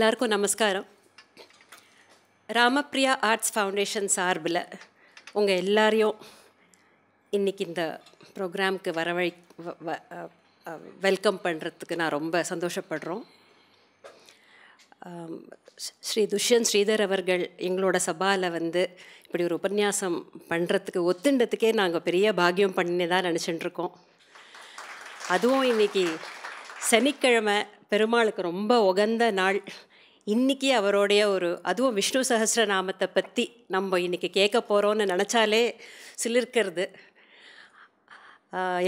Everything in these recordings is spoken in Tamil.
எல்லாருக்கும் நமஸ்காரம் ராமப்ரியா ஆர்ட்ஸ் ஃபவுண்டேஷன் சார்பில் உங்கள் எல்லாரையும் இன்றைக்கி இந்த ப்ரோக்ராமுக்கு வரவழை வெல்கம் பண்ணுறதுக்கு நான் ரொம்ப சந்தோஷப்படுறோம் ஸ்ரீ துஷ்யந்த் ஸ்ரீதர் அவர்கள் எங்களோட சபாவில் வந்து இப்படி ஒரு உபன்யாசம் பண்ணுறதுக்கு ஒத்துண்டதுக்கே நாங்கள் பெரிய பாகியம் பண்ணி தான் நினச்சிட்டுருக்கோம் அதுவும் இன்றைக்கி சனிக்கிழமை பெருமாளுக்கு ரொம்ப உகந்த நாள் இன்றைக்கி அவருடைய ஒரு அதுவும் விஷ்ணு சஹசிரநாமத்தை நாமத்தை பற்றி நம்ம இன்றைக்கி கேட்க போகிறோன்னு நினச்சாலே சிலிருக்கிறது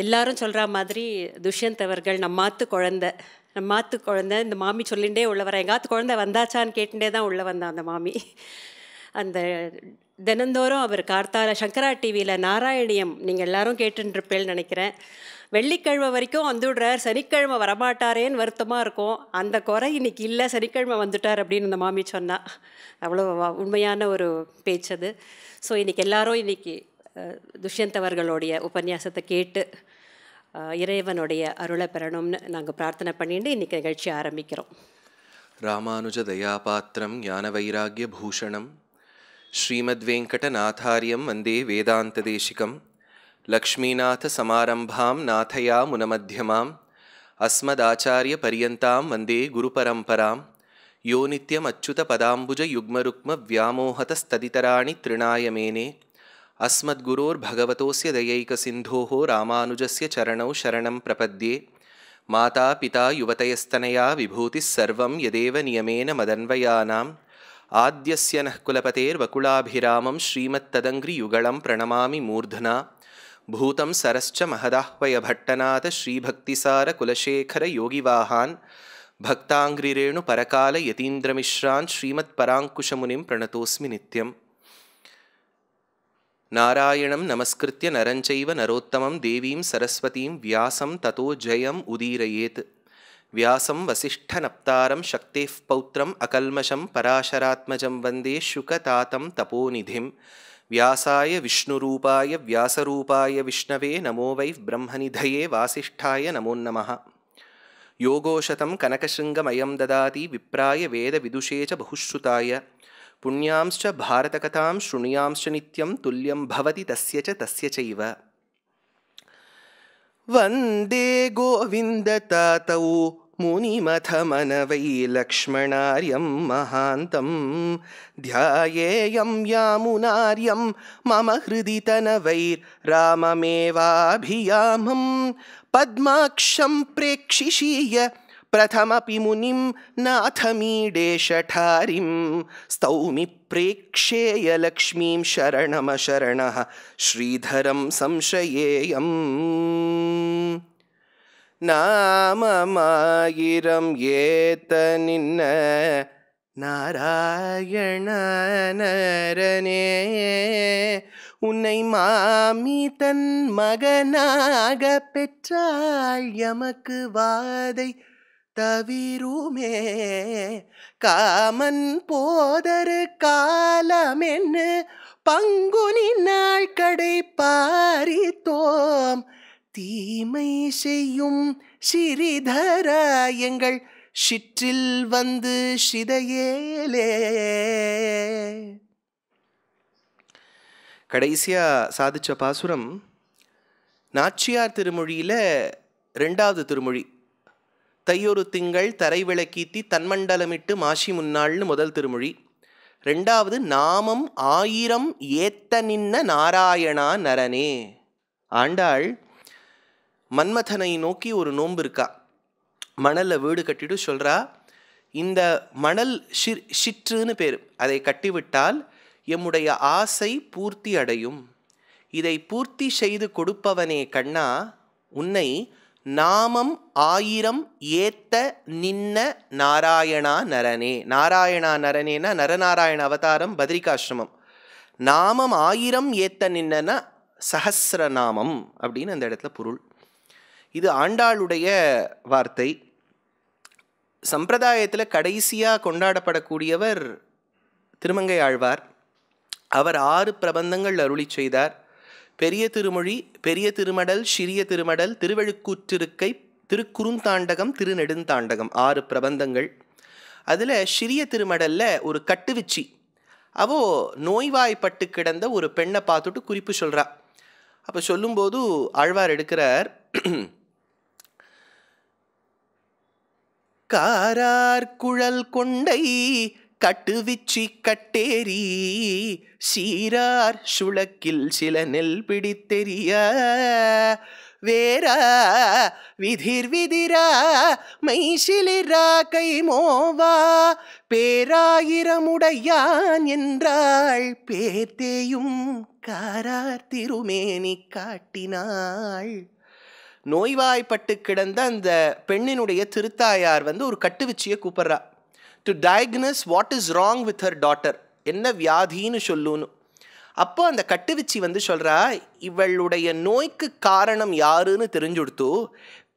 எல்லாரும் சொல்கிற மாதிரி துஷ்யந்த் அவர்கள் நம்மாத்து குழந்த நம்மாத்து குழந்த இந்த மாமி சொல்லிகிட்டே உள்ள வரேன் எங்காத்து குழந்த வந்தாச்சான்னு கேட்டுட்டே தான் உள்ளே வந்தான் அந்த மாமி அந்த தினந்தோறும் அவர் கார்த்தால சங்கரா டிவியில் நாராயணியம் நீங்கள் எல்லாரும் கேட்டுருப்பேன்னு நினைக்கிறேன் வெள்ளிக்கிழமை வரைக்கும் வந்துடுறார் சனிக்கிழமை வரமாட்டாரேன்னு வருத்தமாக இருக்கும் அந்த குறை இன்றைக்கி இல்லை சனிக்கிழமை வந்துட்டார் அப்படின்னு அந்த மாமி சொன்னால் அவ்வளோ உண்மையான ஒரு பேச்சு அது ஸோ இன்றைக்கி எல்லாரும் இன்றைக்கி துஷ்யந்த் அவர்களுடைய உபன்யாசத்தை கேட்டு இறைவனுடைய அருளை பெறணும்னு நாங்கள் பிரார்த்தனை பண்ணிட்டு இன்றைக்கி நிகழ்ச்சி ஆரம்பிக்கிறோம் ராமானுஜ தயாபாத்திரம் ஞான வைராகிய பூஷணம் ஸ்ரீமத் வெங்கடநாதாரியம் வந்தே வேதாந்த தேசிகம் लक्ष्मीनाथसमारम्भां मुनमध्यमाम् अस्मदाचार्यपर्यन्तां वन्दे गुरुपरम्परां यो नित्यमच्युतपदाम्बुजयुग्मरुग्मव्यामोहतस्तदितराणि तृणाय मेने अस्मद्गुरोर्भगवतोऽस्य दयैकसिन्धोः रामानुजस्य चरणौ शरणं प्रपद्ये मातापिता युवतयस्तनया सर्वं यदेव नियमेन मदन्वयानाम् आद्यस्य नः कुलपतेर्वकुलाभिरामं श्रीमत्तदङ्घ्रियुगलं प्रणमामि मूर्ध्ना भूतं सरश्च महदाह्वयभट्टनाथ श्रीभक्तिसारकुलशेखरयोगिवाहान् भक्ताङ्ग्रिरेणुपरकालयतीन्द्रमिश्रान् श्रीमत्पराङ्कुशमुनिं प्रणतोऽस्मि नित्यम् नारायणं नमस्कृत्य नरञ्चैव नरोत्तमं देवीं सरस्वतीं व्यासं ततो उदीरयेत् व्यासं वसिष्ठनप्तारं शक्तेः पौत्रम् अकल्मषं पराशरात्मजं वन्दे शुकतातं तपोनिधिम् व्यासाय विष्णुरूपाय व्यासरूपाय विष्णवे नमो वै ब्रह्मनिधये वासिष्ठाय नमोन्नमः योगोशतं कनकशृङ्गमयं ददाति विप्राय वेदविदुषे च बहुश्रुताय पुण्यांश्च भारतकथां शृणुयांश्च नित्यं तुल्यं भवति तस्य च तस्य चैव वन्दे गोविन्दतातौ मुनिमथमनवै लक्ष्मणार्यं महान्तं ध्यायेयं यामुनार्यं मम हृदि तनवै राममेवाभियामं पद्माक्षं प्रेक्षिषीय प्रथमपि मुनिं नाथमीडेशठारिं स्तौमि प्रेक्षेय लक्ष्मीं शरणमशरणः श्रीधरं संशयेयम् நாமமாயிரம் ஏத்த நின்ன நாராயணனே உன்னை மாமி தன் மகனாக பெற்றாய் எமக்கு வாதை தவிருமே காமன் போதரு காலம் என்ன பங்குனி நாள் கடை பாரித்தோம் தீமை செய்யும் சிறிதர எங்கள் சிற்றில் வந்து சிதையேலே கடைசியாக சாதித்த பாசுரம் நாச்சியார் திருமொழியில் ரெண்டாவது திருமொழி தையொரு திங்கள் தரை விளக்கீத்தி தன்மண்டலமிட்டு மாசி முன்னாள்னு முதல் திருமொழி ரெண்டாவது நாமம் ஆயிரம் ஏத்த நின்ன நாராயணா நரனே ஆண்டாள் மன்மதனை நோக்கி ஒரு நோன்பு இருக்கா மணலில் வீடு கட்டிட்டு சொல்கிறா இந்த மணல் ஷிர் ஷிற்றுன்னு பேர் அதை கட்டிவிட்டால் எம்முடைய ஆசை பூர்த்தி அடையும் இதை பூர்த்தி செய்து கொடுப்பவனே கண்ணா உன்னை நாமம் ஆயிரம் ஏத்த நின்ன நாராயணா நரனே நாராயணா நரனேனா நரநாராயண அவதாரம் பத்ரிகாசிரமம் நாமம் ஆயிரம் ஏத்த நின்னனா சஹசிரநாமம் அப்படின்னு அந்த இடத்துல பொருள் இது ஆண்டாளுடைய வார்த்தை சம்பிரதாயத்தில் கடைசியாக கொண்டாடப்படக்கூடியவர் திருமங்கை ஆழ்வார் அவர் ஆறு பிரபந்தங்கள் அருளி செய்தார் பெரிய திருமொழி பெரிய திருமடல் சிறிய திருமடல் திருவழுக்கூற்றிருக்கை திருக்குறுந்தாண்டகம் திருநெடுந்தாண்டகம் ஆறு பிரபந்தங்கள் அதில் சிறிய திருமடலில் ஒரு கட்டுவிச்சி அவோ நோய்வாய்ப்பட்டு கிடந்த ஒரு பெண்ணை பார்த்துட்டு குறிப்பு சொல்கிறா அப்போ சொல்லும்போது ஆழ்வார் எடுக்கிறார் காரார் குழல் கொண்டை கட்டுவிச்சி கட்டேரி சீரார் சுளக்கில் சில நெல் பிடித்தெறிய வேரா விதிர் விதிரா மைசிலிரா கை மோவா பேராயிரமுடையான் என்றாள் பேர்தேயும் காரார் திருமேனி காட்டினாள் நோய்வாய்ப்பட்டு கிடந்த அந்த பெண்ணினுடைய திருத்தாயார் வந்து ஒரு கட்டுவிச்சியை கூப்பிட்றா to diagnose what is wrong with her daughter என்ன வியாதின்னு சொல்லுன்னு அப்போ அந்த கட்டுவிச்சி வந்து சொல்கிறா இவளுடைய நோய்க்கு காரணம் யாருன்னு தெரிஞ்சுடுத்து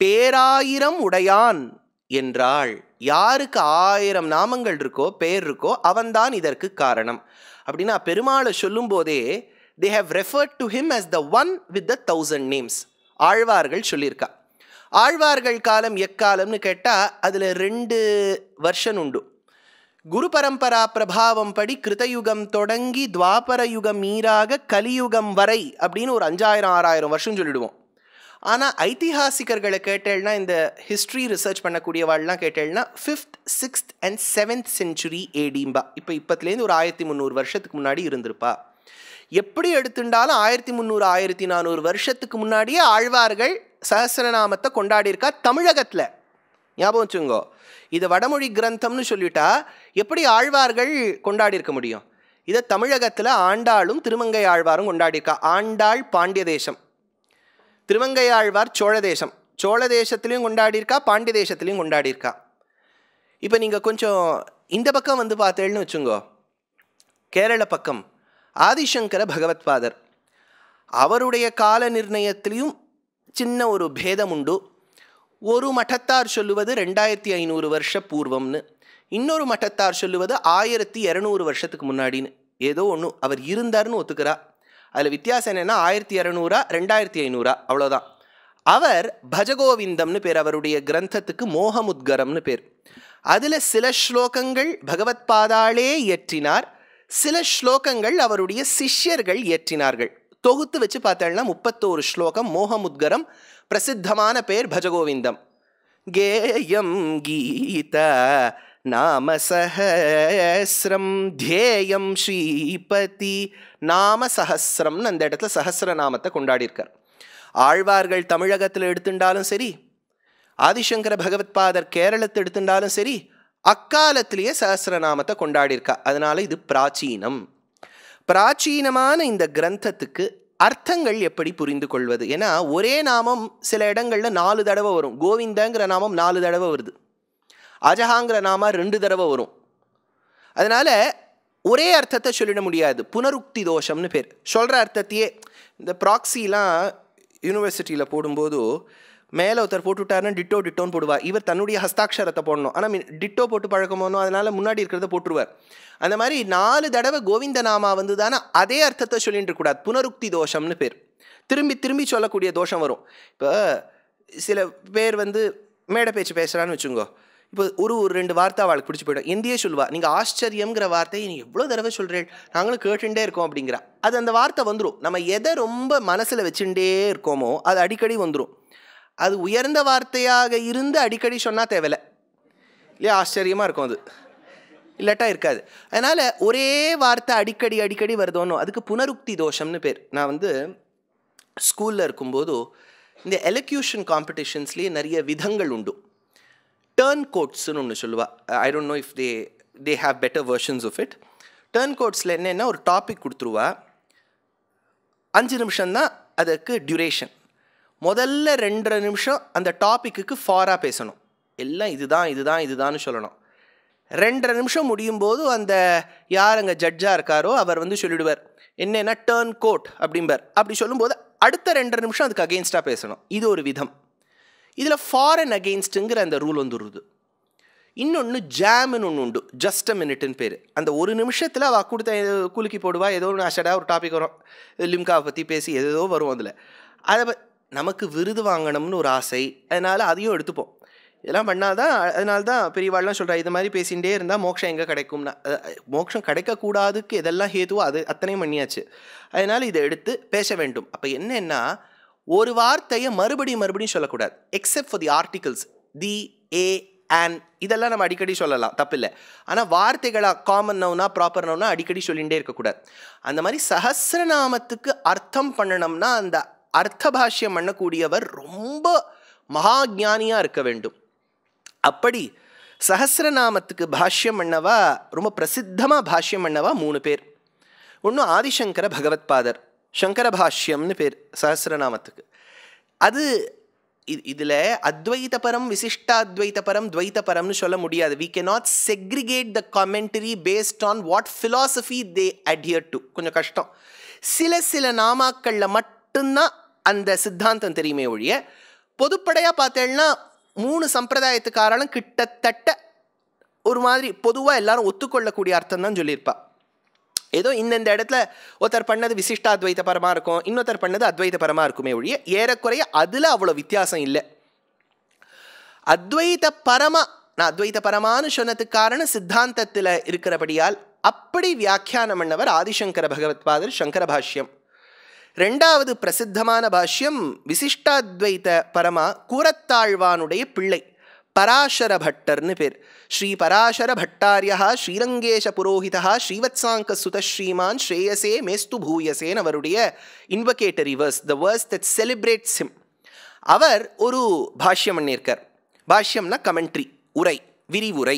பேராயிரம் உடையான் என்றாள் யாருக்கு ஆயிரம் நாமங்கள் இருக்கோ பேர் இருக்கோ அவன்தான் இதற்கு காரணம் அப்படின்னா பெருமாளை சொல்லும்போதே they have referred to him as the one with the thousand names ஆழ்வார்கள் சொல்லியிருக்கா ஆழ்வார்கள் காலம் எக்காலம்னு கேட்டால் அதில் ரெண்டு வருஷன் உண்டு குரு பரம்பரா பிரபாவம் படி கிருதயுகம் தொடங்கி துவாபர யுகம் மீறாக கலியுகம் வரை அப்படின்னு ஒரு அஞ்சாயிரம் ஆறாயிரம் வருஷம் சொல்லிடுவோம் ஆனால் ஐதிஹாசிகர்களை கேட்டேன்னா இந்த ஹிஸ்ட்ரி ரிசர்ச் பண்ணக்கூடியவாள்லாம் கேட்டேன்னா fifth sixth and seventh century ஏடிம்பா இப்போ இப்பத்துலேருந்து ஒரு ஆயிரத்தி முந்நூறு வருஷத்துக்கு முன்னாடி இருந்திருப்பா எப்படி எடுத்துட்டாலும் ஆயிரத்தி முந்நூறு ஆயிரத்தி நானூறு வருஷத்துக்கு முன்னாடியே ஆழ்வார்கள் சகசிரநாமத்தை கொண்டாடியிருக்கா தமிழகத்தில் ஞாபகம் வச்சுங்கோ இதை வடமொழி கிரந்தம்னு சொல்லிட்டா எப்படி ஆழ்வார்கள் கொண்டாடி இருக்க முடியும் இதை தமிழகத்தில் ஆண்டாளும் திருமங்கை ஆழ்வாரும் கொண்டாடியிருக்கா ஆண்டாள் பாண்டிய தேசம் திருமங்கை ஆழ்வார் சோழ தேசம் சோழ தேசத்துலேயும் கொண்டாடியிருக்கா பாண்டிய தேசத்துலேயும் கொண்டாடியிருக்கா இப்போ நீங்கள் கொஞ்சம் இந்த பக்கம் வந்து பார்த்தேன்னு வச்சுங்கோ கேரள பக்கம் ஆதிசங்கர பகவத்பாதர் அவருடைய கால நிர்ணயத்திலையும் சின்ன ஒரு பேதம் உண்டு ஒரு மட்டத்தார் சொல்லுவது ரெண்டாயிரத்தி ஐநூறு வருஷ பூர்வம்னு இன்னொரு மட்டத்தார் சொல்லுவது ஆயிரத்தி இரநூறு வருஷத்துக்கு முன்னாடின்னு ஏதோ ஒன்று அவர் இருந்தார்னு ஒத்துக்கிறா அதில் வித்தியாசம் என்னென்னா ஆயிரத்தி இரநூறா ரெண்டாயிரத்தி ஐநூறா அவ்வளோதான் அவர் பஜகோவிந்தம்னு பேர் அவருடைய கிரந்தத்துக்கு மோகமுத்கரம்னு பேர் அதில் சில ஸ்லோகங்கள் பகவத்பாதாலே இயற்றினார் சில ஸ்லோகங்கள் அவருடைய சிஷ்யர்கள் இயற்றினார்கள் தொகுத்து வச்சு பார்த்தேன்னா முப்பத்தோரு ஸ்லோகம் மோகமுத்கரம் பிரசித்தமான பேர் பஜகோவிந்தம் கேயம் கீத நாம சஹசிரம் தேயம் ஸ்ரீபதி நாம சஹசிரம்னு அந்த இடத்துல சஹசிர நாமத்தை கொண்டாடியிருக்கார் ஆழ்வார்கள் தமிழகத்தில் எடுத்துட்டாலும் சரி ஆதிசங்கர பகவத்பாதர் கேரளத்தை எடுத்துட்டாலும் சரி அக்காலத்திலேயே சஹசிரநாமத்தை கொண்டாடியிருக்கா அதனால் இது பிராச்சீனம் பிராச்சீனமான இந்த கிரந்தத்துக்கு அர்த்தங்கள் எப்படி புரிந்து கொள்வது ஏன்னா ஒரே நாமம் சில இடங்களில் நாலு தடவை வரும் கோவிந்தங்கிற நாமம் நாலு தடவை வருது அஜஹாங்கிற நாம ரெண்டு தடவை வரும் அதனால் ஒரே அர்த்தத்தை சொல்லிட முடியாது புனருக்தி தோஷம்னு பேர் சொல்கிற அர்த்தத்தையே இந்த ப்ராக்சிலாம் யூனிவர்சிட்டியில் போடும்போது மேலே ஒருத்தர் போட்டுவிட்டாருன்னா டிட்டோ டிட்டோன்னு போடுவார் இவர் தன்னுடைய ஹஸ்தாட்சரத்தை போடணும் ஆனால் டிட்டோ போட்டு பழக்கமோனோ அதனால் முன்னாடி இருக்கிறத போட்டுருவார் அந்த மாதிரி நாலு தடவை கோவிந்தநாமா வந்து தானே அதே அர்த்தத்தை சொல்லிட்டு கூடாது புனருக்தி தோஷம்னு பேர் திரும்பி திரும்பி சொல்லக்கூடிய தோஷம் வரும் இப்போ சில பேர் வந்து மேடை பேச்சு பேசுகிறான்னு வச்சுங்கோ இப்போ ஒரு ஒரு ரெண்டு வார்த்தை அவளுக்கு பிடிச்சி போய்டும் இந்தியே சொல்லுவா நீங்கள் ஆச்சரியங்கிற வார்த்தையை நீ எவ்வளோ தடவை சொல்கிறேன் நாங்களும் கேட்டுகிட்டே இருக்கோம் அப்படிங்கிறா அது அந்த வார்த்தை வந்துடும் நம்ம எதை ரொம்ப மனசில் வச்சுட்டே இருக்கோமோ அது அடிக்கடி வந்துடும் அது உயர்ந்த வார்த்தையாக இருந்து அடிக்கடி சொன்னால் தேவையில்லை இல்லையா ஆச்சரியமாக இருக்கும் அது இல்லட்டா இருக்காது அதனால் ஒரே வார்த்தை அடிக்கடி அடிக்கடி வருதோன்னு அதுக்கு புனருக்தி தோஷம்னு பேர் நான் வந்து ஸ்கூலில் இருக்கும்போது இந்த எலக்யூஷன் காம்படிஷன்ஸ்லேயே நிறைய விதங்கள் உண்டு டேர்ன் கோட்ஸ்னு ஒன்று சொல்லுவா I don't know if they they have better versions of it டேர்ன் கோட்ஸில் என்னென்னா ஒரு டாபிக் கொடுத்துருவா அஞ்சு நிமிஷம்தான் அதுக்கு டியூரேஷன் முதல்ல ரெண்டரை நிமிஷம் அந்த டாப்பிக்கு ஃபாராக பேசணும் எல்லாம் இதுதான் இதுதான் இதுதான்னு சொல்லணும் ரெண்டரை நிமிஷம் முடியும் போது அந்த யார் அங்கே ஜட்ஜாக இருக்காரோ அவர் வந்து சொல்லிடுவார் என்னென்னா டேர்ன் கோட் அப்படிம்பார் அப்படி சொல்லும்போது அடுத்த ரெண்டரை நிமிஷம் அதுக்கு அகெயின்ஸ்டாக பேசணும் இது ஒரு விதம் இதில் ஃபாரன் அகெயின்ஸ்ட்டுங்கிற அந்த ரூல் வந்துடுது இன்னொன்று ஜாம்னு ஒன்று உண்டு ஜஸ்ட் அ மினிட்டுன்னு பேர் அந்த ஒரு நிமிஷத்தில் அவள் கொடுத்த குலுக்கி போடுவா ஏதோ ஒன்று அஷடாக ஒரு டாபிக் வரும் லிம்காவை பற்றி பேசி ஏதோ வரும் அதில் அதை நமக்கு விருது வாங்கணும்னு ஒரு ஆசை அதனால் அதையும் எடுத்துப்போம் இதெல்லாம் பண்ணால் தான் அதனால தான் பெரியவாள்லாம் சொல்கிறா இது மாதிரி பேசிகிட்டே இருந்தால் மோட்சம் எங்கே கிடைக்கும்னா மோட்சம் கிடைக்கக்கூடாதுக்கு இதெல்லாம் ஹேதுவோ அது அத்தனையும் பண்ணியாச்சு அதனால் இதை எடுத்து பேச வேண்டும் அப்போ என்னென்னா ஒரு வார்த்தையை மறுபடியும் மறுபடியும் சொல்லக்கூடாது except for the articles the a and இதெல்லாம் நம்ம அடிக்கடி சொல்லலாம் தப்பில்லை ஆனால் வார்த்தைகளாக காமன் நவுனா ப்ராப்பர் நவுனா அடிக்கடி சொல்லிகிட்டே இருக்கக்கூடாது அந்த மாதிரி சஹசிரநாமத்துக்கு அர்த்தம் பண்ணணும்னா அந்த அர்த்த பாஷ்யம் பண்ணக்கூடியவர் ரொம்ப மகா ஞானியாக இருக்க வேண்டும் அப்படி சஹசிரநாமத்துக்கு பாஷ்யம் பண்ணவா ரொம்ப பிரசித்தமாக பாஷ்யம் பண்ணவா மூணு பேர் ஒன்று ஆதிசங்கர பாதர் சங்கர பாஷ்யம்னு பேர் சஹசிரநாமத்துக்கு அது இதில் அத்வைத பரம் விசிஷ்டாத்வைத பரம் துவைத பரம்னு சொல்ல முடியாது we can not segregate the commentary based on what philosophy they adhere to கொஞ்சம் கஷ்டம் சில சில நாமாக்களில் மட்டும்தான் அந்த சித்தாந்தம் தெரியுமே ஒழிய பொதுப்படையாக பார்த்தேன்னா மூணு சம்பிரதாயத்துக்காராலும் கிட்டத்தட்ட ஒரு மாதிரி பொதுவாக எல்லாரும் ஒத்துக்கொள்ளக்கூடிய அர்த்தம் தான் சொல்லியிருப்பா ஏதோ இந்தந்த இடத்துல ஒருத்தர் பண்ணது விசிஷ்ட பரமாக இருக்கும் இன்னொருத்தர் பண்ணது பரமாக இருக்குமே ஒழிய ஏறக்குறைய அதில் அவ்வளோ வித்தியாசம் இல்லை அத்வைத பரமா நான் அத்வைத பரமானு சொன்னதுக்கு காரணம் சித்தாந்தத்தில் இருக்கிறபடியால் அப்படி வியாக்கியானம் பண்ணவர் ஆதிசங்கர பாதர் சங்கர பாஷ்யம் ரெண்டாவது பிரசித்தமான பாஷ்யம் விசிஷ்டாத்வைத்த பரமா கூரத்தாழ்வானுடைய பிள்ளை பராசர பட்டர்னு பேர் ஸ்ரீ பராசர பட்டாரியா ஸ்ரீரங்கேஷ புரோஹிதா ஸ்ரீவத்சாங்க சுத ஸ்ரீமான் ஸ்ரேயசே மேஸ்து பூயசேன் அவருடைய invocatory verse the verse that celebrates him அவர் ஒரு பாஷ்யம் பண்ணியிருக்கார் பாஷ்யம்னா கமெண்ட்ரி உரை விரிவுரை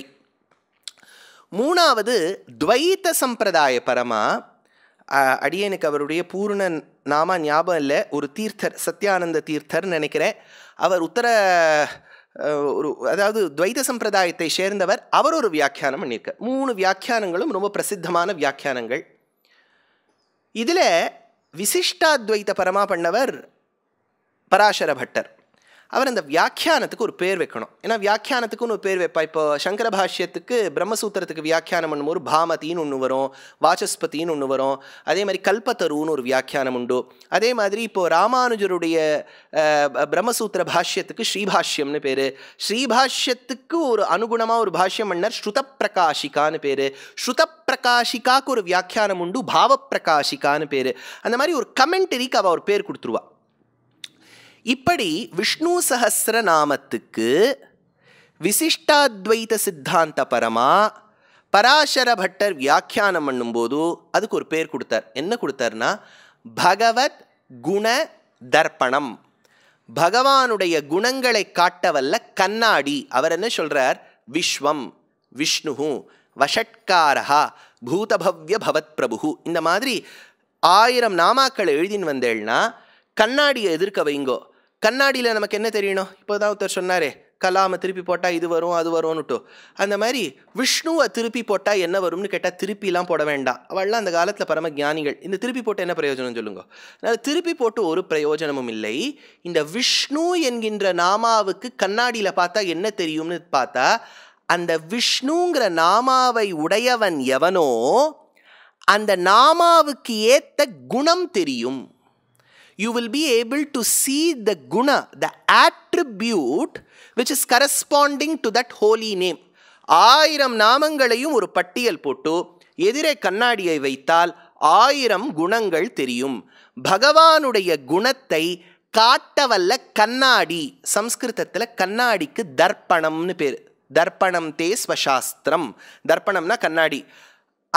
மூணாவது துவைத்த சம்பிரதாய பரமா அடியனுக்கு அவருடைய பூர்ண நாம ஞாபகம் இல்லை ஒரு தீர்த்தர் சத்யானந்த தீர்த்தர்னு நினைக்கிறேன் அவர் உத்தர ஒரு அதாவது துவைத சம்பிரதாயத்தை சேர்ந்தவர் அவர் ஒரு வியாக்கியானம் பண்ணியிருக்கார் மூணு வியாக்கியானங்களும் ரொம்ப பிரசித்தமான வியாக்கியானங்கள் இதில் விசிஷ்டாத்வைத பரமா பண்ணவர் பராசர பட்டர் அவர் அந்த வியாக்கியானத்துக்கு ஒரு பேர் வைக்கணும் ஏன்னா வியாக்கியானத்துக்குன்னு ஒரு பேர் வைப்பா இப்போ சங்கர பாஷ்யத்துக்கு பிரம்மசூத்திரத்துக்கு வியாக்கியானம் பண்ணும்போது பாமதின்னு ஒன்று வரும் வாசஸ்பத்தின்னு ஒன்று வரும் அதே மாதிரி கல்பத்தருன்னு ஒரு வியாக்கியானம் உண்டு அதே மாதிரி இப்போது ராமானுஜருடைய பிரம்மசூத்திர பாஷ்யத்துக்கு ஸ்ரீபாஷ்யம்னு பேர் ஸ்ரீபாஷ்யத்துக்கு ஒரு அனுகுணமாக ஒரு பாஷ்யம் பண்ணார் ஸ்ருத பிரகாஷிகான்னு பேர் ஸ்ருத பிரகாஷிகாக்கு ஒரு வியாக்கியானம் உண்டு பாவ பிரகாஷிகான்னு பேர் அந்த மாதிரி ஒரு கமெண்டரிக்கு அவள் ஒரு பேர் கொடுத்துருவா இப்படி விஷ்ணு சகசிர நாமத்துக்கு விசிஷ்டாத்வைத சித்தாந்த பரமா பராசர பட்டர் வியாக்கியானம் பண்ணும்போது அதுக்கு ஒரு பேர் கொடுத்தார் என்ன கொடுத்தார்னா பகவத் குண தர்ப்பணம் பகவானுடைய குணங்களை காட்டவல்ல கண்ணாடி அவர் என்ன சொல்கிறார் விஸ்வம் விஷ்ணு வஷட்காரா பூதபவ்ய பவத் பிரபு இந்த மாதிரி ஆயிரம் நாமாக்களை எழுதின்னு வந்தேள்னா கண்ணாடியை எதிர்க்க வைங்கோ கண்ணாடியில் நமக்கு என்ன தெரியணும் இப்போ தான் ஒருத்தர் சொன்னாரே கலாமை திருப்பி போட்டால் இது வரும் அது வரும்னுட்டு அந்த மாதிரி விஷ்ணுவை திருப்பி போட்டால் என்ன வரும்னு கேட்டால் திருப்பிலாம் போட வேண்டாம் அவள்லாம் அந்த காலத்தில் பரம ஜானிகள் இந்த திருப்பி போட்டு என்ன பிரயோஜனம் சொல்லுங்க அதனால் திருப்பி போட்டு ஒரு பிரயோஜனமும் இல்லை இந்த விஷ்ணு என்கின்ற நாமாவுக்கு கண்ணாடியில் பார்த்தா என்ன தெரியும்னு பார்த்தா அந்த விஷ்ணுங்கிற நாமாவை உடையவன் எவனோ அந்த நாமாவுக்கு ஏற்ற குணம் தெரியும் you will be able to see the guna the attribute which is corresponding to that holy name ஆயிரம் நாமங்களையும் ஒரு பட்டியல் போட்டு எதிரே கண்ணாடியை வைத்தால் ஆயிரம் குணங்கள் தெரியும் பகவானுடைய குணத்தை காட்டவல்ல கண்ணாடி சம்ஸ்கிருதத்தில் கண்ணாடிக்கு தர்ப்பணம்னு பேர் தர்ப்பணம் தே ஸ்வசாஸ்திரம் தர்ப்பணம்னா கண்ணாடி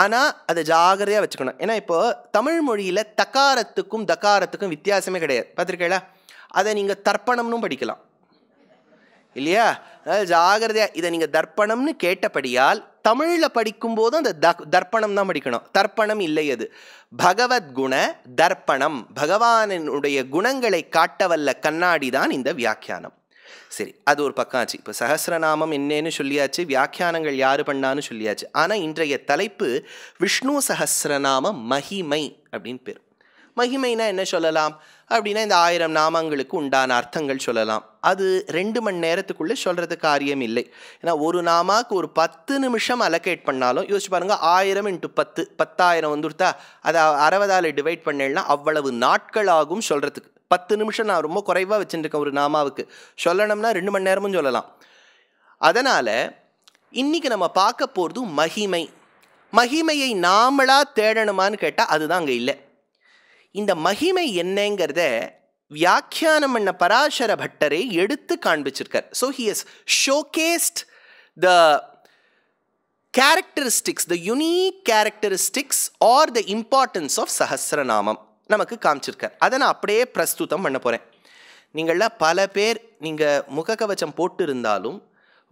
ஆனால் அதை ஜாகிரதையாக வச்சுக்கணும் ஏன்னா இப்போது தமிழ் மொழியில் தக்காரத்துக்கும் தக்காரத்துக்கும் வித்தியாசமே கிடையாது பார்த்துருக்கீங்களா அதை நீங்கள் தர்ப்பணம்னு படிக்கலாம் இல்லையா அதாவது ஜாகிரதையாக இதை நீங்கள் தர்ப்பணம்னு கேட்டபடியால் தமிழில் படிக்கும்போது அந்த த தர்ப்பணம் தான் படிக்கணும் தர்ப்பணம் இல்லை அது பகவத்குண தர்ப்பணம் பகவானினுடைய குணங்களை காட்டவல்ல கண்ணாடி தான் இந்த வியாக்கியானம் சரி அது ஒரு பக்கம் ஆச்சு இப்போ சஹசிரநாமம் என்னன்னு சொல்லியாச்சு வியாக்கியானங்கள் யார் பண்ணான்னு சொல்லியாச்சு ஆனால் இன்றைய தலைப்பு விஷ்ணு சஹசிரநாம மகிமை அப்படின்னு பேர் மகிமைனா என்ன சொல்லலாம் அப்படின்னா இந்த ஆயிரம் நாமங்களுக்கு உண்டான அர்த்தங்கள் சொல்லலாம் அது ரெண்டு மணி நேரத்துக்குள்ளே சொல்கிறது காரியம் இல்லை ஏன்னா ஒரு நாமாக்கு ஒரு பத்து நிமிஷம் அலோகேட் பண்ணாலும் யோசிச்சு பாருங்கள் ஆயிரம் இன்ட்டு பத்து பத்தாயிரம் வந்துருத்தா அதை அறுபதால் டிவைட் பண்ணேன்னா அவ்வளவு நாட்கள் ஆகும் சொல்கிறதுக்கு பத்து நிமிஷம் நான் ரொம்ப குறைவாக வச்சுட்டுருக்கேன் ஒரு நாமாவுக்கு சொல்லணும்னா ரெண்டு மணி நேரமும் சொல்லலாம் அதனால் இன்றைக்கி நம்ம பார்க்க போகிறது மகிமை மகிமையை நாமளாக தேடணுமான்னு கேட்டால் அதுதான் அங்கே இல்லை இந்த மகிமை என்னங்கிறத வியாக்கியானம் பண்ண பராசர பட்டரை எடுத்து காண்பிச்சிருக்கார் so he is showcased the characteristics the unique characteristics are the importance of Sahasranamam நமக்கு காமிச்சிருக்கார் அதை நான் அப்படியே பிரஸ்துத்தம் பண்ண போகிறேன் நீங்களாம் பல பேர் நீங்கள் முகக்கவச்சம் போட்டு இருந்தாலும்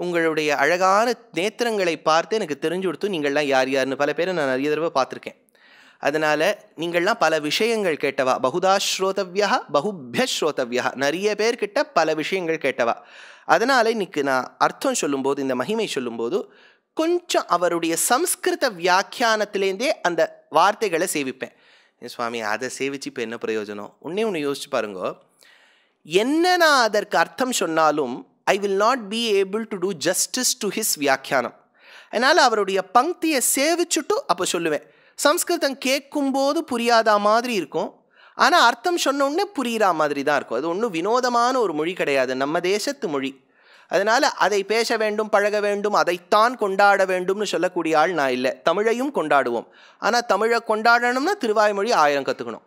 உங்களுடைய அழகான நேத்திரங்களை பார்த்து எனக்கு தெரிஞ்சு கொடுத்து நீங்கள்லாம் யார் யாருன்னு பல பேரை நான் நிறைய தடவை பார்த்துருக்கேன் அதனால் நீங்கள்லாம் பல விஷயங்கள் கேட்டவா பகுதா ஸ்ரோதவ்யா பகுபிய ஸ்ரோதவ்யா நிறைய பேர்கிட்ட பல விஷயங்கள் கேட்டவா அதனால் இன்னைக்கு நான் அர்த்தம் சொல்லும்போது இந்த மகிமை சொல்லும்போது கொஞ்சம் அவருடைய சம்ஸ்கிருத வியாக்கியானத்திலேருந்தே அந்த வார்த்தைகளை சேவிப்பேன் என் சுவாமி அதை சேவிச்சு இப்போ என்ன பிரயோஜனம் உன்னே ஒன்று யோசிச்சு பாருங்க என்ன நான் அதற்கு அர்த்தம் சொன்னாலும் I will not be able to do justice to his vyakhyanam அதனால் அவருடைய பங்கியை சேவிச்சுட்டு அப்போ சொல்லுவேன் சம்ஸ்கிருதம் கேட்கும்போது புரியாத மாதிரி இருக்கும் ஆனால் அர்த்தம் சொன்ன புரிகிற மாதிரி தான் இருக்கும் அது ஒன்றும் வினோதமான ஒரு மொழி கிடையாது நம்ம தேசத்து மொழி அதனால் அதை பேச வேண்டும் பழக வேண்டும் அதைத்தான் கொண்டாட வேண்டும்னு சொல்லக்கூடிய ஆள் நான் இல்லை தமிழையும் கொண்டாடுவோம் ஆனால் தமிழை கொண்டாடணும்னா திருவாய்மொழி ஆயிரம் கற்றுக்கணும்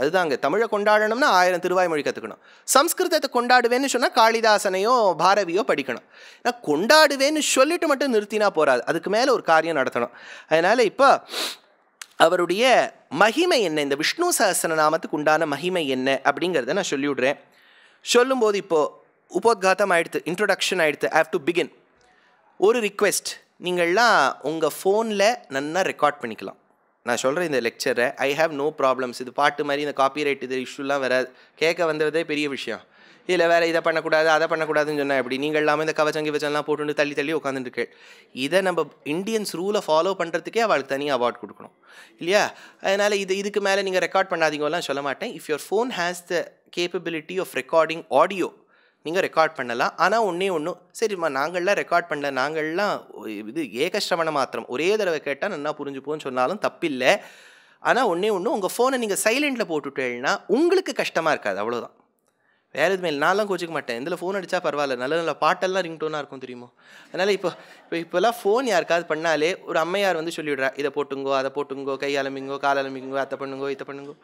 அதுதாங்க தமிழை கொண்டாடணும்னா ஆயிரம் திருவாய்மொழி கற்றுக்கணும் சம்ஸ்கிருதத்தை கொண்டாடுவேன்னு சொன்னால் காளிதாசனையோ பாரவியோ படிக்கணும் நான் கொண்டாடுவேன்னு சொல்லிட்டு மட்டும் நிறுத்தினா போகாது அதுக்கு மேலே ஒரு காரியம் நடத்தணும் அதனால் இப்போ அவருடைய மகிமை என்ன இந்த விஷ்ணு சகசன நாமத்துக்கு உண்டான மகிமை என்ன அப்படிங்கிறத நான் சொல்லிவிடுறேன் சொல்லும்போது இப்போது உபோத்காத்தம் ஆகிடுது இன்ட்ரொடக்ஷன் ஆகிடுது ஹவ் டு பிகின் ஒரு ரிக்வெஸ்ட் நீங்கள்லாம் உங்கள் ஃபோனில் நல்லா ரெக்கார்ட் பண்ணிக்கலாம் நான் சொல்கிறேன் இந்த லெக்சரை ஐ ஹாவ் நோ ப்ராப்ளம்ஸ் இது பாட்டு மாதிரி இந்த காப்பி ரைட் இது இஷ்யூலாம் வராது கேட்க வந்ததே பெரிய விஷயம் இதில் வேறு இதை பண்ணக்கூடாது அதை பண்ணக்கூடாதுன்னு சொன்னால் எப்படி நீங்கள் இல்லாமல் இந்த கவச்சங்க வச்சலாம் போட்டுட்டு தள்ளி தள்ளி உட்காந்துட்டுருக்கேள் இதை நம்ம இந்தியன்ஸ் ரூலை ஃபாலோ பண்ணுறதுக்கே அவளுக்கு தனியாக அவார்ட் கொடுக்கணும் இல்லையா அதனால் இது இதுக்கு மேலே நீங்கள் ரெக்கார்ட் பண்ணாதீங்கலாம் சொல்ல மாட்டேன் if your phone has the capability of recording audio நீங்கள் ரெக்கார்ட் பண்ணலாம் ஆனால் ஒன்றே ஒன்றும் சரிம்மா நாங்கள்லாம் ரெக்கார்ட் பண்ணல நாங்கள்லாம் இது ஏகஸ்ரவண மாத்திரம் ஒரே தடவை கேட்டால் நல்லா புரிஞ்சுப்போன்னு சொன்னாலும் தப்பில்லை ஆனால் ஒன்றே ஒன்று உங்கள் ஃபோனை நீங்கள் சைலண்ட்டில் போட்டுட்டேன்னா உங்களுக்கு கஷ்டமாக இருக்காது அவ்வளோதான் வேறு எதுவுமே இல்லை நான்லாம் கோச்சிக்க மாட்டேன் இதில் ஃபோன் அடித்தா பரவாயில்ல நல்ல நல்ல பாட்டெல்லாம் ரிங்டோனாக இருக்கும் தெரியுமோ அதனால் இப்போ இப்போ இப்போல்லாம் ஃபோன் யாருக்காவது பண்ணாலே ஒரு அம்மையார் வந்து சொல்லிவிடுறா இதை போட்டுங்கோ அதை போட்டுங்கோ கை அலம்பிங்கோ கால் அலம்பிங்கோ அதை பண்ணுங்கோ இதை பண்ணுங்கோ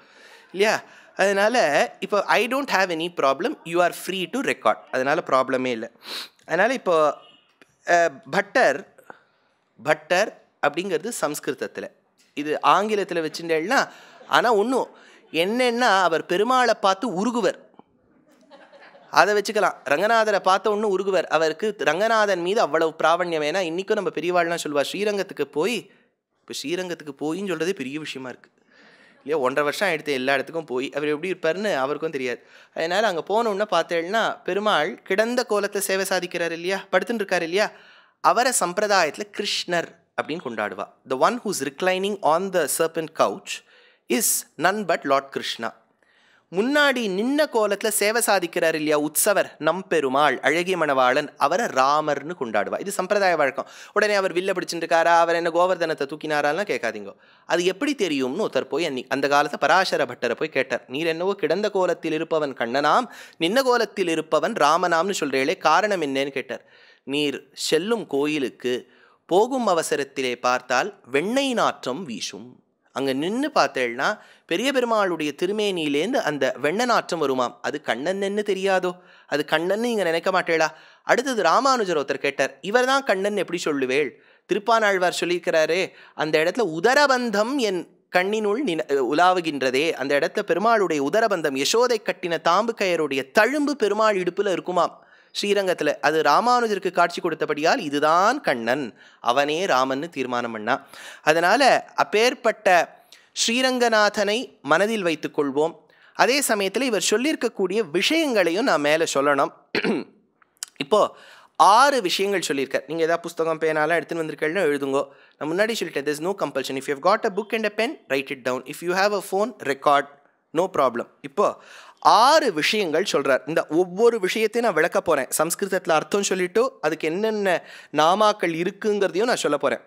இல்லையா அதனால் இப்போ I don't have any problem you are free to record அதனால் ப்ராப்ளமே இல்லை அதனால் இப்போ பட்டர் பட்டர் அப்படிங்கிறது சம்ஸ்கிருதத்தில் இது ஆங்கிலத்தில் வச்சுட்டேன்னா ஆனால் ஒன்றும் என்னென்னா அவர் பெருமாளை பார்த்து உருகுவர் அதை வச்சுக்கலாம் ரங்கநாதரை பார்த்த ஒன்று உருகுவர் அவருக்கு ரங்கநாதன் மீது அவ்வளவு பிராவண்யம் ஏன்னா இன்றைக்கும் நம்ம பெரியவாள்லாம் சொல்லுவார் ஸ்ரீரங்கத்துக்கு போய் இப்போ ஸ்ரீரங்கத்துக்கு போயின்னு சொல்கிறதே பெரிய விஷயமா இருக்குது இல்லையா ஒன்றரை வருஷம் ஆகிடுத்து எல்லா இடத்துக்கும் போய் அவர் எப்படி இருப்பார்னு அவருக்கும் தெரியாது அதனால் அங்கே போனோன்னு பார்த்தேன்னா பெருமாள் கிடந்த கோலத்தில் சேவை சாதிக்கிறார் இல்லையா படுத்துட்டு இருக்கார் இல்லையா அவரை சம்பிரதாயத்தில் கிருஷ்ணர் அப்படின்னு கொண்டாடுவா the one who's reclining on the serpent couch is none but Lord Krishna முன்னாடி நின்ன கோலத்தில் சேவை சாதிக்கிறார் இல்லையா உற்சவர் பெருமாள் அழகிய மணவாளன் அவரை ராமர்னு கொண்டாடுவார் இது சம்பிரதாய வழக்கம் உடனே அவர் வில்ல பிடிச்சிருக்காரா அவர் என்ன கோவர்தனத்தை தூக்கினாராலாம் கேட்காதீங்க அது எப்படி தெரியும்னு ஒருத்தர் போய் அந்த காலத்தை பராசர பட்டரை போய் கேட்டார் நீர் என்னவோ கிடந்த கோலத்தில் இருப்பவன் கண்ணனாம் நின்ன கோலத்தில் இருப்பவன் ராமனாம்னு சொல்கிறீங்களே காரணம் என்னன்னு கேட்டார் நீர் செல்லும் கோயிலுக்கு போகும் அவசரத்திலே பார்த்தால் வெண்ணெய் நாற்றம் வீசும் அங்கே நின்று பார்த்தேன்னா பெரிய பெருமாளுடைய திருமேனியிலேருந்து அந்த வெண்ண நாற்றம் வருமாம் அது கண்ணன்னு தெரியாதோ அது கண்ணன்னு நீங்கள் நினைக்க மாட்டேளா அடுத்தது ராமானுஜர் ஒருத்தர் கேட்டார் இவர் தான் கண்ணன் எப்படி சொல்லுவேள் திருப்பானாழ்வார் சொல்லியிருக்கிறாரே அந்த இடத்துல உதரபந்தம் என் கண்ணினுள் நின உலாவுகின்றதே அந்த இடத்துல பெருமாளுடைய உதரபந்தம் யசோதை கட்டின தாம்பு கயருடைய தழும்பு பெருமாள் இடுப்பில் இருக்குமாம் ஸ்ரீரங்கத்தில் அது ராமானுஜருக்கு காட்சி கொடுத்தபடியால் இதுதான் கண்ணன் அவனே ராமன்னு தீர்மானம் பண்ணான் அதனால் அப்பேற்பட்ட ஸ்ரீரங்கநாதனை மனதில் வைத்துக்கொள்வோம் அதே சமயத்தில் இவர் சொல்லியிருக்கக்கூடிய விஷயங்களையும் நான் மேலே சொல்லணும் இப்போது ஆறு விஷயங்கள் சொல்லியிருக்கார் நீங்கள் எதாவது புஸ்தகம் பேனாலாம் எடுத்துன்னு வந்திருக்கேன்னு எழுதுங்கோ நான் முன்னாடி சொல்லிட்டேன் this no compulsion if you got a book and a pen write it down if you have a phone record no problem இப்போது ஆறு விஷயங்கள் சொல்கிறார் இந்த ஒவ்வொரு விஷயத்தையும் நான் விளக்க போகிறேன் சம்ஸ்கிருதத்தில் அர்த்தம் சொல்லிவிட்டு அதுக்கு என்னென்ன நாமாக்கள் இருக்குங்கிறதையும் நான் சொல்ல போகிறேன்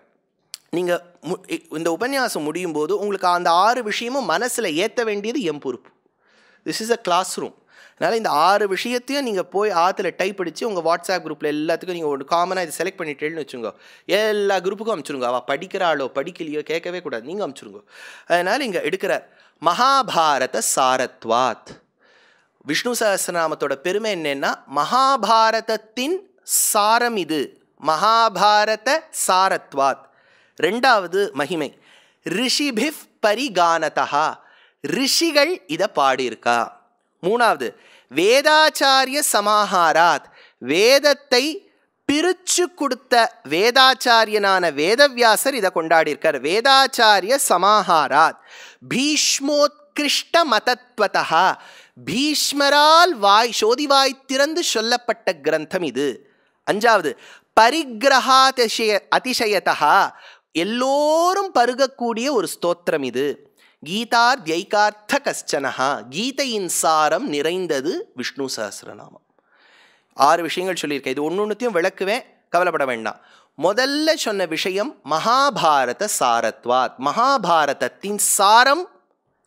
நீங்கள் மு இந்த உபன்யாசம் முடியும் போது உங்களுக்கு அந்த ஆறு விஷயமும் மனசில் ஏற்ற வேண்டியது என் பொறுப்பு this is a classroom அதனால் இந்த ஆறு விஷயத்தையும் நீங்கள் போய் ஆற்றுல டைப் அடித்து உங்கள் வாட்ஸ்அப் குரூப்பில் எல்லாத்துக்கும் நீங்கள் ஒரு காமனாக இதை செலக்ட் பண்ணிட்டேன்னு வச்சுக்கோங்க எல்லா குரூப்புக்கும் அமுச்சுருங்க அவள் படிக்கிறாளோ படிக்கலையோ கேட்கவே கூடாது நீங்கள் அமுச்சுருங்க அதனால் இங்கே எடுக்கிறார் மகாபாரத சாரத்வாத் விஷ்ணு சகசிரநாமத்தோட பெருமை என்னென்னா மகாபாரதத்தின் சாரம் இது மகாபாரத சாரத்வாத் ரெண்டாவது மகிமை ரிஷிபிஃப் பரிகானதா ரிஷிகள் இதை பாடியிருக்கா மூணாவது வேதாச்சாரிய சமாஹாராத் வேதத்தை பிரிச்சு கொடுத்த வேதாச்சாரியனான வேதவியாசர் இதை கொண்டாடியிருக்கார் வேதாச்சாரிய சமாஹாராத் பீஷ்மோத்கிருஷ்ட மதத்வதா பீஷ்மரால் வாய் சோதிவாய் திறந்து சொல்லப்பட்ட கிரந்தம் இது அஞ்சாவது பரிகிரகாதிசய அதிசயத்தா எல்லோரும் பருகக்கூடிய ஒரு ஸ்தோத்திரம் இது கீதார் தியைகார்த்த கஷ்டனஹா கீதையின் சாரம் நிறைந்தது விஷ்ணு சஹசிரநாமம் ஆறு விஷயங்கள் சொல்லியிருக்கேன் இது ஒன்று ஒன்றுத்தையும் விளக்குவேன் கவலைப்பட வேண்டாம் முதல்ல சொன்ன விஷயம் மகாபாரத சாரத்வாத் மகாபாரதத்தின் சாரம்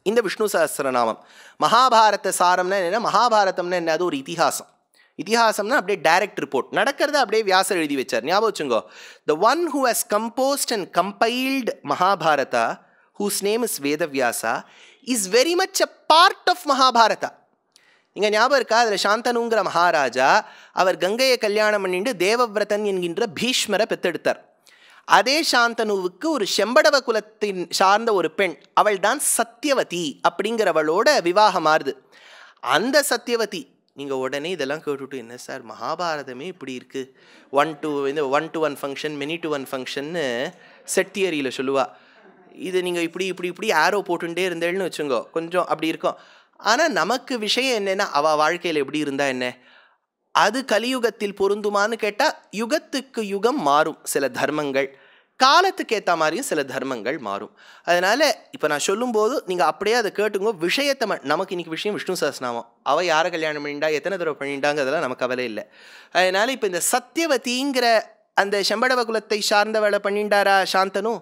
இந்த விஷ்ணு சஹசிரநாமம் மகாபாரத சாரம்னா என்ன மகாபாரதம்னா என்ன அது ஒரு இதிகாசம் இதிகாசம்னா அப்படியே டைரக்ட் ரிப்போர்ட் நடக்கிறத அப்படியே வியாசர் எழுதி வச்சார் ஞாபகம் வச்சுங்கோ the one who has composed and compiled Mahabharata whose name is Vedavyasa is very much a part of Mahabharata இங்கே ஞாபகம் இருக்கா அதில் சாந்தனுங்கிற மகாராஜா அவர் கங்கையை கல்யாணம் பண்ணிட்டு தேவவிரதன் என்கின்ற பீஷ்மரை பெத்தெடுத்தார் அதே சாந்தனுவுக்கு ஒரு செம்படவ குலத்தின் சார்ந்த ஒரு பெண் அவள் தான் சத்தியவதி அப்படிங்கிறவளோட விவாகம் மாறுது அந்த சத்தியவதி நீங்கள் உடனே இதெல்லாம் கேட்டுட்டு என்ன சார் மகாபாரதமே இப்படி இருக்குது ஒன் டு இந்த one to one function many to one ஃபங்க்ஷன்னு செட் தியரியில் சொல்லுவாள் இது நீங்கள் இப்படி இப்படி இப்படி ஆரோ போட்டுட்டே இருந்தேன்னு வச்சுங்கோ கொஞ்சம் அப்படி இருக்கும் ஆனால் நமக்கு விஷயம் என்னென்னா அவள் வாழ்க்கையில் எப்படி இருந்தால் என்ன அது கலியுகத்தில் பொருந்துமான்னு கேட்டால் யுகத்துக்கு யுகம் மாறும் சில தர்மங்கள் காலத்துக்கு ஏற்ற மாதிரியும் சில தர்மங்கள் மாறும் அதனால் இப்போ நான் சொல்லும்போது நீங்கள் அப்படியே அதை கேட்டுங்க விஷயத்தை நமக்கு இன்னைக்கு விஷயம் விஷ்ணு சஹஸ்நாமம் அவள் யாரை கல்யாணம் பண்ணிட்டா எத்தனை தடவை பண்ணிட்டாங்க அதெல்லாம் நமக்கு கவலை இல்லை அதனால் இப்போ இந்த சத்தியவதிங்கிற அந்த செம்படவ குலத்தை சார்ந்தவளை பண்ணிண்டாரா சாந்தனு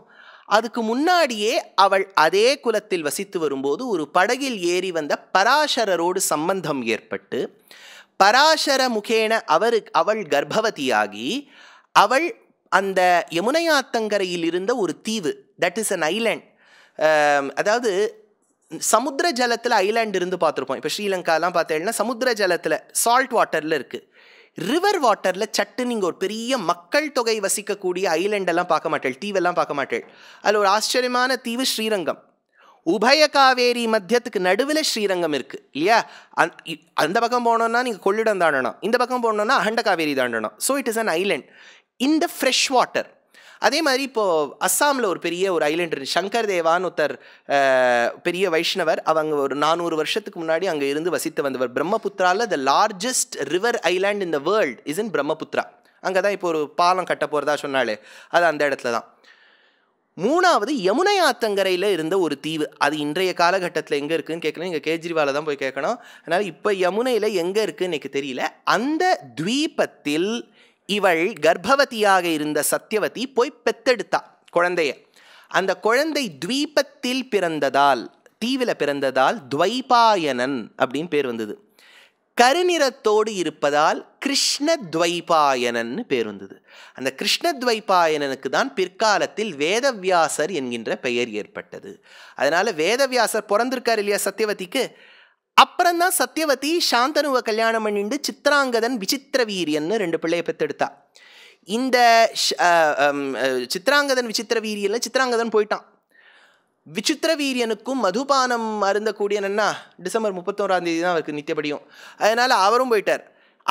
அதுக்கு முன்னாடியே அவள் அதே குலத்தில் வசித்து வரும்போது ஒரு படகில் ஏறி வந்த பராசரரோடு சம்பந்தம் ஏற்பட்டு பராசர முகேன அவரு அவள் கர்ப்பவதியாகி அவள் அந்த யமுனையாத்தங்கரையில் இருந்த ஒரு தீவு தட் இஸ் அன் ஐலேண்ட் அதாவது சமுத்திர ஜலத்தில் ஐலேண்ட் இருந்து பார்த்துருப்போம் இப்போ ஸ்ரீலங்காலாம் பார்த்தேன்னா சமுத்திர ஜலத்தில் சால்ட் வாட்டரில் இருக்குது ரிவர் வாட்டரில் சட்டு நீங்கள் ஒரு பெரிய மக்கள் தொகை வசிக்கக்கூடிய ஐலேண்டெல்லாம் பார்க்க மாட்டேள் தீவெல்லாம் பார்க்க மாட்டேள் அதில் ஒரு ஆச்சரியமான தீவு ஸ்ரீரங்கம் உபய காவேரி மத்தியத்துக்கு நடுவில் ஸ்ரீரங்கம் இருக்குது இல்லையா அந் அந்த பக்கம் போனோன்னா நீங்கள் கொள்ளிடம் தாண்டணும் இந்த பக்கம் போனோன்னா அகண்ட காவேரி தாண்டணும் so it is an island இந்த ஃப்ரெஷ் வாட்டர் அதே மாதிரி இப்போது அஸ்ஸாமில் ஒரு பெரிய ஒரு ஐலண்ட் இருந்து சங்கர் தேவான்னு ஒருத்தர் பெரிய வைஷ்ணவர் அவங்க ஒரு நானூறு வருஷத்துக்கு முன்னாடி அங்கே இருந்து வசித்து வந்தவர் பிரம்மபுத்திராவில் the largest river island in the world is in Brahmaputra அங்கே தான் இப்போ ஒரு பாலம் கட்ட போகிறதா சொன்னாலே அது அந்த இடத்துல தான் மூணாவது யமுனை ஆத்தங்கரையில் இருந்த ஒரு தீவு அது இன்றைய காலகட்டத்தில் எங்கே இருக்குதுன்னு கேட்கணும் இங்கே கேஜ்ரிவாலை தான் போய் கேட்கணும் அதனால் இப்போ யமுனையில் எங்கே இருக்குதுன்னு எனக்கு தெரியல அந்த துவீபத்தில் இவள் கர்ப்பவதியாக இருந்த சத்தியவதி போய் பெத்தெடுத்தா குழந்தைய அந்த குழந்தை துவீபத்தில் பிறந்ததால் தீவில் பிறந்ததால் துவைபாயனன் அப்படின்னு பேர் வந்தது கருநிறத்தோடு இருப்பதால் கிருஷ்ண துவைபாயனன்னு பேர் வந்தது அந்த கிருஷ்ண துவைபாயனனுக்கு தான் பிற்காலத்தில் வேதவியாசர் என்கின்ற பெயர் ஏற்பட்டது அதனால் வேதவியாசர் பிறந்திருக்கார் இல்லையா சத்தியவதிக்கு அப்புறம் தான் சத்யவதி சாந்தனுவை கல்யாணம் பண்ணிட்டு சித்ராங்கதன் விசித்திர வீரியன்னு ரெண்டு பிள்ளையை பெற்றெடுத்தா இந்த சித்ராங்கதன் விசித்திர வீரியனில் சித்ராங்கதன் போயிட்டான் விசித்திர வீரியனுக்கும் மதுபானம் அருந்தக்கூடிய நன்னா டிசம்பர் முப்பத்தோராம் தேதி தான் அவருக்கு நித்தியபடியும் அதனால் அவரும் போயிட்டார்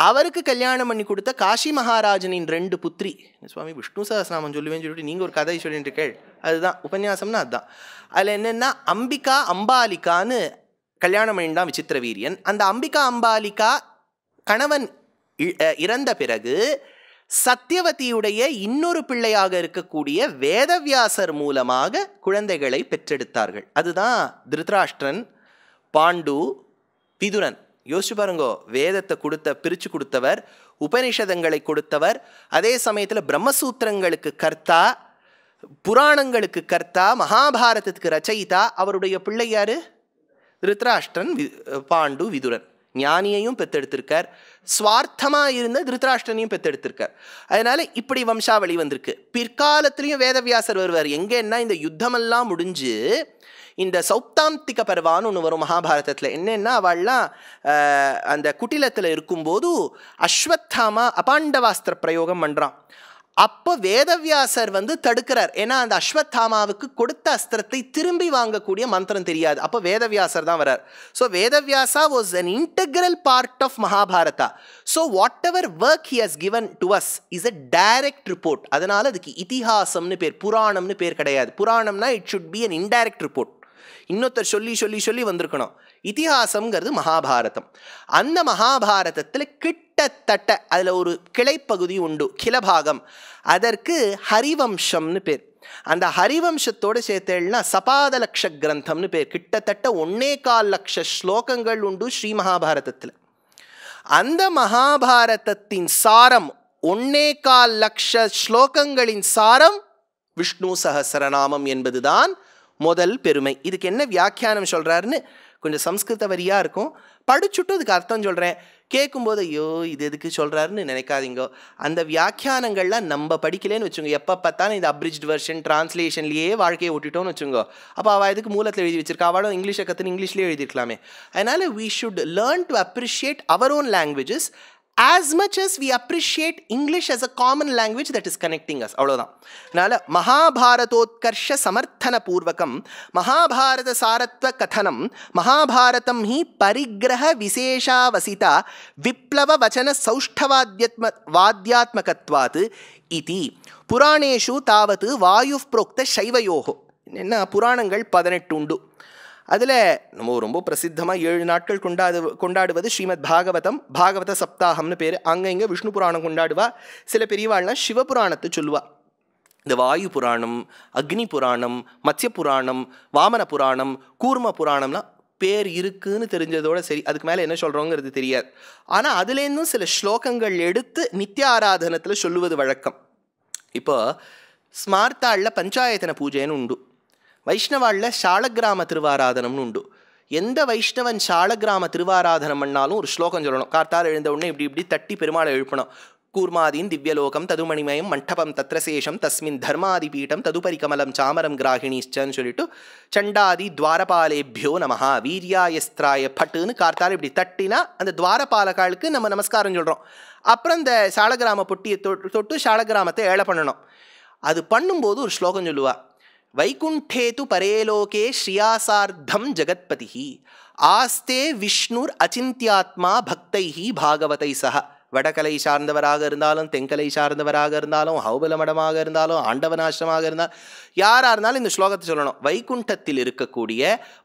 அவருக்கு கல்யாணம் பண்ணி கொடுத்த காஷி மகாராஜனின் ரெண்டு புத்திரி சுவாமி விஷ்ணு சகசிராமன் சொல்லுவேன்னு சொல்லிட்டு நீங்கள் ஒரு கதை சொல்லிட்டு கேள் அதுதான் உபன்யாசம்னா அதுதான் அதில் என்னென்னா அம்பிகா அம்பாலிகான்னு கல்யாணம் பண்ணிட்டான் விசித்திர வீரியன் அந்த அம்பிகா அம்பாலிகா கணவன் இறந்த பிறகு சத்தியவதியுடைய இன்னொரு பிள்ளையாக இருக்கக்கூடிய வேதவியாசர் மூலமாக குழந்தைகளை பெற்றெடுத்தார்கள் அதுதான் திருதராஷ்டிரன் பாண்டு பிதுரன் யோசிச்சு பாருங்கோ வேதத்தை கொடுத்த பிரித்து கொடுத்தவர் உபனிஷதங்களை கொடுத்தவர் அதே சமயத்தில் பிரம்மசூத்திரங்களுக்கு கர்த்தா புராணங்களுக்கு கர்த்தா மகாபாரதத்துக்கு ரச்சயிதா அவருடைய பிள்ளை திருத்தராஷ்டிரன் பாண்டு விதுரன் ஞானியையும் பெற்றெடுத்திருக்கார் சுவார்த்தமாக இருந்த திருத்தராஷ்டனையும் பெற்றெடுத்திருக்கார் அதனால் இப்படி வம்சாவளி வந்திருக்கு பிற்காலத்துலேயும் வேதவியாசர் வருவார் எங்கேன்னா இந்த யுத்தமெல்லாம் முடிஞ்சு இந்த சௌப்தாந்திக பருவான்னு ஒன்று வரும் மகாபாரதத்தில் என்னென்னா அவள்லாம் அந்த குட்டிலத்தில் இருக்கும்போது அஸ்வத்தாமா அபாண்டவாஸ்திர பிரயோகம் பண்ணுறான் அப்போ வேதவியாசர் வந்து தடுக்கிறார் ஏன்னா அந்த அஸ்வத்தாமாவுக்கு கொடுத்த அஸ்திரத்தை திரும்பி வாங்கக்கூடிய மந்திரம் தெரியாது அப்போ வேதவியாசர் தான் வரார் so Vedavyasa was an integral part of Mahabharata so whatever work he has given to us is a direct report அதனால் அதுக்கு இத்திஹாசம்னு பேர் புராணம்னு பேர் கிடையாது புராணம்னா it should be an indirect report இன்னொருத்தர் சொல்லி சொல்லி சொல்லி வந்திருக்கணும் இதிகாசம்ங்கிறது மகாபாரதம் அந்த மகாபாரதத்தில் கிட்டத்தட்ட அதில் ஒரு கிளைப்பகுதி உண்டு கிளபாகம் அதற்கு ஹரிவம்சம்னு பேர் அந்த ஹரிவம்சத்தோடு சேர்த்தேன்னா சபாத லக்ஷ கிரந்தம்னு பேர் கிட்டத்தட்ட ஒன்னே கால் லட்ச ஸ்லோகங்கள் உண்டு ஸ்ரீ மகாபாரதத்தில் அந்த மகாபாரதத்தின் சாரம் ஒன்னே கால் லட்ச ஸ்லோகங்களின் சாரம் விஷ்ணு சகசரநாமம் என்பதுதான் முதல் பெருமை இதுக்கு என்ன வியாக்கியானம் சொல்கிறாருன்னு கொஞ்சம் சம்ஸ்கிருத வரியாக இருக்கும் படிச்சுட்டும் அதுக்கு அர்த்தம் சொல்கிறேன் கேட்கும்போது ஐயோ இது எதுக்கு சொல்கிறாருன்னு நினைக்காதீங்க அந்த வியாக்கியானங்கள்லாம் நம்ம படிக்கலேன்னு வச்சுங்க எப்போ பார்த்தாலும் இந்த அப்ரிஜ்ட் வெர்ஷன் டிரான்ஸ்லேஷன்லேயே வாழ்க்கையை ஓட்டிட்டோம்னு வச்சுங்கோ அப்போ அவள் இதுக்கு மூலத்தில் எழுதி வச்சிருக்கா அவளும் இங்கிலீஷை கற்றுன்னு இங்கிலீஷ்லேயே எழுதியிருக்கலாமே அதனால் we should learn to appreciate our own languages as much as we appreciate English as a common language that is connecting us அவ்வளோதான் அதனால் மகாபாரதோத்கர்ஷ சமர்த்தன பூர்வகம் மகாபாரத சாரத்வ கதனம் மகாபாரதம் ஹி பரிகிரக விசேஷாவசிதா விப்ளவ வச்சன சௌஷ்டவாத்யத்ம வாத்தியாத்மகத்வாத் இதி புராணேஷு தாவது வாயு புரோக்த சைவயோகோ என்ன புராணங்கள் பதினெட்டு உண்டு அதில் நம்ம ரொம்ப பிரசித்தமாக ஏழு நாட்கள் கொண்டாடு கொண்டாடுவது ஸ்ரீமத் பாகவதம் பாகவத சப்தாகம்னு பேர் அங்கே இங்கே விஷ்ணு புராணம் கொண்டாடுவா சில பெரியவாள்னா சிவபுராணத்தை சொல்லுவாள் இந்த வாயு புராணம் அக்னி புராணம் மத்திய புராணம் வாமன புராணம் கூர்ம புராணம்லாம் பேர் இருக்குன்னு தெரிஞ்சதோட சரி அதுக்கு மேலே என்ன சொல்கிறோங்கிறது தெரியாது ஆனால் அதுலேருந்தும் சில ஸ்லோகங்கள் எடுத்து நித்திய ஆராதனத்தில் சொல்லுவது வழக்கம் இப்போ ஸ்மார்த்தாளில் பஞ்சாயத்தன பூஜைன்னு உண்டு வைஷ்ணவாளில் சாலக்கிராம திருவாராதனம்னு உண்டு எந்த வைஷ்ணவன் சாலக்கிராம திருவாராதனம் பண்ணாலும் ஒரு ஸ்லோகம் சொல்லணும் கார்த்தால் எழுந்த உடனே இப்படி இப்படி தட்டி பெருமாளை எழுப்பணும் கூர்மாதீன் திவ்யலோகம் ததுமணிமயம் மண்டபம் தத்ரசேஷம் தஸ்மின் தர்மாதி பீட்டம் ததுபரி கமலம் சாமரம் கிராகிணிஷ்டன்னு சொல்லிட்டு சண்டாதி துவாரபாலேபியோ நமஹா வீரியாயஸ்திராய பட்டுன்னு கார்த்தால் இப்படி தட்டினா அந்த துவாரபாலகாலுக்கு நம்ம நமஸ்காரம் சொல்கிறோம் அப்புறம் இந்த சாலகிராம பொட்டியை தொட்டு சாலகிராமத்தை ஏழை பண்ணணும் அது பண்ணும்போது ஒரு ஸ்லோகம் சொல்லுவாள் வைகுண்டே து பரேலோகே ஸ்ரீயாசார்த்தம் ஜகத்பதி ஆஸ்தே விஷ்ணுர் அச்சிந்தியாத்மா பக்தை பாகவதை சக வடகலை சார்ந்தவராக இருந்தாலும் தென்கலை சார்ந்தவராக இருந்தாலும் ஹௌபல மடமாக இருந்தாலும் ஆண்டவனாசிரமாக இருந்தால் யாராக இருந்தாலும் இந்த ஸ்லோகத்தை சொல்லணும் வைகுண்டத்தில் இருக்கக்கூடிய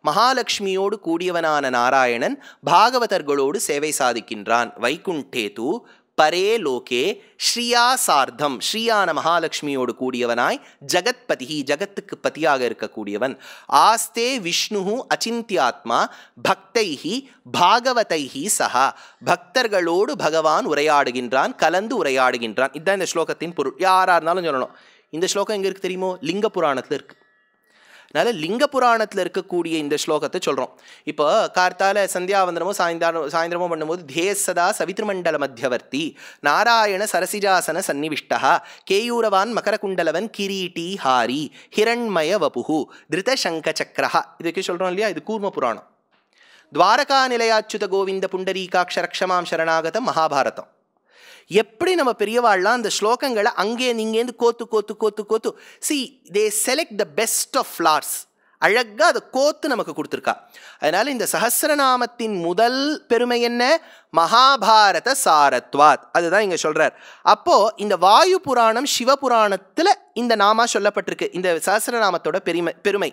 மகாலட்சுமியோடு கூடியவனான நாராயணன் பாகவதர்களோடு சேவை சாதிக்கின்றான் வைகுண்டே தூ பரே லோகே ஸ்ரீயா சார்த்தம் ஸ்ரீயான மகாலட்சுமியோடு கூடியவனாய் ஜகத்பதிகி ஜகத்துக்கு பதியாக இருக்கக்கூடியவன் ஆஸ்தே விஷ்ணு அச்சிந்தியாத்மா பக்தைஹி பாகவதைஹி சஹா பக்தர்களோடு பகவான் உரையாடுகின்றான் கலந்து உரையாடுகின்றான் இதுதான் இந்த ஸ்லோகத்தின் பொருள் யாராக இருந்தாலும் சொல்லணும் இந்த ஸ்லோகம் எங்கே இருக்குது தெரியுமோ லிங்க புராணத்தில் இருக்குது அதனால் லிங்க புராணத்தில் இருக்கக்கூடிய இந்த ஸ்லோகத்தை சொல்கிறோம் இப்போ கார்த்தால சந்தியாவந்தனமும் சாயந்தாரம் சாயந்தரமோ பண்ணும்போது தேசதா சவித்ருமண்டல மத்தியவர்த்தி நாராயண சரசிஜாசன சன்னிவிஷ்டா கேயூரவான் மகரகுண்டலவன் கிரீட்டி ஹாரி ஹிரண்மய வபுகு திருத சங்க இதுக்கு சொல்கிறோம் இல்லையா இது கூர்ம புராணம் துவாரகா நிலையாச்சுத கோவிந்த புண்டரீகாட்சரக்ஷமாம் சரணாகத மகாபாரதம் எப்படி நம்ம பெரியவாள்லாம் அந்த ஸ்லோகங்களை அங்கே நீங்கேருந்து கோத்து கோத்து கோத்து கோத்து see they select the best of flowers அழகாக அதை கோத்து நமக்கு கொடுத்துருக்கா அதனால் இந்த சஹசிரநாமத்தின் முதல் பெருமை என்ன மகாபாரத சாரத்வாத் அதுதான் இங்கே சொல்கிறார் அப்போது இந்த வாயு புராணம் சிவபுராணத்தில் இந்த நாமா சொல்லப்பட்டிருக்கு இந்த சஹசிரநாமத்தோட பெருமை பெருமை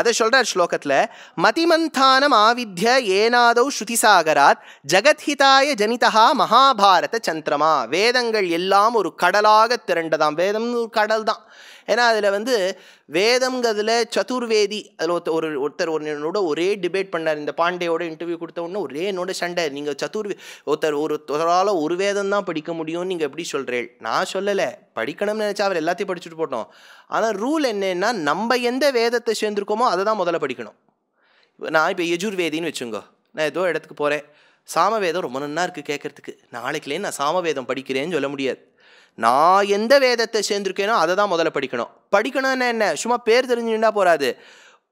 அதை சொல்கிறார் ஸ்லோகத்தில் மதிமந்தானம் ஆவித்ய ஏனாதோ ஸ்ருதிசாகராத் ஜெகத்ஹிதாய ஜனிதா மகாபாரத சந்திரமா வேதங்கள் எல்லாம் ஒரு கடலாக திரண்டதாம் வேதம் ஒரு கடல் தான் ஏன்னா அதில் வந்து வேதம்ங்கிறதுல சதுர்வேதி அதில் ஒருத்தர் ஒரு ஒருத்தர் ஒரு என்னோட ஒரே டிபேட் பண்ணார் இந்த பாண்டேயோட இன்டர்வியூ கொடுத்த உடனே ஒரே என்னோட சண்டை நீங்கள் சதுர்வே ஒருத்தர் ஒரு தொடரால் ஒரு வேதம் தான் படிக்க முடியும்னு நீங்கள் எப்படி சொல்கிறேன் நான் சொல்லலை படிக்கணும்னு நினச்சா அவர் எல்லாத்தையும் படிச்சுட்டு போட்டோம் ஆனால் ரூல் என்னென்னா நம்ம எந்த வேதத்தை சேர்ந்துருக்கோமோ அதை தான் முதல்ல படிக்கணும் நான் இப்போ யஜுர்வேதின்னு வச்சுங்கோ நான் ஏதோ இடத்துக்கு போகிறேன் சாமவேதம் ரொம்ப நன்னா இருக்குது கேட்குறதுக்கு நாளைக்குலேயே நான் சாமவேதம் படிக்கிறேன்னு சொல்ல முடியாது நான் எந்த வேதத்தை சேர்ந்துருக்கேனோ அதை தான் முதல்ல படிக்கணும் படிக்கணும்னா என்ன சும்மா பேர் தெரிஞ்சுட்டா போகாது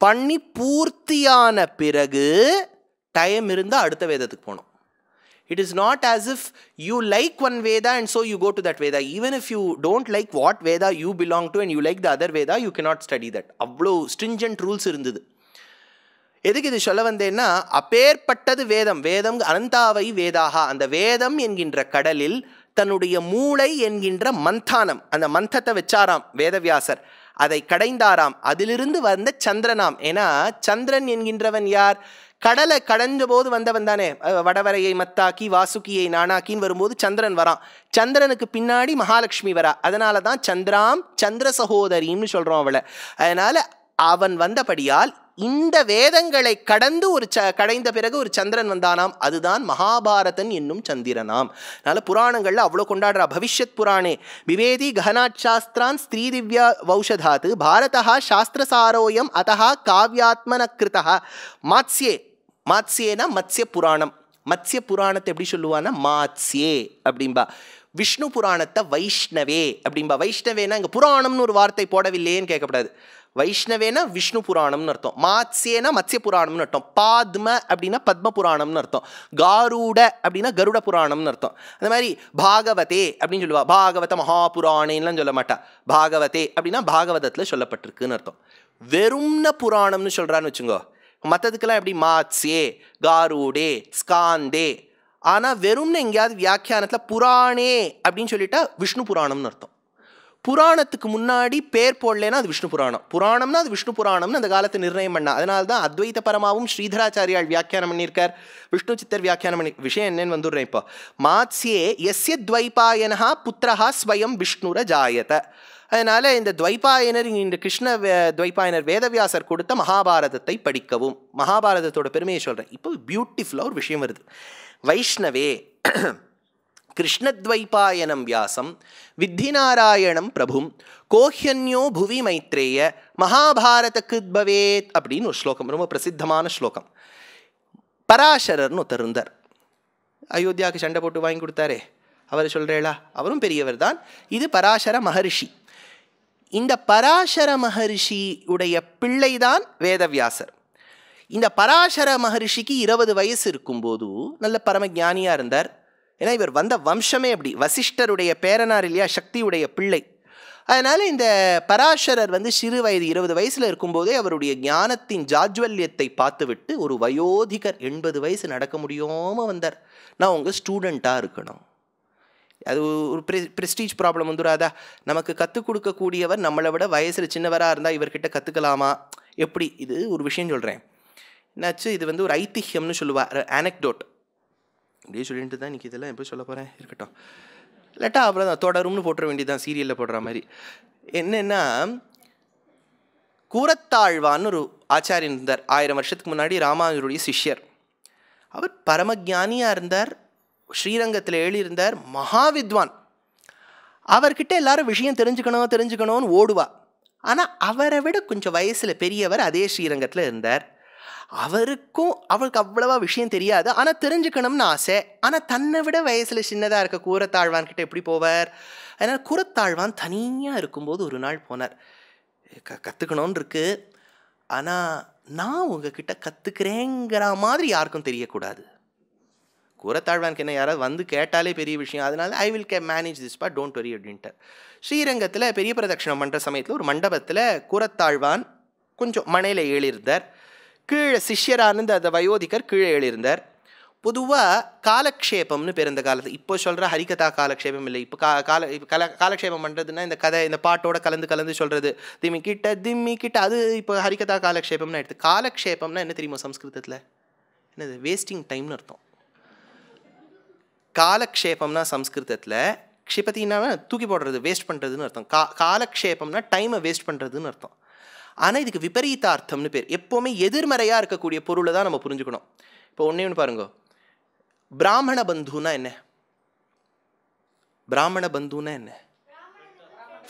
பண்ணி பூர்த்தியான பிறகு டைம் இருந்தால் அடுத்த வேதத்துக்கு போகணும் it is not as if you like one Veda and so you go to that Veda even if you don't like what Veda you belong to and you like the other Veda you cannot study that அவ்வளோ ஸ்ட்ரிஞ்சன்ட் ரூல்ஸ் இருந்தது எதுக்கு இது சொல்ல வந்தேன்னா அப்பேற்பட்டது வேதம் வேதம் அனந்தாவை வேதாகா அந்த வேதம் என்கின்ற கடலில் தன்னுடைய மூளை என்கின்ற மந்தானம் அந்த மந்தத்தை வச்சாராம் வேதவியாசர் அதை கடைந்தாராம் அதிலிருந்து வந்த சந்திரனாம் ஏன்னா சந்திரன் என்கின்றவன் யார் கடலை கடைஞ்ச போது வந்தவன் தானே வடவரையை மத்தாக்கி வாசுக்கியை நானாக்கின்னு வரும்போது சந்திரன் வரான் சந்திரனுக்கு பின்னாடி மகாலட்சுமி வரா அதனால தான் சந்திராம் சந்திர சகோதரின்னு சொல்கிறோம் அவளை அதனால் அவன் வந்தபடியால் இந்த வேதங்களை கடந்து ஒரு ச கடைந்த பிறகு ஒரு சந்திரன் வந்தானாம் அதுதான் மகாபாரதன் என்னும் சந்திரனாம் அதனால் புராணங்களில் அவ்வளோ கொண்டாடுறா பவிஷ்யத் புராணே விவேதி கஹனாட்சாஸ்திரான் ஸ்திரீ திவ்யா வௌஷதாத்து பாரதா சாஸ்திரசாரோயம் அத்தா காவியாத்மன மாத்ஸ்யே மாத்ஸ்யேனா மத்ஸ்ய புராணம் மத்ஸ்ய புராணத்தை எப்படி சொல்லுவான்னா மாத்ஸ்யே அப்படின்பா விஷ்ணு புராணத்தை வைஷ்ணவே அப்படின்பா வைஷ்ணவேனா இங்கே புராணம்னு ஒரு வார்த்தை போடவில்லையேன்னு கேட்கப்படாது வைஷ்ணவேனா விஷ்ணு புராணம்னு அர்த்தம் மாத்சேனா மத்ய புராணம்னு அர்த்தம் பாத்ம அப்படின்னா பத்ம புராணம்னு அர்த்தம் காரூட அப்படின்னா கருட புராணம்னு அர்த்தம் அந்த மாதிரி பாகவதே அப்படின்னு சொல்லுவா பாகவத மகாபுராணேலாம் சொல்ல மாட்டா பாகவதே அப்படின்னா பாகவதத்தில் சொல்லப்பட்டிருக்குன்னு அர்த்தம் வெறும்ன புராணம்னு சொல்கிறான்னு வச்சுங்கோ மற்றதுக்கெல்லாம் எப்படி மாத்ஸ்யே காரூடே ஸ்காந்தே ஆனால் வெறும்னு எங்கேயாவது வியாக்கியானத்தில் புராணே அப்படின்னு சொல்லிட்டா விஷ்ணு புராணம்னு அர்த்தம் புராணத்துக்கு முன்னாடி பேர் போடலன்னா அது விஷ்ணு புராணம் புராணம்னா அது விஷ்ணு புராணம்னு அந்த காலத்தை நிர்ணயம் பண்ணா அதனால தான் அத்வைத பரமாவும் ஸ்ரீதராச்சாரியால் வியாக்கியானம் பண்ணியிருக்கார் விஷ்ணு சித்தர் வியாக்கியானம் பண்ணி விஷயம் என்னன்னு வந்துடுறேன் இப்போ மாத்ஸ்யே எஸ்ய துவைபாயனா புத்திரஹா ஸ்வயம் விஷ்ணுர ஜாயத அதனால் இந்த துவைபாயனர் இந்த கிருஷ்ண துவைபாயனர் வேதவியாசர் கொடுத்த மகாபாரதத்தை படிக்கவும் மகாபாரதத்தோட பெருமையை சொல்கிறேன் இப்போ பியூட்டிஃபுல்லாக ஒரு விஷயம் வருது வைஷ்ணவே கிருஷ்ணத்வைபாயனம் வியாசம் வித்திநாராயணம் பிரபும் கோஹ்யன்யோ புவி மைத்ரேய மகாபாரத கிருத்பவேத் அப்படின்னு ஒரு ஸ்லோகம் ரொம்ப பிரசித்தமான ஸ்லோகம் பராசரர்னு ஒருத்தர் இருந்தார் அயோத்தியாவுக்கு சண்டை போட்டு வாங்கி கொடுத்தாரே அவர் சொல்கிறேளா அவரும் பெரியவர் தான் இது பராசர மகரிஷி இந்த பராசர மகரிஷி உடைய பிள்ளைதான் வேதவியாசர் இந்த பராசர மகரிஷிக்கு இருபது வயசு இருக்கும்போது நல்ல பரம ஞானியாக இருந்தார் ஏன்னா இவர் வந்த வம்சமே அப்படி வசிஷ்டருடைய பேரனார் இல்லையா சக்தியுடைய பிள்ளை அதனால் இந்த பராசரர் வந்து சிறு வயது இருபது வயசில் இருக்கும்போதே அவருடைய ஞானத்தின் ஜாஜ்வல்யத்தை பார்த்துவிட்டு ஒரு வயோதிகர் எண்பது வயசு நடக்க முடியாமல் வந்தார் நான் உங்கள் ஸ்டூடெண்ட்டாக இருக்கணும் அது ஒரு ப்ரி ப்ரெஸ்டீஜ் ப்ராப்ளம் வந்துடாதா நமக்கு கற்றுக் கொடுக்கக்கூடியவர் நம்மளை விட வயசில் சின்னவராக இருந்தால் இவர்கிட்ட கற்றுக்கலாமா எப்படி இது ஒரு விஷயம் சொல்கிறேன் என்னாச்சு இது வந்து ஒரு ஐதிஹ்யம்னு சொல்லுவார் அனக்டோட் அப்படியே சொல்லிட்டு தான் இன்றைக்கி இதெல்லாம் எப்படி சொல்ல போகிறேன் இருக்கட்டும் இல்லாட்டா அப்புறம் தான் தொடரும்னு போட்டுற தான் சீரியலில் போடுற மாதிரி என்னென்னா கூரத்தாழ்வான்னு ஒரு ஆச்சாரியன் இருந்தார் ஆயிரம் வருஷத்துக்கு முன்னாடி ராமானுஜருடைய சிஷ்யர் அவர் பரமஜானியாக இருந்தார் ஸ்ரீரங்கத்தில் எழுதியிருந்தார் மகாவித்வான் அவர்கிட்ட எல்லாரும் விஷயம் தெரிஞ்சுக்கணும் தெரிஞ்சுக்கணும்னு ஓடுவா ஆனால் அவரை விட கொஞ்சம் வயசில் பெரியவர் அதே ஸ்ரீரங்கத்தில் இருந்தார் அவருக்கும் அவளுக்கு அவ்வளவா விஷயம் தெரியாது ஆனால் தெரிஞ்சுக்கணும்னு ஆசை ஆனால் தன்னை விட வயசில் சின்னதாக இருக்க கூரத்தாழ்வான்கிட்ட எப்படி போவார் அதனால் கூரத்தாழ்வான் தனியாக இருக்கும்போது ஒரு நாள் போனார் க கற்றுக்கணும்னு இருக்கு ஆனால் நான் உங்ககிட்ட கற்றுக்கிறேங்கிற மாதிரி யாருக்கும் தெரியக்கூடாது கூரத்தாழ்வானுக்கு என்ன யாராவது வந்து கேட்டாலே பெரிய விஷயம் அதனால I will okay manage this பா டோன்ட் வரி அப்படின்ட்டு ஸ்ரீரங்கத்தில் பெரிய பிரதட்சிணம் பண்ணுற சமயத்தில் ஒரு மண்டபத்தில் கூரத்தாழ்வான் கொஞ்சம் மனையில் ஏழிருந்தார் கீழே சிஷ்யராக அந்த வயோதிகர் கீழே எழுந்தார் பொதுவாக காலக்ஷேபம்னு பேர் இந்த இப்போ சொல்கிற ஹரிகதா காலக்ஷேபம் இல்லை இப்போ கா கால இப்போ கல காலக்ஷேபம் பண்ணுறதுன்னா இந்த கதை இந்த பாட்டோட கலந்து கலந்து சொல்கிறது திம்மி கிட்ட திம்மி கிட்ட அது இப்போ ஹரிகதா காலக்ஷேபம்னு எடுத்து காலக்ஷேபம்னா என்ன தெரியுமா சம்ஸ்கிருதத்தில் என்னது வேஸ்டிங் டைம்னு அர்த்தம் காலக்ஷேபம்னா சம்ஸ்கிருதத்தில் க்ஷிபத்தின்னா தூக்கி போடுறது வேஸ்ட் பண்ணுறதுன்னு அர்த்தம் கா காலக்ஷேபம்னா டைமை வேஸ்ட் பண்ணுறதுன்னு அர்த்தம் ஆனால் இதுக்கு விபரீதார்த்தம்னு பேர் எப்போவுமே எதிர்மறையாக இருக்கக்கூடிய பொருளை தான் நம்ம புரிஞ்சுக்கணும் இப்போ ஒன்றே ஒன்று பாருங்க பிராமண பந்துன்னா என்ன பிராமண பந்துன்னா என்ன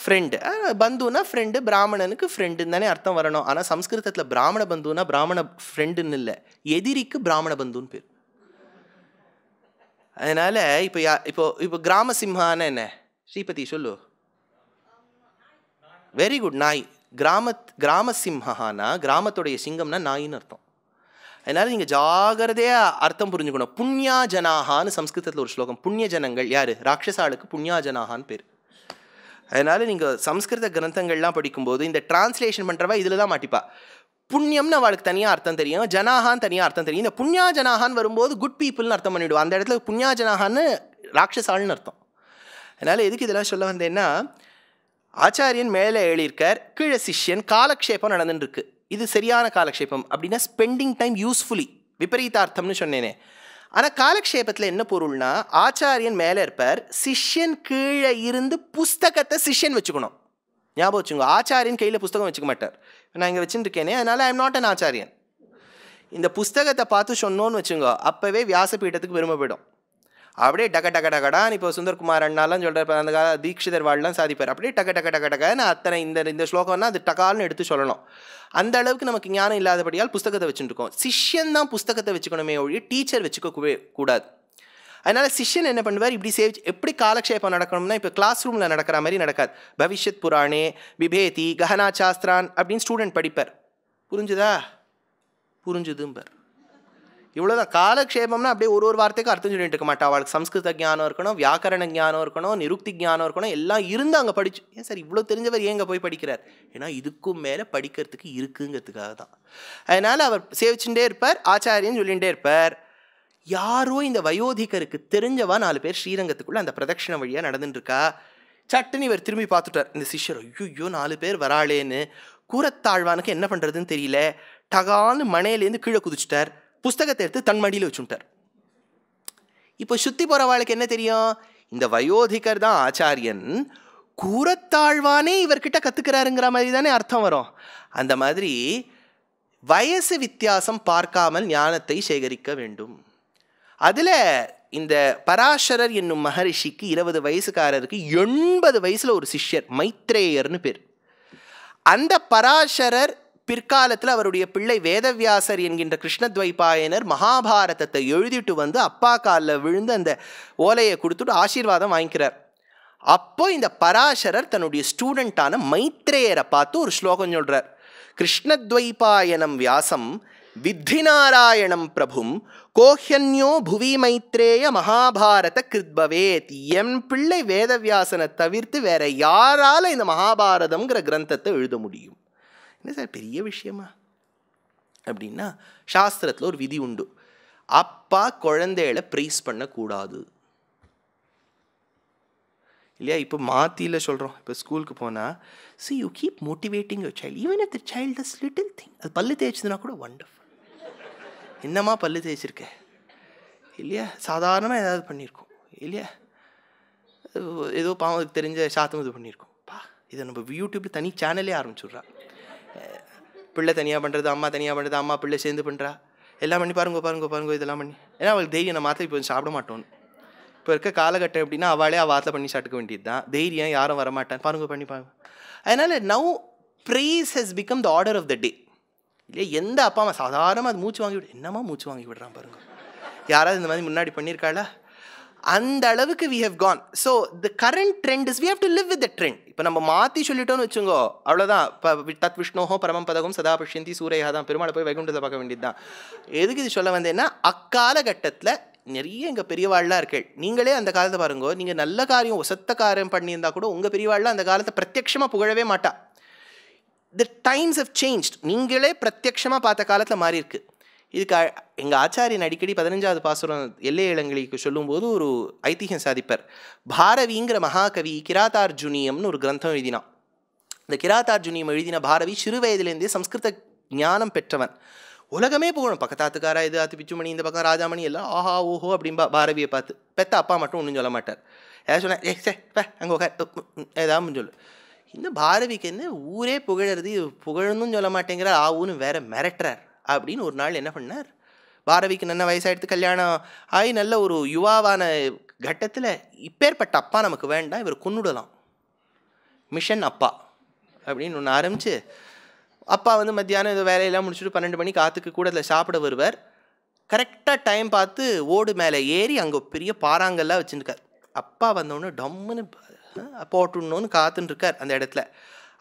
ஃப்ரெண்டு பந்துன்னா ஃப்ரெண்டு பிராமணனுக்கு ஃப்ரெண்டுன்னு தானே அர்த்தம் வரணும் ஆனால் சம்ஸ்கிருதத்தில் பிராமண பந்துன்னா பிராமண ஃப்ரெண்டுன்னு இல்லை எதிரிக்கு பிராமண பந்துன்னு பேர் அதனால் இப்போ யா இப்போ இப்போ கிராம சிம்ஹான்னு என்ன ஸ்ரீபதி சொல்லு வெரி குட் நாய் கிராமத் கிராம சிம்ஹானா கிராமத்துடைய சிங்கம்னா நாயின்னு அர்த்தம் அதனால் நீங்கள் ஜாகிரதையாக அர்த்தம் புரிஞ்சுக்கணும் புண்ணியா ஜனாகான்னு சம்ஸ்கிருதத்தில் ஒரு ஸ்லோகம் புண்ணிய ஜனங்கள் யார் ராட்சசாளுக்கு புண்ணியா ஜனாகான்னு பேர் அதனால் நீங்கள் சம்ஸ்கிருத கிரந்தங்கள்லாம் படிக்கும்போது இந்த டிரான்ஸ்லேஷன் பண்ணுறவா இதில் தான் மாட்டிப்பா புண்ணியம்னு அவளுக்கு தனியாக அர்த்தம் தெரியும் ஜனாகான்னு தனியாக அர்த்தம் தெரியும் இந்த புண்ணியா ஜனாகான்னு வரும்போது குட் பீப்புள்னு அர்த்தம் பண்ணிவிடுவோம் அந்த இடத்துல புண்ணியா ஜனாகான்னு ராட்சசாள்னு அர்த்தம் அதனால் எதுக்கு இதெல்லாம் சொல்ல வந்தேன்னா ஆச்சாரியன் மேலே எழுதியிருக்கார் கீழே சிஷ்யன் காலக்ஷேபம் நடந்துட்டுருக்கு இது சரியான காலக்ஷேபம் அப்படின்னா ஸ்பெண்டிங் டைம் யூஸ்ஃபுல்லி விபரீதார்த்தம்னு சொன்னேனே ஆனால் காலக்ஷேபத்தில் என்ன பொருள்னா ஆச்சாரியன் மேலே இருப்பார் சிஷ்யன் கீழே இருந்து புஸ்தகத்தை சிஷ்யன் வச்சுக்கணும் ஞாபகம் வச்சுங்க ஆச்சாரியன் கையில் புஸ்தகம் வச்சுக்க மாட்டார் நான் இங்கே வச்சுருக்கேனே அதனால் ஐம் நாட் அன் ஆச்சாரியன் இந்த புஸ்தகத்தை பார்த்து சொன்னோன்னு வச்சுங்கோ அப்போவே வியாசபீட்டத்துக்கு பெருமை போயிடும் அப்படியே டக டக டகடான்னு இப்போ சுந்தர்குமார் அண்ணாலாம் சொல்கிற இப்போ அந்த கால தீட்சிதர் வாழ்லாம் சாதிப்பார் அப்படியே டக டக டக டகன்னு அத்தனை இந்த இந்த ஸ்லோகம்னா அது டகால்னு எடுத்து சொல்லணும் அந்த அளவுக்கு நமக்கு ஞானம் இல்லாதபடியால் புஸ்தகத்தை வச்சுட்டுருக்கோம் சிஷ்யன் தான் புஸ்தகத்தை வச்சுக்கணுமே ஒழிய டீச்சர் வச்சுக்கவே கூடாது அதனால் சிஷ்யன் என்ன பண்ணுவார் இப்படி சேவ் எப்படி காலக்ஷேபம் நடக்கணும்னா இப்போ கிளாஸ் ரூமில் நடக்கிற மாதிரி நடக்காது பவிஷ்யத் புராணே விபேதி கஹனா சாஸ்திரான் அப்படின்னு ஸ்டூடெண்ட் படிப்பார் புரிஞ்சுதா புரிஞ்சுதும்பர் இவ்வளோதான் காலக்ஷேபம்னா அப்படியே ஒரு ஒரு வார்த்தைக்கு அர்த்தம் சொல்லிட்டு இருக்க மாட்டா அவளுக்கு சம்ஸ்கிருத ஜானம் இருக்கணும் வியாக்கரண ஜானம் இருக்கணும் நிருக்தி ஜானம் இருக்கணும் எல்லாம் இருந்து அங்கே படிச்சு ஏன் சார் இவ்வளோ தெரிஞ்சவர் ஏங்க போய் படிக்கிறார் ஏன்னா இதுக்கும் மேலே படிக்கிறதுக்கு இருக்குங்கிறதுக்காக தான் அதனால் அவர் சேவிச்சுட்டே இருப்பார் ஆச்சாரியன்னு சொல்லிகிட்டே இருப்பார் யாரோ இந்த வயோதிகருக்கு தெரிஞ்சவா நாலு பேர் ஸ்ரீரங்கத்துக்குள்ளே அந்த பிரதட்சிண வழியாக நடந்துட்டுருக்கா சட்டுன்னு இவர் திரும்பி பார்த்துட்டார் இந்த சிஷ்யர் ஐயோ நாலு பேர் வராளேன்னு கூரத்தாழ்வானுக்கு என்ன பண்ணுறதுன்னு தெரியல டகான்னு மனையிலேருந்து கீழே குதிச்சிட்டார் புஸ்தகத்தை எடுத்து தன் மடியில் வச்சுட்டார் இப்போ சுற்றி போகிற வாழ்க்கை என்ன தெரியும் இந்த வயோதிகர் தான் ஆச்சாரியன் கூறத்தாழ்வானே இவர்கிட்ட கற்றுக்கிறாருங்கிற மாதிரி தானே அர்த்தம் வரும் அந்த மாதிரி வயசு வித்தியாசம் பார்க்காமல் ஞானத்தை சேகரிக்க வேண்டும் அதில் இந்த பராசரர் என்னும் மகரிஷிக்கு இருபது வயசுக்காரருக்கு எண்பது வயசில் ஒரு சிஷ்யர் மைத்ரேயர்னு பேர் அந்த பராசரர் பிற்காலத்தில் அவருடைய பிள்ளை வேதவியாசர் என்கின்ற கிருஷ்ணத்வைபாயனர் மகாபாரதத்தை எழுதிட்டு வந்து அப்பா காலில் விழுந்து அந்த ஓலையை கொடுத்துட்டு ஆசீர்வாதம் வாங்கிக்கிறார் அப்போ இந்த பராசரர் தன்னுடைய ஸ்டூடெண்ட்டான மைத்ரேயரை பார்த்து ஒரு ஸ்லோகம் சொல்கிறார் கிருஷ்ணத்வைபாயனம் வியாசம் வித்திநாராயணம் பிரபும் கோஹ்யன்யோ புவி மைத்ரேய மகாபாரத கிருத்பவேத் என் பிள்ளை வேதவியாசனை தவிர்த்து வேற யாரால இந்த மகாபாரதம்ங்கிற கிரந்தத்தை எழுத முடியும் என்ன சார் பெரிய விஷயமா அப்படின்னா சாஸ்திரத்தில் ஒரு விதி உண்டு அப்பா குழந்தையில ப்ரைஸ் பண்ணக்கூடாது இல்லையா இப்போ மாத்தியில் சொல்கிறோம் இப்போ ஸ்கூலுக்கு போனால் see you keep motivating your child even if the child does little thing அது பல்லு தேய்ச்சதுனா கூட ஒண்டர்ஃபுல் என்னம்மா பல்லு தேய்ச்சிருக்க இல்லையா சாதாரணமாக ஏதாவது பண்ணியிருக்கோம் இல்லையா ஏதோ பாவம் தெரிஞ்ச சாத்தம் இது பண்ணியிருக்கோம் பா இதை நம்ம யூடியூப்பில் தனி சேனலே ஆரம்பிச்சுட்றா பிள்ளை தனியாக பண்ணுறது அம்மா தனியாக பண்ணுறது அம்மா பிள்ளை சேர்ந்து பண்ணுறா எல்லாம் பண்ணி பாருங்க பாருங்க பாருங்க இதெல்லாம் பண்ணி ஏன்னா அவளுக்கு தைரியம் நம்ம மாற்றி இப்போ சாப்பிட மாட்டோன்னு இப்போ இருக்க காலகட்டம் எப்படின்னா அவளே அவள் வார்த்தை பண்ணி சாட்டுக்க வேண்டியது தான் தைரியம் யாரும் வரமாட்டான் பாருங்க பண்ணி பாருங்க அதனால் now praise has become the order of the day இல்லையா எந்த அப்பா அம்மா சாதாரணமாக அது மூச்சு வாங்கி விடு என்னம்மா மூச்சு வாங்கி விடுறான் பாருங்க யாராவது இந்த மாதிரி முன்னாடி பண்ணியிருக்காளா அந்த அளவுக்கு we have gone so the current trend is we have to live with the trend இப்போ நம்ம மாற்றி சொல்லிட்டோம்னு வச்சுங்கோ அவ்வளோதான் இப்போ தத் விஷ்ணோஹோ பரமம் பதகம் சதா பஷ்யந்தி சூரியா தான் பெருமாளை போய் வைகுண்டத்தை பார்க்க வேண்டியது தான் எதுக்கு இது சொல்ல வந்தேன்னா அக்காலகட்டத்தில் நிறைய எங்கள் பெரியவாள்லாம் இருக்கு நீங்களே அந்த காலத்தை பாருங்க நீங்கள் நல்ல காரியம் ஒசத்த காரியம் பண்ணியிருந்தா கூட உங்கள் பெரியவாள்லாம் அந்த காலத்தை பிரத்யமாக புகழவே மாட்டா த டைம்ஸ் ஹவ் சேஞ்ச் நீங்களே பிரத்யக்ஷமாக பார்த்த காலத்தில் மாறி இருக்குது இதுக்கு எங்கள் ஆச்சாரியன் அடிக்கடி பதினஞ்சாவது பாசுரம் எல்லை இளங்கிலிக்கு சொல்லும்போது ஒரு ஐதிஹியம் சாதிப்பார் பாரவிங்கிற மகாகவி கிராத்தார்ஜுனியம்னு ஒரு கிரந்தம் எழுதினான் இந்த கிராத்தார்ஜுனியம் எழுதின பாரவி சிறு வயதிலேருந்தே சம்ஸ்கிருத ஞானம் பெற்றவன் உலகமே போகணும் பக்கத்தாத்துக்காரா இது ஆத்து பிச்சுமணி இந்த பக்கம் ராஜாமணி எல்லாம் ஆஹா ஓஹோ அப்படின்பா பாரவியை பார்த்து பெத்த அப்பா மட்டும் ஒன்றும் சொல்ல மாட்டார் ஏதாவது சொன்னேன் ஏ சே அங்கே ஏதாவது சொல்லு இந்த பாரவிக்கு என்ன ஊரே புகழறது புகழணும்னு சொல்ல மாட்டேங்கிறார் ஆ ஊன்னு வேற மிரட்டுறார் அப்படின்னு ஒரு நாள் என்ன பண்ணார் பாரவிக்கு நல்ல வயசாகிடுத்து கல்யாணம் ஆகி நல்ல ஒரு யுவாவான கட்டத்தில் இப்பேற்பட்ட அப்பா நமக்கு வேண்டாம் இவர் கொண்டுடலாம் மிஷன் அப்பா அப்படின்னு ஒன்று ஆரம்பித்து அப்பா வந்து மத்தியானம் இது வேலையெல்லாம் முடிச்சுட்டு பன்னெண்டு மணிக்கு ஆற்றுக்கு கூட அதில் சாப்பிட வருவார் கரெக்டாக டைம் பார்த்து ஓடு மேலே ஏறி அங்கே பெரிய பாறாங்கல்லாம் வச்சுருக்கார் அப்பா வந்தோடனே டம்முன்னு போட்டுடணும்னு காத்துன்னு இருக்கார் அந்த இடத்துல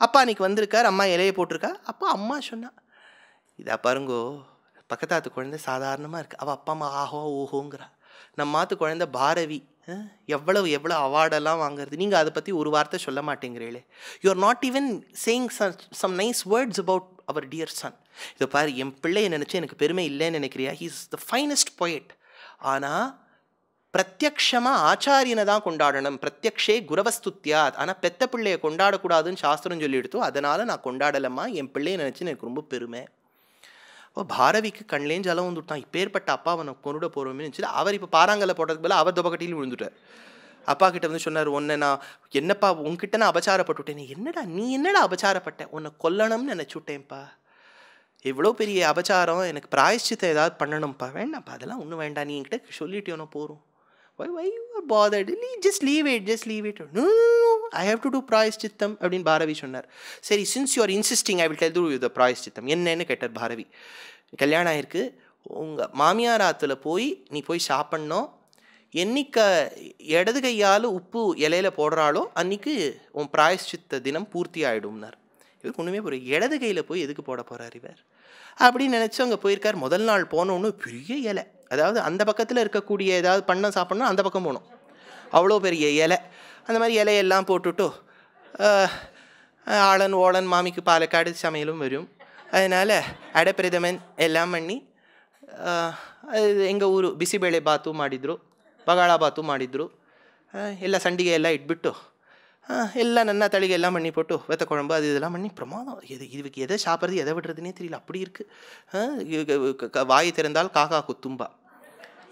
அப்பா அன்றைக்கி வந்திருக்கார் அம்மா இலையை போட்டிருக்கா அப்பா அம்மா சொன்னா இதை பாருங்கோ பக்கத்தாத்து குழந்தை சாதாரணமாக இருக்குது அவள் அப்பா அம்மா ஆஹோ ஓஹோங்கிறா நம்ம மாத்து குழந்தை பாரவி எவ்வளவு எவ்வளோ அவார்டெல்லாம் வாங்குறது நீங்கள் அதை பற்றி ஒரு வார்த்தை சொல்ல மாட்டேங்கிறீங்களே you are not even saying some nice words about our dear son இதை பாரு என் பிள்ளையை நினச்சி எனக்கு பெருமை இல்லைன்னு நினைக்கிறியா ஹீஸ் த ஃபைனஸ்ட் பொயட் ஆனால் பிரத்யக்ஷமாக ஆச்சாரியனை தான் கொண்டாடணும் பிரத்யக்ஷே குரவஸ்துத்தியா ஆனால் பெத்த பிள்ளையை கொண்டாடக்கூடாதுன்னு சாஸ்திரம் எடுத்தோம் அதனால் நான் கொண்டாடலம்மா என் பிள்ளையை நினச்சி எனக்கு ரொம்ப பெருமை அப்போ பாரவிக்கு கண்லேஞ்சு அளவு வந்துட்டான் இப்பேற்பட்ட அப்பா அவனை கொண்டுட போகிறோம்னு நினச்சிட்டு அவர் இப்போ பாறாங்கல்ல போட்டதுக்கு பதிலாக அவர் தொபக்கட்டியில் விழுந்துட்டார் அப்பா கிட்ட வந்து சொன்னார் உன்னை நான் என்னப்பா உன்கிட்ட நான் நீ என்னடா நீ என்னடா அபச்சாரப்பட்ட உன்னை கொல்லணும்னு விட்டேன்ப்பா எவ்வளோ பெரிய அபச்சாரம் எனக்கு பிராயச்சித்தை ஏதாவது பண்ணணும்ப்பா வேண்டாம்ப்பா அதெல்லாம் ஒன்றும் வேண்டாம் நீ என்கிட்ட சொல்லிட்டேனோ போகிறோம் why why you are bothered just leave it just leave it I have to do chittam அப்படின்னு பாரவி சொன்னார் சரி since you're insisting I will tell you the chittam என்னன்னு கேட்டார் பாரவி கல்யாணம் ஆயிருக்கு உங்கள் மாமியார் ஆற்றுல போய் நீ போய் சாப்பிட்ணும் என்னைக்க இடது கையால் உப்பு இலையில போடுறாளோ அன்னைக்கு உன் பிராயஷ்டித்த தினம் பூர்த்தி ஆகிடும்னார் இவருக்கு ஒன்றுமே புரியும் இடது கையில் போய் எதுக்கு போட போகிறார் இவர் அப்படின்னு நினச்சி அங்கே போயிருக்கார் முதல் நாள் போனோன்னு பெரிய இலை அதாவது அந்த பக்கத்தில் இருக்கக்கூடிய ஏதாவது பண்ணம் சாப்பிட்ணும் அந்த பக்கம் போகணும் அவ்வளோ பெரிய இலை அந்த மாதிரி இலையெல்லாம் போட்டுட்டோ ஆளன் ஓளன் மாமிக்கு பாலக்காடு சமையலும் வரும் அதனால் அடப்பிரதமன் எல்லாம் பண்ணி எங்கள் ஊர் பிசிபேளை பாத்தும் மாடிதரு பகாலா பாத்தும் மாடிதரு ಎಲ್ಲ சண்டிகை எல்லாம் இட்பிட்டு எல்லாம் நன்னா தளிகை எல்லாம் பண்ணி போட்டு வெத்த குழம்பு அது இதெல்லாம் பண்ணி பிரமாதம் எது இதுக்கு எதை சாப்பிட்றது எதை விடுறதுனே தெரியல அப்படி இருக்குது வாய் திறந்தால் காக்கா குத்தும்பா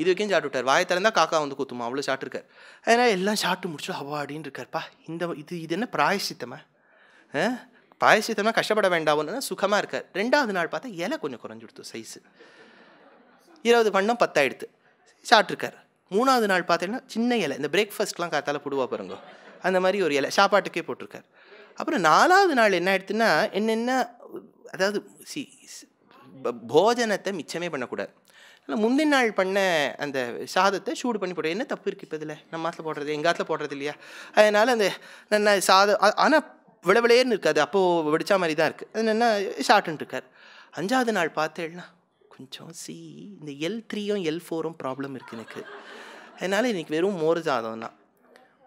இது வரைக்கும் ஷாட் விட்டார் வாயை திறந்தா காக்கா வந்து குத்துமா அவ்வளோ ஷாட் இருக்கார் அதனால் எல்லாம் சாட்டு முடிச்சு அவ்வா அப்படின்னு இருக்கார்ப்பா இந்த இது இது என்ன பிராயசித்தமா பாயசித்தமாக கஷ்டப்பட வேண்டாம்னு சுகமாக இருக்கார் ரெண்டாவது நாள் பார்த்தா இலை கொஞ்சம் குறைஞ்சி கொடுத்து சைஸு இருபது பண்ணோம் பத்தாயிடுத்து சாப்பிட்ருக்கார் இருக்கார் மூணாவது நாள் பார்த்தீங்கன்னா சின்ன இலை இந்த பிரேக்ஃபாஸ்ட்லாம் காத்தால் புடுவா பாருங்க அந்த மாதிரி ஒரு இலை சாப்பாட்டுக்கே போட்டிருக்கார் அப்புறம் நாலாவது நாள் என்ன ஆயிடுத்துன்னா என்னென்ன அதாவது சி போஜனத்தை மிச்சமே பண்ணக்கூடாது ஆனால் முந்தின நாள் பண்ண அந்த சாதத்தை சூடு பண்ணி போடுற என்ன தப்பு இருக்குது இப்போ இதில் நம்ம ஆத்தில் போடுறது எங்கள் ஆத்தில் போடுறது இல்லையா அதனால் அந்த நான் சாதம் ஆனால் விளவிளையர்னு இருக்காது அப்போது வெடித்தா மாதிரி தான் இருக்குது அது என்ன ஷார்ட்டுன்னு இருக்கார் அஞ்சாவது நாள் பார்த்தேன்னா கொஞ்சம் சி இந்த எல் த்ரீயும் எல் ஃபோரும் ப்ராப்ளம் இருக்குது எனக்கு அதனால் இன்றைக்கி வெறும் மோர் சாதம் தான்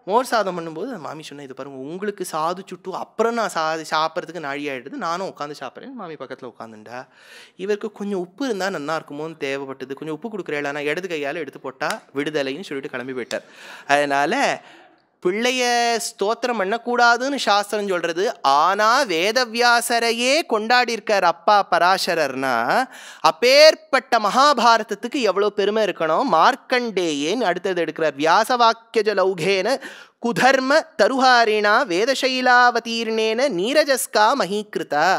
மோர் சாதம் பண்ணும்போது மாமி சொன்னேன் இது பாருங்கள் உங்களுக்கு சாது சுட்டு அப்புறம் நான் சாது சாப்பிட்றதுக்கு நாழி ஆகிடுது நானும் உட்காந்து சாப்பிட்றேன் மாமி பக்கத்தில் உட்காந்துட்டா இவருக்கு கொஞ்சம் உப்பு இருந்தால் நல்லா இருக்குமோன்னு தேவைப்பட்டது கொஞ்சம் உப்பு கொடுக்குறேன் நான் இடது கையால் எடுத்து போட்டால் விடுதலைன்னு சொல்லிட்டு கிளம்பி போயிட்டார் அதனால் பிள்ளைய ஸ்தோத்திரம் பண்ணக்கூடாதுன்னு சாஸ்திரம் சொல்கிறது ஆனால் வேதவியாசரையே இருக்கார் அப்பா பராசரர்னா அப்பேற்பட்ட மகாபாரதத்துக்கு எவ்வளோ பெருமை இருக்கணும் மார்க்கண்டேயேன்னு அடுத்தது எடுக்கிறார் வாக்கிய லௌகேன குதர்ம தருஹாரிணா வேதசைலாவதீர்ணேன நீரஜஸ்கா மகீகிருதா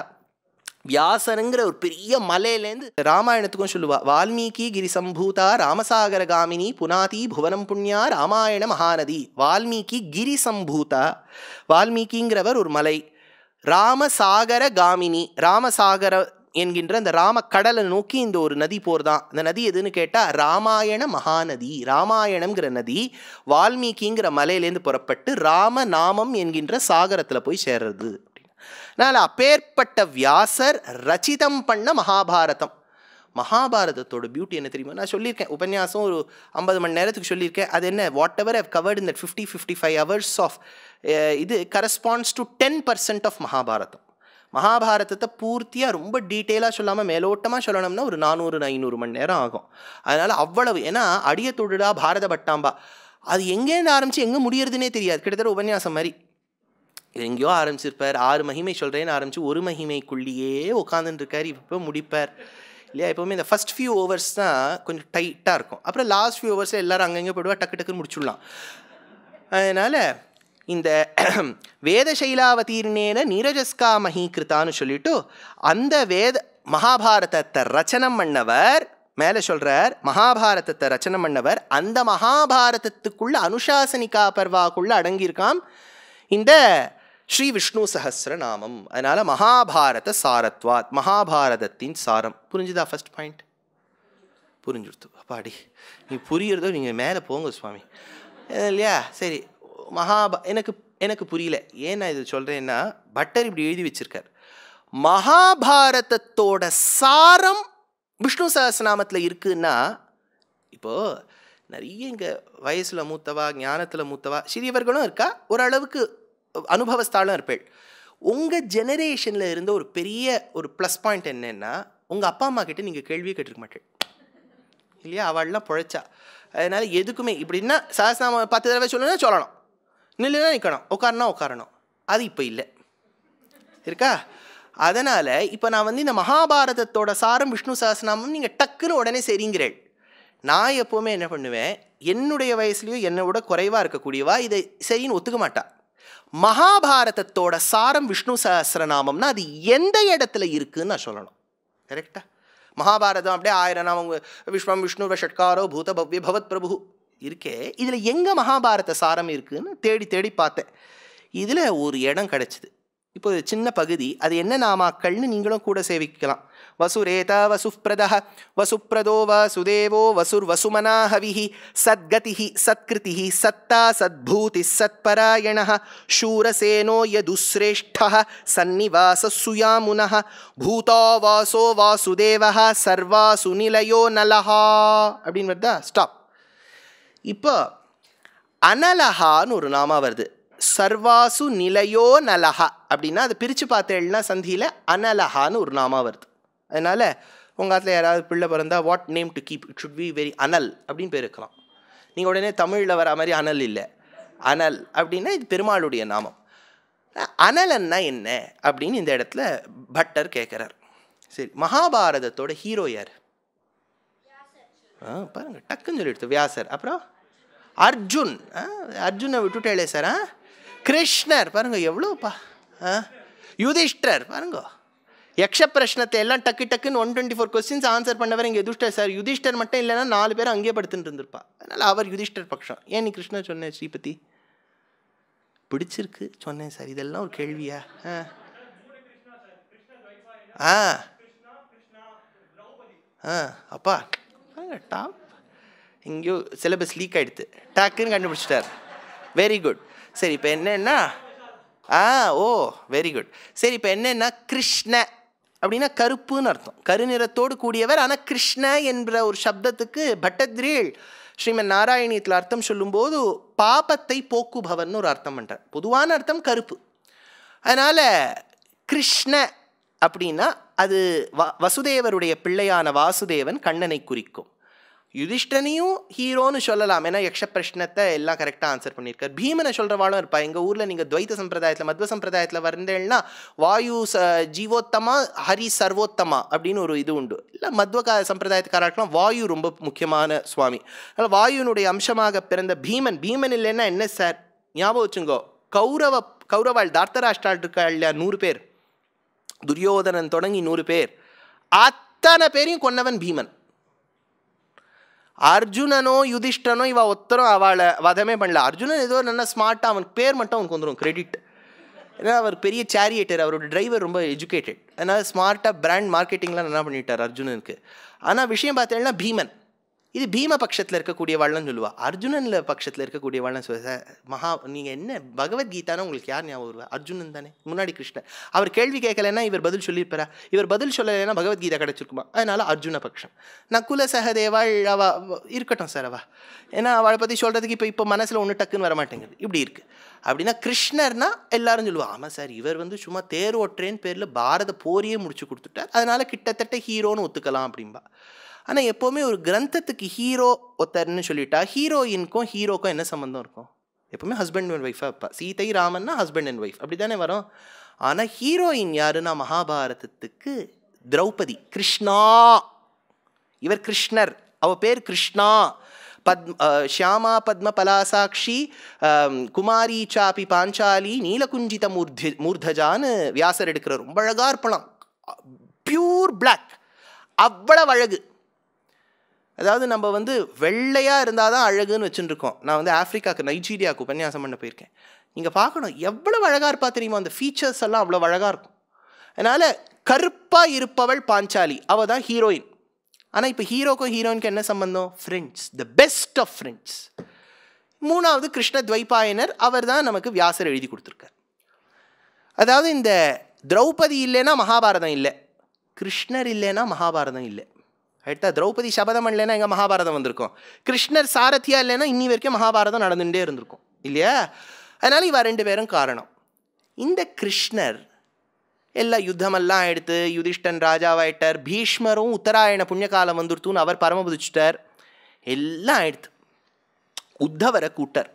வியாசனுங்கிற ஒரு பெரிய மலையிலேருந்து ராமாயணத்துக்கும் சொல்லுவா வால்மீகி கிரிசம்பூதா ராமசாகர காமினி புனாதி புவனம் புண்ணியா ராமாயண மகாநதி வால்மீகி கிரிசம்பூதா வால்மீகிங்கிறவர் ஒரு மலை ராமசாகர காமினி ராமசாகர என்கின்ற அந்த ராம கடலை நோக்கி இந்த ஒரு நதி போர்தான் அந்த நதி எதுன்னு கேட்டால் ராமாயண மகாநதி ராமாயணம்ங்கிற நதி வால்மீகிங்கிற மலையிலேருந்து புறப்பட்டு ராமநாமம் என்கின்ற சாகரத்தில் போய் சேர்றது அதனால் அப்பேற்பட்ட வியாசர் ரச்சிதம் பண்ண மகாபாரதம் மகாபாரதத்தோட பியூட்டி என்ன தெரியுமா நான் சொல்லியிருக்கேன் உபன்யாசம் ஒரு ஐம்பது மணி நேரத்துக்கு சொல்லியிருக்கேன் அது என்ன வாட் எவர் ஹவ் கவர்ட் இந்த fifty fifty five hours of இது corresponds to ten percent of Mahabharatam மகாபாரதத்தை பூர்த்தியாக ரொம்ப டீட்டெயிலாக சொல்லாமல் மேலோட்டமாக சொல்லணும்னா ஒரு நானூறு ஐநூறு மணி நேரம் ஆகும் அதனால் அவ்வளவு ஏன்னா அடிய தொடுடா பாரத பட்டாம்பா அது எங்கேருந்து ஆரம்பித்து எங்கே முடியறதுனே தெரியாது கிட்டத்தட்ட உபன்யாசம் மாதிரி இது எங்கேயோ ஆரம்பிச்சிருப்பார் ஆறு மகிமை சொல்கிறேன்னு ஆரம்பித்து ஒரு மகிமைக்குள்ளேயே உட்காந்துருக்கார் இப்போ முடிப்பார் இல்லையா எப்போவுமே இந்த ஃபஸ்ட் ஃபியூ ஓவர்ஸ் தான் கொஞ்சம் டைட்டாக இருக்கும் அப்புறம் லாஸ்ட் ஃபியூ ஓவர்ஸில் எல்லோரும் அங்கங்கே போடுவா டக்கு டக்குன்னு முடிச்சுடலாம் அதனால் இந்த வேத நீரஜஸ்கா மகீகிருத்தான்னு சொல்லிட்டு அந்த வேத மகாபாரதத்தை ரச்சனம் பண்ணவர் மேலே சொல்கிறார் மகாபாரதத்தை ரச்சனம் பண்ணவர் அந்த மகாபாரதத்துக்குள்ள அனுஷாசனிகா பர்வாக்குள்ளே அடங்கியிருக்காம் இந்த ஸ்ரீ விஷ்ணு சஹசிரநாமம் அதனால் மகாபாரத சாரத்வாத் மகாபாரதத்தின் சாரம் புரிஞ்சுதா ஃபஸ்ட் பாயிண்ட் புரிஞ்சுடுத்து அப்பாடி நீ புரியறதோ நீங்கள் மேலே போங்க சுவாமி இல்லையா சரி மகாபா எனக்கு எனக்கு புரியல ஏன் நான் இது சொல்கிறேன்னா பட்டர் இப்படி எழுதி வச்சுருக்கார் மகாபாரதத்தோட சாரம் விஷ்ணு சஹசிரநாமத்தில் இருக்குன்னா இப்போது நிறைய இங்கே வயசில் மூத்தவா ஞானத்தில் மூத்தவா சிறியவர்களும் இருக்கா ஓரளவுக்கு அனுபவஸ்தாலும் இருப்பேள் உங்கள் ஜெனரேஷனில் இருந்த ஒரு பெரிய ஒரு ப்ளஸ் பாயிண்ட் என்னென்னா உங்கள் அப்பா அம்மா கிட்டே நீங்கள் கேள்வியே கேட்டிருக்க மாட்டேன் இல்லையா அவள்லாம் பிழைச்சா அதனால் எதுக்குமே இப்படின்னா சாஸ்திரம் பத்து தடவை சொல்லணுன்னா சொல்லணும் நில்லுனா நிற்கணும் உட்காரனா உட்காரணும் அது இப்போ இல்லை இருக்கா அதனால் இப்போ நான் வந்து இந்த மகாபாரதத்தோட சாரம் விஷ்ணு சாஸ்திரநாமம் நீங்கள் டக்குன்னு உடனே சரிங்கிறேள் நான் எப்போவுமே என்ன பண்ணுவேன் என்னுடைய வயசுலேயும் என்னை விட குறைவாக இருக்கக்கூடியவா இதை சரின்னு ஒத்துக்க மாட்டாள் மகாபாரதத்தோட சாரம் விஷ்ணு சகசிரநாமம்னா அது எந்த இடத்துல இருக்குன்னு நான் சொல்லணும் கரெக்டா மகாபாரதம் அப்படியே ஆயிரம் நாமம் விஸ்வம் விஷ்ணு ஷட்காரோ பூத பவ்ய பவத் பிரபு இருக்கே இதில் எங்கே மகாபாரத சாரம் இருக்குதுன்னு தேடி தேடி பார்த்தேன் இதில் ஒரு இடம் கிடச்சிது இப்போ சின்ன பகுதி அது என்ன நாமாக்கள்னு நீங்களும் கூட சேவிக்கலாம் வசுரேதா வசுப்பிரத வசுப்பிரதோ வசுதேவோ வசுர்வசுமனாஹவி சத்கதி சத்கிருதி சத்தா சத்பூதி சத்பராயண சூரசேனோ யதுஸ்ரேஷ்ட சந்நிவாசசுயாமுன பூதா வாசோ வாசுதேவ சர்வாசு நிலையோ நலஹா அப்படின்னு வருதா ஸ்டாப் இப்போ அனலஹான்னு ஒரு நாமா வருது சர்வாசு நிலையோ நலஹா அப்படின்னா அதை பிரித்து பார்த்தேன்னா சந்தியில் அனலஹான்னு ஒரு நாமா வருது அதனால் உங்கள் காலத்தில் யாராவது பிள்ளை பிறந்தால் what name to keep it should be very அனல் அப்படின்னு பேர் இருக்கலாம் நீங்கள் உடனே தமிழில் வர மாதிரி அனல் இல்லை அனல் அப்படின்னா இது பெருமாளுடைய நாமம் அனலன்னா என்ன அப்படின்னு இந்த இடத்துல பட்டர் கேட்குறார் சரி மகாபாரதத்தோட ஹீரோ யார் ஆ பாருங்க டக்குன்னு சொல்லிடுத்து வியாசர் அப்புறம் அர்ஜுன் அர்ஜுனை விட்டுட்டேலே சார் ஆ கிருஷ்ணர் பாருங்க எவ்வளோப்பா ஆ யுதிஷ்டர் பாருங்க யக்ஷ பிரச்சனத்தை எல்லாம் டக்கு டக்குன்னு one twenty four questions answer பண்ணவர் இங்கே யுதிஷ்டர் சார் யுதிஷ்டர் மட்டும் இல்லைனா நாலு பேர் அங்கேயே படுத்துட்டு இருந்திருப்பா அதனால் அவர் யுதிஷ்டர் பட்சம் ஏன் நீ கிருஷ்ணா சொன்னேன் ஸ்ரீபதி பிடிச்சிருக்கு சொன்னேன் சார் இதெல்லாம் ஒரு கேள்வியா ஆ ஆ ஆ அப்பா டாப் எங்கேயோ சிலபஸ் லீக் ஆகிடுது டாக்குன்னு கண்டுபிடிச்சிட்டார் வெரி குட் சரி இப்போ என்னென்னா ஆ ஓ வெரி குட் சரி இப்போ என்னென்னா கிருஷ்ண அப்படின்னா கருப்புன்னு அர்த்தம் கருநிறத்தோடு கூடியவர் ஆனால் கிருஷ்ண என்ற ஒரு சப்தத்துக்கு பட்டத்ரீழ் ஸ்ரீமன் நாராயணியத்தில் அர்த்தம் சொல்லும்போது பாபத்தை போக்குபவன் ஒரு அர்த்தம் பண்ணுறார் பொதுவான அர்த்தம் கருப்பு அதனால் கிருஷ்ண அப்படின்னா அது வ வசுதேவருடைய பிள்ளையான வாசுதேவன் கண்ணனை குறிக்கும் யுதிஷ்டனையும் ஹீரோன்னு சொல்லலாம் ஏன்னா யக்ஷ பிரஷ்னத்தை எல்லாம் கரெக்டாக ஆன்சர் பண்ணியிருக்காரு பீமனை சொல்கிறவாளும் இருப்பா எங்கள் ஊரில் நீங்கள் துவைத்த சம்பிரதாயத்தில் மத்வ சம்பிரதாயத்தில் வந்தேன்னா வாயு ச ஜீவோத்தமா ஹரி சர்வோத்தமா அப்படின்னு ஒரு இது உண்டு இல்லை மத்வ சம்பிரதாயத்துக்காராக்கலாம் வாயு ரொம்ப முக்கியமான சுவாமி அதனால் வாயுனுடைய அம்சமாக பிறந்த பீமன் பீமன் இல்லைன்னா என்ன சார் ஞாபகம் வச்சுங்கோ கௌரவ கௌரவாள் தார்த்தராஷ்டால் இருக்கா இல்லையா நூறு பேர் துரியோதனன் தொடங்கி நூறு பேர் அத்தனை பேரையும் கொன்னவன் பீமன் அர்ஜுனனோ யுதிஷ்டனோ இவள் ஒத்தரும் அவளை வதமே பண்ணல அர்ஜுனன் ஏதோ நல்லா ஸ்மார்ட்டாக அவனுக்கு பேர் மட்டும் அவனுக்கு வந்துடும் கிரெடிட் ஏன்னா அவர் பெரிய சேரியேட்டர் அவரோட டிரைவர் ரொம்ப எஜுகேட்டட் அதனால் ஸ்மார்ட்டாக பிராண்ட் மார்க்கெட்டிங்லாம் நல்லா பண்ணிட்டார் அர்ஜுனனுக்கு ஆனால் விஷயம் பார்த்தீங்கன்னா பீமன் இது பீம பட்சத்தில் இருக்கக்கூடியவாள்னு சொல்லுவா அர்ஜுனனில் பட்சத்தில் இருக்கக்கூடியவாள்னு சொல்லுவா மகா நீங்கள் என்ன பகவத்கீதானா உங்களுக்கு யார் ஞாபகம் வருவா அர்ஜுனன் தானே முன்னாடி கிருஷ்ணர் அவர் கேள்வி கேட்கலன்னா இவர் பதில் சொல்லியிருப்பாரா இவர் பதில் சொல்லலைன்னா பகவத்கீதா கிடச்சிருக்குமா அதனால் அர்ஜுன பட்சம் நக்குல சகதேவாள் அவா இருக்கட்டும் சார் அவா ஏன்னா அவளை பற்றி சொல்கிறதுக்கு இப்போ இப்போ மனசில் ஒன்று டக்குன்னு வரமாட்டேங்குது இப்படி இருக்குது அப்படின்னா கிருஷ்ணர்னா எல்லாரும் சொல்லுவா ஆமாம் சார் இவர் வந்து சும்மா தேர் ஓட்டுறேன்னு பேரில் பாரத போரியே முடிச்சு கொடுத்துட்டார் அதனால் கிட்டத்தட்ட ஹீரோன்னு ஒத்துக்கலாம் அப்படின்பா ஆனால் எப்போவுமே ஒரு கிரந்தத்துக்கு ஹீரோ ஒருத்தர்னு சொல்லிட்டா ஹீரோயினுக்கும் ஹீரோக்கும் என்ன சம்மந்தம் இருக்கும் எப்போவுமே ஹஸ்பண்ட் அண்ட் ஒய்ஃபாக இருப்பா சீதை ராமன்னா ஹஸ்பண்ட் அண்ட் ஒய்ஃப் அப்படி தானே வரும் ஆனால் ஹீரோயின் யாருன்னா மகாபாரதத்துக்கு திரௌபதி கிருஷ்ணா இவர் கிருஷ்ணர் அவள் பேர் கிருஷ்ணா பத் ஷியாமா பத்ம பலாசாட்சி குமாரி சாபி பாஞ்சாலி நீலகுஞ்சித மூர்தி மூர்தஜான்னு வியாசர் எடுக்கிற ரொம்ப அழகாக இருப்பலாம் பியூர் பிளாக் அவ்வளவு அழகு அதாவது நம்ம வந்து வெள்ளையாக இருந்தால் தான் அழகுன்னு வச்சுட்டுருக்கோம் நான் வந்து ஆஃப்ரிக்காவுக்கு நைஜீரியாவுக்கு உபன்யாசம் பண்ண போயிருக்கேன் நீங்கள் பார்க்கணும் எவ்வளோ அழகாக இருப்பா தெரியுமா அந்த ஃபீச்சர்ஸ் எல்லாம் அவ்வளோ அழகாக இருக்கும் அதனால் கருப்பாக இருப்பவள் பாஞ்சாலி அவள் தான் ஹீரோயின் ஆனால் இப்போ ஹீரோக்கும் ஹீரோயினுக்கு என்ன சம்மந்தம் friends the best of friends மூணாவது கிருஷ்ண துவைபாயனர் அவர் தான் நமக்கு வியாசர் எழுதி கொடுத்துருக்கார் அதாவது இந்த திரௌபதி இல்லைன்னா மகாபாரதம் இல்லை கிருஷ்ணர் இல்லைன்னா மகாபாரதம் இல்லை ரைட்டா திரௌபதி சபதம் இல்லைன்னா எங்கள் மகாபாரதம் வந்திருக்கும் கிருஷ்ணர் சாரதியா இல்லைன்னா இன்னி வரைக்கும் மகாபாரதம் நடந்துகிட்டே இருந்திருக்கும் இல்லையா அதனால் இவா ரெண்டு பேரும் காரணம் இந்த கிருஷ்ணர் எல்லாம் யுத்தமெல்லாம் எடுத்து யுதிஷ்டன் ராஜாவாயிட்டார் பீஷ்மரும் உத்தராயண புண்ணியகாலம் வந்துருத்துன்னு அவர் பரமபுதிச்சிட்டார் எல்லாம் எடுத்து உத்தவரை கூட்டார்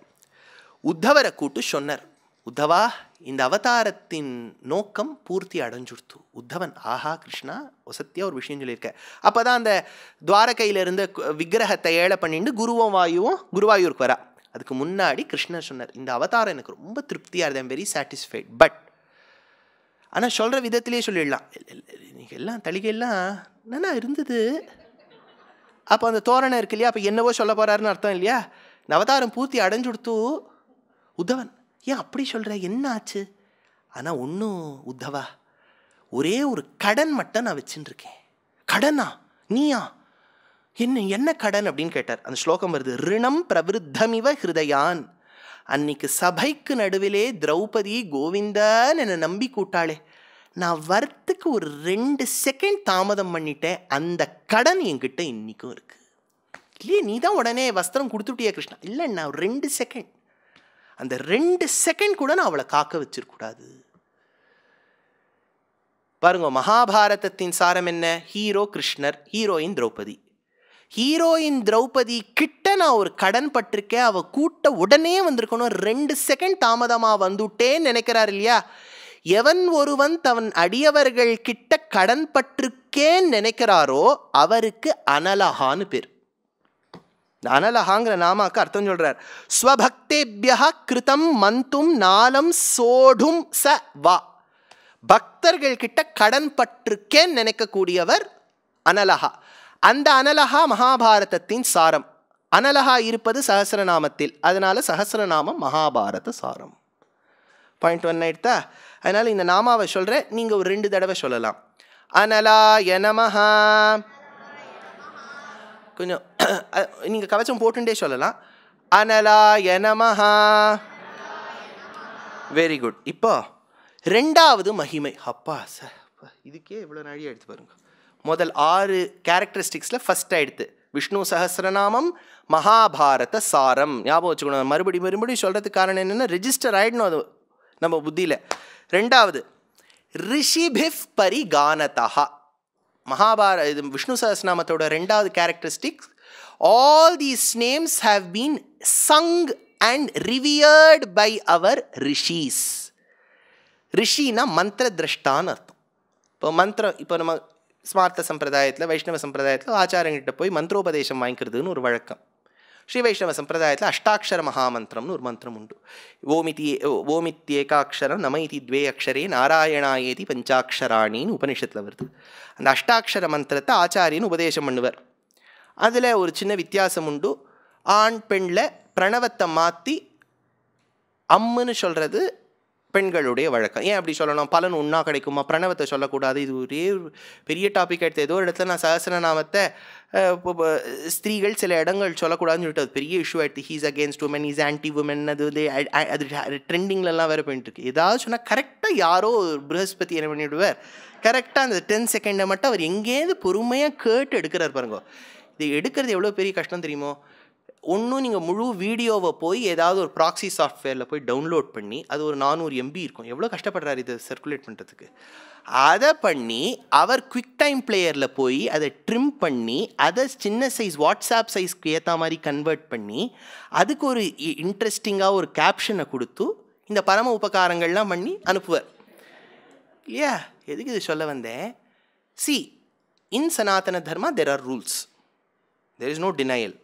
உத்தவரை கூட்டு சொன்னார் உத்தவா இந்த அவதாரத்தின் நோக்கம் பூர்த்தி அடைஞ்சுடுத்து உத்தவன் ஆஹா கிருஷ்ணா ஒசத்தியாக ஒரு விஷயம் சொல்லியிருக்க அப்போ தான் அந்த துவாரகையில் இருந்த விக்கிரகத்தை ஏழை பண்ணிட்டு குருவும் வாயுவும் குருவாயூருக்கு வரா அதுக்கு முன்னாடி கிருஷ்ணர் சொன்னார் இந்த அவதாரம் எனக்கு ரொம்ப திருப்தியாக இருந்தேன் வெரி சாட்டிஸ்ஃபைட் பட் ஆனால் சொல்கிற விதத்திலே சொல்லிடலாம் இன்னைக்கு எல்லாம் தளிகையெல்லாம் நல்லா இருந்தது அப்போ அந்த தோரணை இருக்கு இல்லையா அப்போ என்னவோ சொல்ல போகிறாருன்னு அர்த்தம் இல்லையா இந்த அவதாரம் பூர்த்தி அடைஞ்சுடுத்து உத்தவன் ஏன் அப்படி சொல்கிற என்ன ஆச்சு ஆனால் ஒன்றும் உத்தவா ஒரே ஒரு கடன் மட்டும் நான் வச்சுட்டுருக்கேன் கடனா நீயா என்ன என்ன கடன் அப்படின்னு கேட்டார் அந்த ஸ்லோகம் வருது ரிணம் பிரவிருத்தமிவ ஹிருதயான் அன்னைக்கு சபைக்கு நடுவிலே திரௌபதி கோவிந்தன் என்னை நம்பி கூட்டாளே நான் வரத்துக்கு ஒரு ரெண்டு செகண்ட் தாமதம் பண்ணிட்டேன் அந்த கடன் என்கிட்ட இன்றைக்கும் இருக்குது இல்லையே நீ தான் உடனே வஸ்திரம் கொடுத்துட்டியா கிருஷ்ணா இல்லை நான் ரெண்டு செகண்ட் அந்த ரெண்டு செகண்ட் கூட நான் அவளை காக்க வச்சிருக்கூடாது பாருங்க மகாபாரதத்தின் சாரம் என்ன ஹீரோ கிருஷ்ணர் ஹீரோயின் திரௌபதி ஹீரோயின் திரௌபதி கிட்ட நான் ஒரு கடன் பட்டிருக்கேன் அவள் கூட்ட உடனே வந்திருக்கணும் ரெண்டு செகண்ட் தாமதமாக வந்துட்டேன்னு நினைக்கிறார் இல்லையா எவன் ஒருவன் தவன் அடியவர்கள் கிட்ட கடன் பட்டிருக்கேன்னு நினைக்கிறாரோ அவருக்கு அனலஹான்னு பேர் இந்த அனலஹாங்கிற நாமாக்கு அர்த்தம் சொல்கிறார் ஸ்வபக்தேபியா கிருத்தம் மந்தும் நாளம் சோடும் ச வா பக்தர்கள் கிட்ட கடன் பட்டிருக்கேன்னு நினைக்கக்கூடியவர் அனலஹா அந்த அனலஹா மகாபாரதத்தின் சாரம் அனலஹா இருப்பது சஹசிரநாமத்தில் அதனால் சஹசிரநாமம் மகாபாரத சாரம் பாயிண்ட் ஒன் ஆயிடுத்தா அதனால் இந்த நாமாவை சொல்கிறேன் நீங்கள் ஒரு ரெண்டு தடவை சொல்லலாம் அனலாய நமஹா கொஞ்சம் நீங்கள் கவச்சம் போட்டுட்டே சொல்லலாம் அனலா எனமஹா வெரி குட் இப்போ ரெண்டாவது மகிமை அப்பா சார் இதுக்கே இவ்வளோ நாழியாக எடுத்து பாருங்க முதல் ஆறு கேரக்டரிஸ்டிக்ஸில் ஃபஸ்ட்டாக எடுத்து விஷ்ணு சஹசிரநாமம் மகாபாரத சாரம் ஞாபகம் வச்சுக்கணும் மறுபடி மறுபடியும் சொல்கிறதுக்கு காரணம் என்னென்னா ரிஜிஸ்டர் ஆகிடணும் அது நம்ம புத்தியில் ரெண்டாவது ரிஷிபிஃப் பரிகானதா மகாபார இது விஷ்ணு சஹஸ்நாமத்தோட ரெண்டாவது characteristics all these names have been sung and revered by our rishis ரிஷினா மந்திர திரஷ்டான்னு அர்த்தம் இப்போ மந்திரம் இப்போ நம்ம ஸ்மார்த்த சம்பிரதாயத்தில் வைஷ்ணவ சம்பிரதாயத்தில் ஆச்சாரங்கிட்ட போய் மந்திரோபதேசம் வாங்கிக்கிறதுன்னு ஒரு வழக்கம் ஸ்ரீ வைஷ்ணவ சம்பிரதாயத்தில் அஷ்டாட்சர மகாமந்திரம்னு ஒரு மந்திரம் உண்டு ஓமித்தி ஓமித்யேகாட்சரம் நம இது துவே அக்ஷரே நாராயணாயேதி பஞ்சாட்சராணின்னு உபனிஷத்தில் வருது அந்த அஷ்டாட்சர மந்திரத்தை ஆச்சாரியன் உபதேசம் பண்ணுவர் அதில் ஒரு சின்ன வித்தியாசம் உண்டு ஆண் பெண்ணில் பிரணவத்தை மாற்றி அம்முன்னு சொல்கிறது பெண்களுடைய வழக்கம் ஏன் அப்படி சொல்லணும் பலன் உண்ணா கிடைக்குமா பிரணவத்தை சொல்லக்கூடாது இது ஒரே பெரிய டாபிக் எடுத்து ஏதோ ஒரு இடத்துல நான் சகசரநாமத்தை ஸ்திரீகள் சில இடங்கள் சொல்லக்கூடாதுன்னு சொல்லிட்டு அது பெரிய இஷ்யூ ஆகிடுது he's against woman he's anti woman அது வந்து அது ட்ரெண்டிங்லலாம் வேறு போயிட்டு இருக்கு ஏதாவது சொன்னால் கரெக்டாக யாரோ ப்ரஹஸ்பதி என்ன பண்ணிவிடுவார் கரெக்டாக அந்த டென் செகண்டை மட்டும் அவர் எங்கேயாவது பொறுமையாக கேட்டு எடுக்கிறார் பாருங்க இது எடுக்கிறது எவ்வளோ பெரிய கஷ்டம் தெரியுமோ ஒன்றும் நீங்கள் முழு வீடியோவை போய் ஏதாவது ஒரு ப்ராக்ஸி சாஃப்ட்வேரில் போய் டவுன்லோட் பண்ணி அது ஒரு நானூறு எம்பி இருக்கும் எவ்வளோ கஷ்டப்படுறாரு இதை சர்க்குலேட் பண்ணுறதுக்கு அதை பண்ணி அவர் குவிக் டைம் பிளேயரில் போய் அதை ட்ரிம் பண்ணி அதை சின்ன சைஸ் வாட்ஸ்அப் சைஸ்க்கு ஏற்ற மாதிரி கன்வெர்ட் பண்ணி அதுக்கு ஒரு இன்ட்ரெஸ்டிங்காக ஒரு கேப்ஷனை கொடுத்து இந்த பரம உபகாரங்கள்லாம் பண்ணி அனுப்புவார் இல்லையா எதுக்கு இது சொல்ல வந்தேன் see in Sanatana Dharma there are rules there is no denial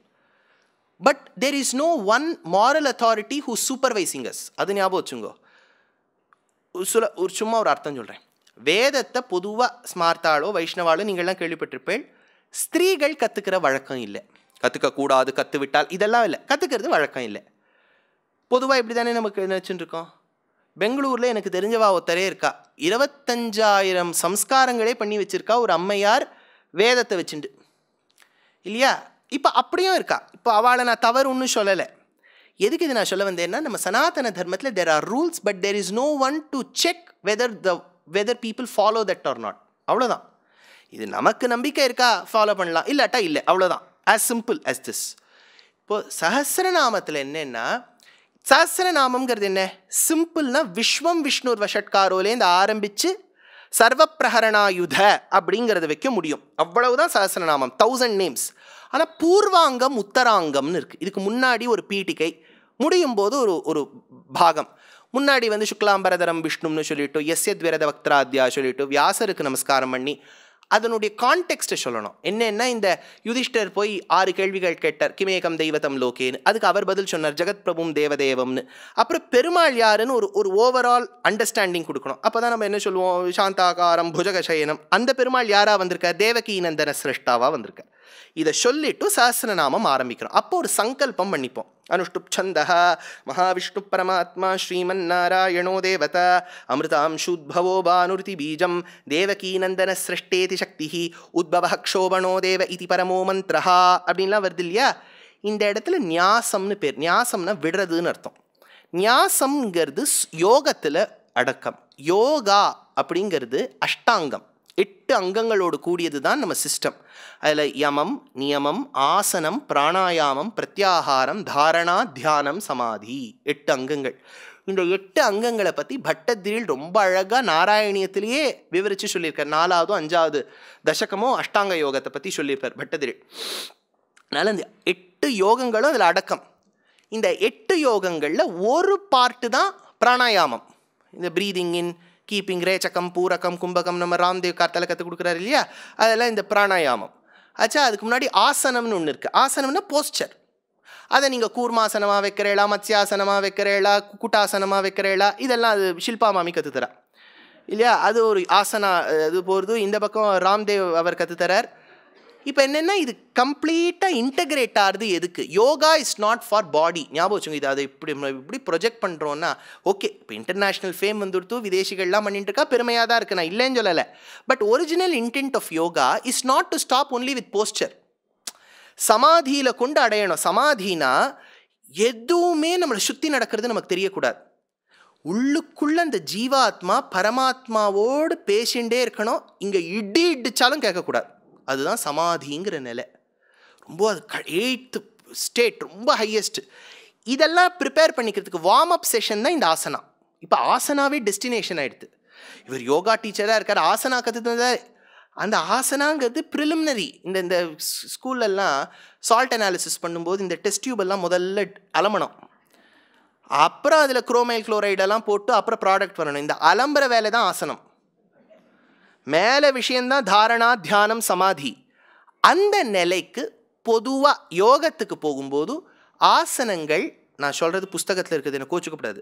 but there is no one moral authority who supervising us அது ஞாபகம் வச்சுங்கோ சில ஒரு சும்மா ஒரு அர்த்தம் சொல்கிறேன் வேதத்தை பொதுவாக ஸ்மார்த்தாலோ வைஷ்ணவாலோ நீங்கள்லாம் கேள்விப்பட்டிருப்பேன் ஸ்திரீகள் கற்றுக்கிற வழக்கம் இல்லை கற்றுக்கக்கூடாது கற்றுவிட்டால் இதெல்லாம் இல்லை கற்றுக்கிறது வழக்கம் இல்லை பொதுவாக இப்படி தானே நமக்கு நினச்சிட்டு இருக்கோம் பெங்களூரில் எனக்கு தெரிஞ்சவா ஒருத்தரே இருக்கா இருபத்தஞ்சாயிரம் சம்ஸ்காரங்களே பண்ணி வச்சுருக்கா ஒரு அம்மையார் வேதத்தை வச்சுண்டு இல்லையா இப்போ அப்படியும் இருக்கா இப்போ அவளை நான் தவறு ஒன்றும் சொல்லலை எதுக்கு இது நான் சொல்ல வந்தேன்னா நம்ம சனாதன தர்மத்தில் there are rules but there is no one to check whether the whether people follow that are not அவ்வளோதான் இது நமக்கு நம்பிக்கை இருக்கா ஃபாலோ பண்ணலாம் இல்லாட்டா இல்லை அவ்வளோதான் ஆஸ் சிம்பிள் ஆஸ் திஸ் இப்போது சஹசிரநாமத்தில் என்னென்னா சஹசிரநாமங்கிறது என்ன சிம்பிள்னா விஸ்வம் விஷ்ணுர் வஷட்காரோலேருந்து ஆரம்பித்து சர்வப்பிரகரணாயுத அப்படிங்கிறத வைக்க முடியும் அவ்வளவுதான் சஹசிரநாமம் தௌசண்ட் நேம்ஸ் ஆனால் பூர்வாங்கம் உத்தராங்கம்னு இருக்குது இதுக்கு முன்னாடி ஒரு பீட்டிகை முடியும் போது ஒரு ஒரு பாகம் முன்னாடி வந்து சுக்லாம்பரதரம் விஷ்ணுன்னு சொல்லிட்டு எஸ் விரத வக்திராத்யா சொல்லிட்டு வியாசருக்கு நமஸ்காரம் பண்ணி அதனுடைய கான்டெக்ஸ்ட்டை சொல்லணும் என்னென்னா இந்த யுதிஷ்டர் போய் ஆறு கேள்விகள் கேட்டார் கிமேகம் தெய்வத்தம் லோகேன்னு அதுக்கு அவர் பதில் சொன்னார் ஜெகத் பிரபும் தேவதேவம்னு அப்புறம் பெருமாள் யாருன்னு ஒரு ஒரு ஓவரால் அண்டர்ஸ்டாண்டிங் கொடுக்கணும் அப்போ தான் நம்ம என்ன சொல்லுவோம் சாந்தாகாரம் புஜகசயனம் அந்த பெருமாள் யாராக வந்திருக்கார் நந்தன சிரஷ்டாவாக வந்திருக்கார் இதை சொல்லிட்டு சஹசிரநாமம் ஆரம்பிக்கிறோம் அப்போ ஒரு சங்கல்பம் பண்ணிப்போம் அனுஷ்டுப் சந்தா மகாவிஷ்ணு பரமாத்மா ஸ்ரீமன் நாராயணோ தேவதா அமிர்தாம்ஷுத்பவோ பானுருதி பீஜம் தேவகீநந்தன சிருஷ்டேதி சக்தி உத்பவ க்ஷோபணோ தேவ இதி பரமோ மந்திரா அப்படின்லாம் வருது இல்லையா இந்த இடத்துல நியாசம்னு பேர் நியாசம்னா விடுறதுன்னு அர்த்தம் நியாசம்ங்கிறது யோகத்தில் அடக்கம் யோகா அப்படிங்கிறது அஷ்டாங்கம் எட்டு அங்கங்களோடு கூடியது தான் நம்ம சிஸ்டம் அதில் யமம் நியமம் ஆசனம் பிராணாயாமம் பிரத்யாகாரம் தாரணா தியானம் சமாதி எட்டு அங்கங்கள் இந்த எட்டு அங்கங்களை பற்றி பட்டத்திரியில் ரொம்ப அழகாக நாராயணியத்திலேயே விவரித்து சொல்லியிருக்கார் நாலாவதும் அஞ்சாவது தசகமோ அஷ்டாங்க யோகத்தை பற்றி சொல்லியிருப்பார் பட்டத்திரில் அதனால் இந்த எட்டு யோகங்களும் அதில் அடக்கம் இந்த எட்டு யோகங்களில் ஒரு பார்ட்டு தான் பிராணாயாமம் இந்த ப்ரீதிங்கின் கீப்பிங் ரேச்சக்கம் பூரகம் கும்பகம் நம்ம ராம்தேவ் கார்த்தால கற்றுக் கொடுக்குறாரு இல்லையா அதெல்லாம் இந்த பிராணாயாமம் ஆச்சா அதுக்கு முன்னாடி ஆசனம்னு ஒன்று இருக்குது ஆசனம்னா போஸ்டர் அதை நீங்கள் கூர்மாசனமாக வைக்கிறேளா மத்யாசனமாக வைக்கிறேளா குட்டாசனமாக வைக்கிறேளா இதெல்லாம் அது ஷில்பா மாமி கற்றுத்தரா இல்லையா அது ஒரு ஆசனா அது போகிறது இந்த பக்கம் ராம்தேவ் அவர் கற்றுத்தரார் இப்போ என்னென்னா இது கம்ப்ளீட்டாக இன்டகிரேட் ஆகுது எதுக்கு yoga is not for body ஞாபகம் வச்சுங்க இது அதை இப்படி இப்படி ப்ரொஜெக்ட் பண்ணுறோன்னா ஓகே இப்போ இன்டர்நேஷ்னல் ஃபேம் வந்துடுத்து விதேசிகள்லாம் பண்ணிட்டு இருக்கா பெருமையாக தான் இருக்கு நான் இல்லைன்னு சொல்லலை but original intent of yoga is not to stop only with posture சமாதியில் கொண்டு அடையணும் சமாதினா எதுவுமே நம்மளை சுற்றி நடக்கிறது நமக்கு தெரியக்கூடாது உள்ளுக்குள்ள அந்த ஜீவாத்மா பரமாத்மாவோடு பேசிகிட்டே இருக்கணும் இங்கே இடி இடித்தாலும் கேட்கக்கூடாது அதுதான் சமாதிங்கிற நிலை ரொம்ப அது எயித்து ஸ்டேட் ரொம்ப ஹையஸ்ட் இதெல்லாம் ப்ரிப்பேர் பண்ணிக்கிறதுக்கு வார்ம் அப் செஷன் தான் இந்த ஆசனா இப்போ ஆசனாவே டெஸ்டினேஷன் ஆகிடுது இவர் யோகா டீச்சராக இருக்கார் ஆசனா கற்றுதான் அந்த ஆசனாங்கிறது ப்ரிலிமினரி இந்த இந்த ஸ்கூல்லெல்லாம் சால்ட் அனாலிசிஸ் பண்ணும்போது இந்த டெஸ்ட் டியூபெல்லாம் முதல்ல அலமணும் அப்புறம் அதில் குரோமைல் குளோரைடெல்லாம் போட்டு அப்புறம் ப்ராடக்ட் வரணும் இந்த அலம்புற வேலை தான் ஆசனம் மேலே விஷயந்தான் தாரணா தியானம் சமாதி அந்த நிலைக்கு பொதுவாக யோகத்துக்கு போகும்போது ஆசனங்கள் நான் சொல்கிறது புஸ்தகத்தில் இருக்குது எனக்கு கோச்சுக்கப்படாது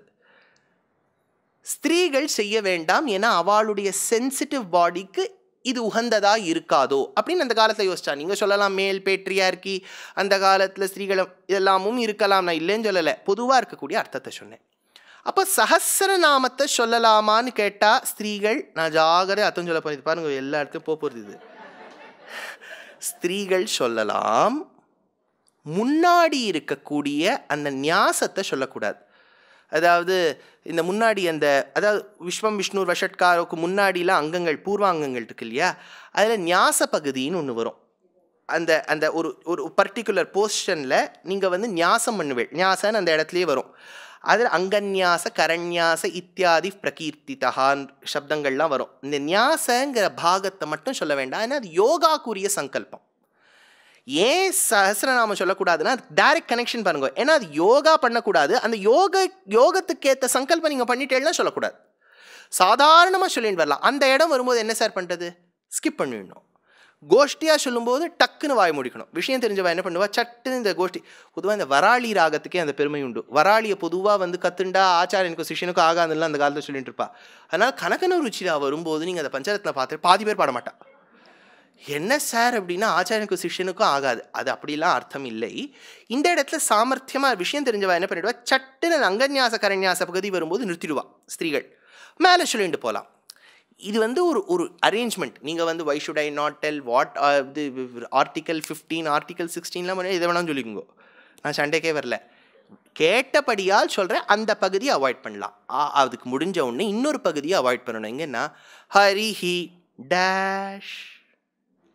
ஸ்திரீகள் செய்ய வேண்டாம் ஏன்னா அவளுடைய சென்சிட்டிவ் பாடிக்கு இது உகந்ததாக இருக்காதோ அப்படின்னு அந்த காலத்தில் யோசிச்சா நீங்கள் சொல்லலாம் மேல் பேட்ரியா இருக்கி அந்த காலத்தில் ஸ்திரீகளும் இதெல்லாமும் இருக்கலாம் நான் இல்லைன்னு சொல்லலை பொதுவாக இருக்கக்கூடிய அர்த்தத்தை சொன்னேன் அப்போ நாமத்தை சொல்லலாமான்னு கேட்டால் ஸ்திரீகள் நான் ஜாகிரதை அத்தம் சொல்ல போகிறது பாருங்க எல்லா இடத்துக்கும் போக போகிறது இது ஸ்திரீகள் சொல்லலாம் முன்னாடி இருக்கக்கூடிய அந்த நியாசத்தை சொல்லக்கூடாது அதாவது இந்த முன்னாடி அந்த அதாவது விஸ்வம் விஷ்ணு வஷட்காரோக்கு முன்னாடிலாம் அங்கங்கள் பூர்வாங்கங்கள் இருக்கு இல்லையா அதில் நியாச பகுதின்னு ஒன்று வரும் அந்த அந்த ஒரு ஒரு பர்டிகுலர் போஸ்டனில் நீங்கள் வந்து நியாசம் பண்ணுவேள் நியாசன்னு அந்த இடத்துலையே வரும் அதில் அங்கநியாச கரண்யாச இத்தியாதி தகான் சப்தங்கள்லாம் வரும் இந்த நியாசங்கிற பாகத்தை மட்டும் சொல்ல வேண்டாம் ஏன்னா அது யோகாக்குரிய சங்கல்பம் ஏன் சஹசிரநாமம் சொல்லக்கூடாதுன்னா டைரக்ட் கனெக்ஷன் பாருங்க ஏன்னா அது யோகா பண்ணக்கூடாது அந்த யோக யோகத்துக்கேற்ற சங்கல்பம் நீங்கள் பண்ணிட்டேன்னா சொல்லக்கூடாது சாதாரணமாக சொல்லிட்டு வரலாம் அந்த இடம் வரும்போது என்ன சார் பண்ணுறது ஸ்கிப் பண்ணிடணும் கோஷ்டியாக சொல்லும்போது டக்குன்னு வாய் முடிக்கணும் விஷயம் தெரிஞ்சவா என்ன பண்ணுவா சட்டுன்னு இந்த கோஷ்டி பொதுவாக இந்த வராளி ராகத்துக்கே அந்த பெருமை உண்டு வராளியை பொதுவாக வந்து கத்துண்டா ஆச்சாரியனுக்கும் சிஷியனுக்கும் ஆகாதுலாம் அந்த காலத்தில் சொல்லிட்டு இருப்பா அதனால் கனகன ருச்சியாக வரும்போது நீங்கள் அந்த பஞ்சரத்தில் பார்த்து பாதி பேர் பாட என்ன சார் அப்படின்னா ஆச்சாரியனுக்கும் சிஷியனுக்கும் ஆகாது அது அப்படிலாம் அர்த்தம் இல்லை இந்த இடத்துல சாமர்த்தியமாக விஷயம் தெரிஞ்சவா என்ன பண்ணிடுவா சட்டுன்னு அங்கன்யாச கரநியாச பகுதி வரும்போது நிறுத்திடுவா ஸ்திரீகள் மேலே சொல்லிட்டு போகலாம் இது வந்து ஒரு ஒரு அரேஞ்ச்மெண்ட் நீங்கள் வந்து why should I not tell what இது ஆர்டிக்கல் ஃபிஃப்டீன் ஆர்டிக்கல் சிக்ஸ்டீன்லாம் இதை வேணாலும் சொல்லிக்கோங்க நான் சண்டேக்கே வரல கேட்டபடியால் சொல்கிறேன் அந்த பகுதியை அவாய்ட் பண்ணலாம் அதுக்கு முடிஞ்ச உடனே இன்னொரு பகுதியை அவாய்ட் பண்ணணும் எங்கன்னா ஹரி ஹி டேஷ்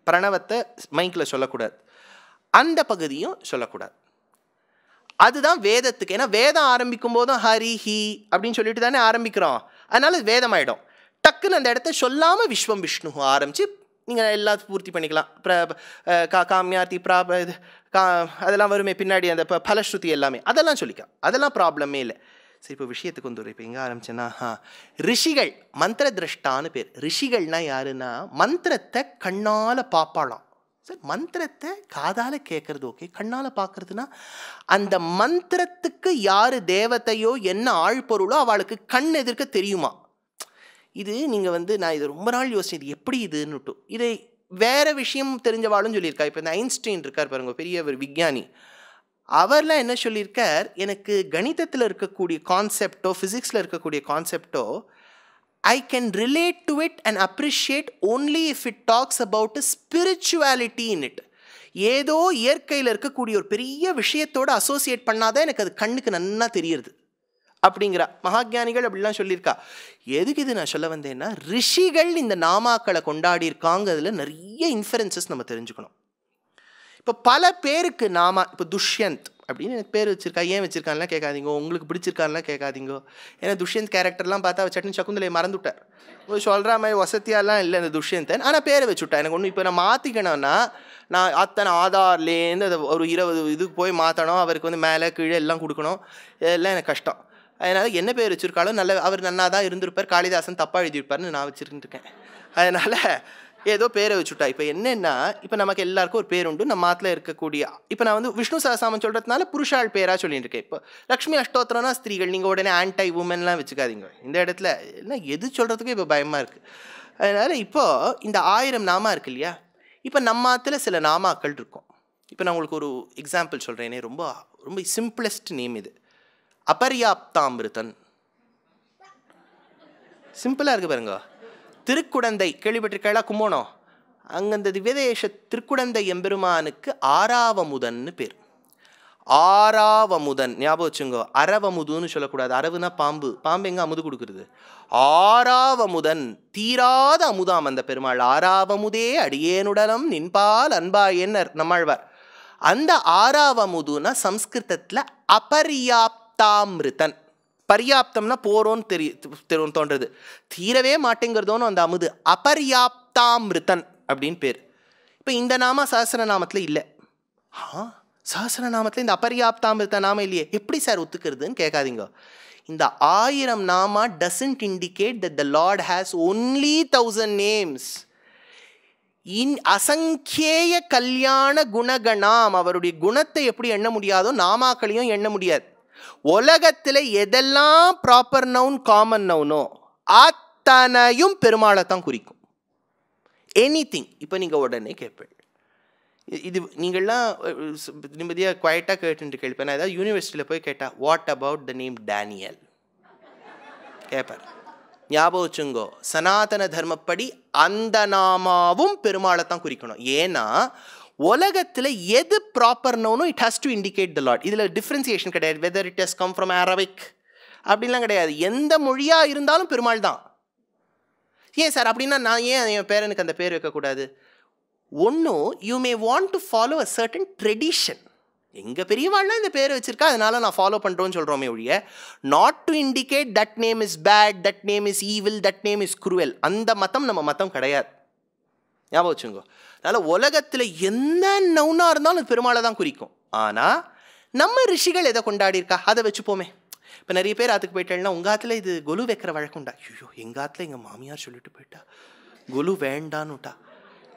பிரணவத்தை மைக்கில் சொல்லக்கூடாது அந்த பகுதியும் சொல்லக்கூடாது அதுதான் வேதத்துக்கு ஏன்னா வேதம் ஆரம்பிக்கும் போதும் ஹரி ஹி அப்படின்னு சொல்லிட்டு தானே ஆரம்பிக்கிறோம் அதனால வேதம் ஆகிடும் டக்குன்னு அந்த இடத்த சொல்லாமல் விஸ்வம் விஷ்ணு ஆரம்பித்து நீங்கள் எல்லாத்தையும் பூர்த்தி பண்ணிக்கலாம் ப்ர கா காமியாதி ப்ராப இது கா அதெல்லாம் வருமே பின்னாடி அந்த ப பலஸ்ருதி எல்லாமே அதெல்லாம் சொல்லிக்கலாம் அதெல்லாம் ப்ராப்ளமே இல்லை சரி இப்போ விஷயத்துக்கு வந்து இப்போ எங்கே ஆரம்பிச்சேன்னா ரிஷிகள் மந்திர திரஷ்டான்னு பேர் ரிஷிகள்னா யாருன்னா மந்திரத்தை கண்ணால் பார்ப்பாளாம் சார் மந்திரத்தை காதால் கேட்குறது ஓகே கண்ணால் பார்க்குறதுனா அந்த மந்திரத்துக்கு யார் தேவத்தையோ என்ன ஆழ்பொருளோ அவளுக்கு கண் எதிர்க்க தெரியுமா இது நீங்கள் வந்து நான் இது ரொம்ப நாள் யோசிச்சேன் இது எப்படி இதுன்னுட்டும் இதை வேறு விஷயம் தெரிஞ்சவாளும் சொல்லியிருக்கா இப்போ இந்த ஐன்ஸ்டீன் இருக்கார் பாருங்க பெரிய ஒரு விஞ்ஞானி அவர்லாம் என்ன சொல்லியிருக்கார் எனக்கு கணிதத்தில் இருக்கக்கூடிய கான்செப்டோ ஃபிசிக்ஸில் இருக்கக்கூடிய கான்செப்டோ I can relate to it and appreciate only if it talks about spirituality in it ஏதோ இயற்கையில் இருக்கக்கூடிய ஒரு பெரிய விஷயத்தோடு அசோசியேட் பண்ணாதான் எனக்கு அது கண்ணுக்கு நன்னாக தெரியுது அப்படிங்கிறா மகாஜானிகள் அப்படிலாம் சொல்லியிருக்கா எதுக்கு இது நான் சொல்ல வந்தேன்னா ரிஷிகள் இந்த நாமாக்களை கொண்டாடி இருக்காங்கிறதுல நிறைய இன்ஃபரன்சஸ் நம்ம தெரிஞ்சுக்கணும் இப்போ பல பேருக்கு நாமா இப்போ துஷ்யந்த் அப்படின்னு எனக்கு பேர் வச்சிருக்கா ஏன் வச்சிருக்கான்லாம் கேட்காதீங்க உங்களுக்கு பிடிச்சிருக்கான்லாம் கேட்காதீங்க ஏன்னா துஷ்யந்த் கேரக்டர்லாம் பார்த்தா சட்டன் சகுந்தலையை மறந்துவிட்டார் சொல்கிற மாதிரி வசதியாலாம் இல்லை அந்த துஷ்யந்தன் ஆனால் பேரை வச்சுவிட்டா எனக்கு ஒன்று இப்போ நான் மாற்றிக்கணும்னா நான் அத்தனை ஆதார்லேருந்து அதை ஒரு இருபது இதுக்கு போய் மாற்றணும் அவருக்கு வந்து மேலே கீழே எல்லாம் கொடுக்கணும் இதெல்லாம் எனக்கு கஷ்டம் அதனால் என்ன பேர் வச்சுருக்காலும் நல்ல அவர் நல்லா தான் இருந்திருப்பார் காளிதாசன் தப்பாக எழுதியிருப்பார்னு நான் வச்சுருந்துருக்கேன் அதனால் ஏதோ பேரை வச்சுட்டா இப்போ என்னென்னா இப்போ நமக்கு எல்லாருக்கும் ஒரு பேருண்டு உண்டு நம்ம மாத்தில் இருக்கக்கூடிய இப்போ நான் வந்து விஷ்ணு சாசாமன் சொல்கிறதுனால புருஷாள் பேராக சொல்லிட்டு இருக்கேன் இப்போ லக்ஷ்மி அஷ்டோத்திரம்னா ஸ்திரீகள் நீங்கள் உடனே ஆன்டை உமன்லாம் வச்சுக்காதீங்க இந்த இடத்துல என்ன எது சொல்கிறதுக்கும் இப்போ பயமாக இருக்குது அதனால் இப்போது இந்த ஆயிரம் நாமா இருக்கு இல்லையா இப்போ நம்ம மாத்தில் சில நாமாக்கள் இருக்கும் இப்போ நான் உங்களுக்கு ஒரு எக்ஸாம்பிள் சொல்கிறேனே ரொம்ப ரொம்ப சிம்பிளஸ்ட் நேம் இது அபர்யாப்தாமிருதன் சிம்பிளாக இருக்குது பாருங்க திருக்குடந்தை கேள்விப்பட்டிருக்கா கும்போணம் இந்த திவ்யதேச திருக்குடந்தை எம்பெருமானுக்கு ஆறாவமுதன் பேர் ஆறாவமுதன் ஞாபகம் வச்சுங்கோ அறவமுதுன்னு சொல்லக்கூடாது அரவுனா பாம்பு பாம்பு எங்கே அமுது கொடுக்குறது ஆறாவமுதன் தீராத அமுதாம் அந்த பெருமாள் ஆறாவமுதே அடியேனுடனும் நின்பால் அன்பா என்னர் நம்மாழ்வார் அந்த ஆறாவமுதுன்னா சம்ஸ்கிருதத்தில் அபர்யாப்த பர்யாப்தாமிருதன் பர்யாப்தம்னா போறோன்னு தெரிய தோன்றது தீரவே மாட்டேங்கிறதோன்னு அந்த அமுது அபர்யாப்தாமிருத்தன் அப்படின்னு பேர் இப்போ இந்த நாம நாமத்தில் இல்லை ஆ நாமத்தில் இந்த அபர்யாப்தாமிருத்த நாம இல்லையே எப்படி சார் ஒத்துக்கிறதுன்னு கேட்காதீங்க இந்த ஆயிரம் நாமா doesn't indicate that the lord has only thousand names in அசங்கேய கல்யாண குணகணாம் அவருடைய குணத்தை எப்படி எண்ண முடியாதோ நாமாக்களையும் எண்ண முடியாது உலகத்தில் எதெல்லாம் ப்ராப்பர் நவுன் காமன் நவுனோ அத்தனையும் பெருமாளை தான் குறிக்கும் எனி திங் இப்போ நீங்கள் உடனே கேட்பேன் இது நீங்கள்லாம் நிம்மதியாக குவாய்ட்டாக கேட்டுட்டு கேள்வி நான் ஏதாவது யூனிவர்சிட்டியில் போய் கேட்டால் what about the name Daniel கேட்பார் ஞாபகம் வச்சுங்கோ சனாதன தர்மப்படி அந்த நாமாவும் பெருமாளை தான் குறிக்கணும் ஏன்னா உலகத்தில் எது proper it has to indicate the lot இதில் டிஃப்ரென்சியேஷன் கிடையாது whether it has come from Arabic அப்படின்லாம் கிடையாது எந்த மொழியாக இருந்தாலும் பெருமாள் தான் ஏன் சார் அப்படின்னா நான் ஏன் என் பேரனுக்கு அந்த பேர் வைக்கக்கூடாது ஒன்றும் you may want to follow a certain tradition எங்கள் பெரியவாள்லாம் இந்த பேர் வச்சுருக்கா அதனால் நான் ஃபாலோ பண்ணுறோன்னு சொல்கிறோமே ஒழிய not to indicate that name is bad that name is evil that name is cruel அந்த மதம் நம்ம மதம் கிடையாது ஞாபகம் வச்சுங்கோ அதனால் உலகத்தில் எந்த நவுனாக இருந்தாலும் அது பெருமாளை தான் குறிக்கும் ஆனால் நம்ம ரிஷிகள் எதை கொண்டாடி இருக்கா அதை வச்சுப்போமே இப்போ நிறைய பேர் அதுக்கு போயிட்டேன்னா உங்கள் ஆத்தில் இது கொலு வைக்கிற வழக்கம் உண்டா ஐயோ எங்கள் ஆத்தில் எங்கள் மாமியார் சொல்லிட்டு போயிட்டா கொலு வேண்டான்னுட்டா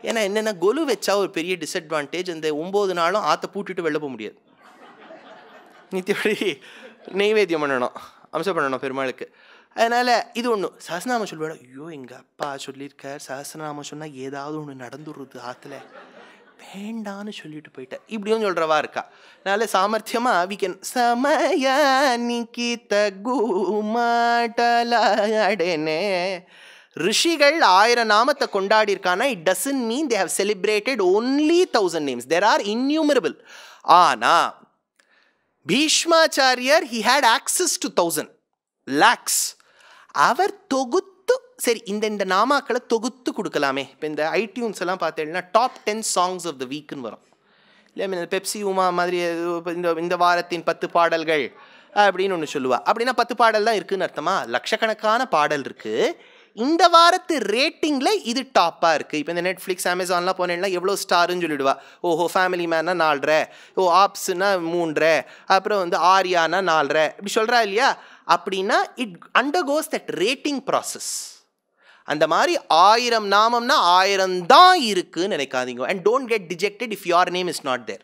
ஏன்னா என்னென்னா கொலு வச்சா ஒரு பெரிய டிஸ்அட்வான்டேஜ் இந்த ஒம்பது நாளும் ஆற்ற பூட்டிட்டு வெளில போக முடியாது நித்தியப்படி நெய்வேத்தியம் பண்ணணும் அம்சம் பண்ணணும் பெருமாளுக்கு அதனால் இது ஒன்று சஹசிரநாம சொல்வாட ஐயோ எங்கள் அப்பா சொல்லியிருக்கார் சஹசிரநாமம் சொன்னால் ஏதாவது ஒன்று நடந்துடுறது ஆற்றுல வேண்டான்னு சொல்லிட்டு போயிட்டேன் இப்படியும் சொல்கிறவா இருக்கா அதனால் சாமர்த்தியமாக வி கேன் சமய நிக்கித்த கூமாட்டலடனே ரிஷிகள் ஆயிரம் நாமத்தை கொண்டாடி இருக்கானா it doesn't mean they have celebrated only thousand names there are innumerable ஆனால் பீஷ்மாச்சாரியர் he had access to thousand lakhs அவர் தொகுத்து சரி இந்த இந்த நாமாக்களை தொகுத்து கொடுக்கலாமே இப்போ இந்த ஐடியூன்ஸ் எல்லாம் பார்த்தீங்கன்னா top ten songs of the வீக்குன்னு வரும் இல்லை இந்த பெப்சி உமா மாதிரி இந்த இந்த வாரத்தின் பத்து பாடல்கள் அப்படின்னு ஒன்று சொல்லுவாள் அப்படின்னா பத்து பாடல் தான் இருக்குதுன்னு அர்த்தமா லட்சக்கணக்கான பாடல் இருக்குது இந்த வாரத்து ரேட்டிங்கில் இது டாப்பாக இருக்குது இப்போ இந்த நெட்ஃப்ளிக்ஸ் அமேசான்லாம் போனேன்னா எவ்வளோ ஸ்டாருன்னு சொல்லிடுவா ஓஹோ ஃபேமிலி மேனா நாலரை ஓ ஆப்ஸ்னா மூன்றரை அப்புறம் வந்து ஆரியானா நாலரை இப்படி சொல்கிறா இல்லையா அப்படின்னா it undergoes that rating process அந்த மாதிரி ஆயிரம் நாமம்னா ஆயிரம் தான் இருக்குன்னு நினைக்காதீங்க and don't get dejected if your name is not there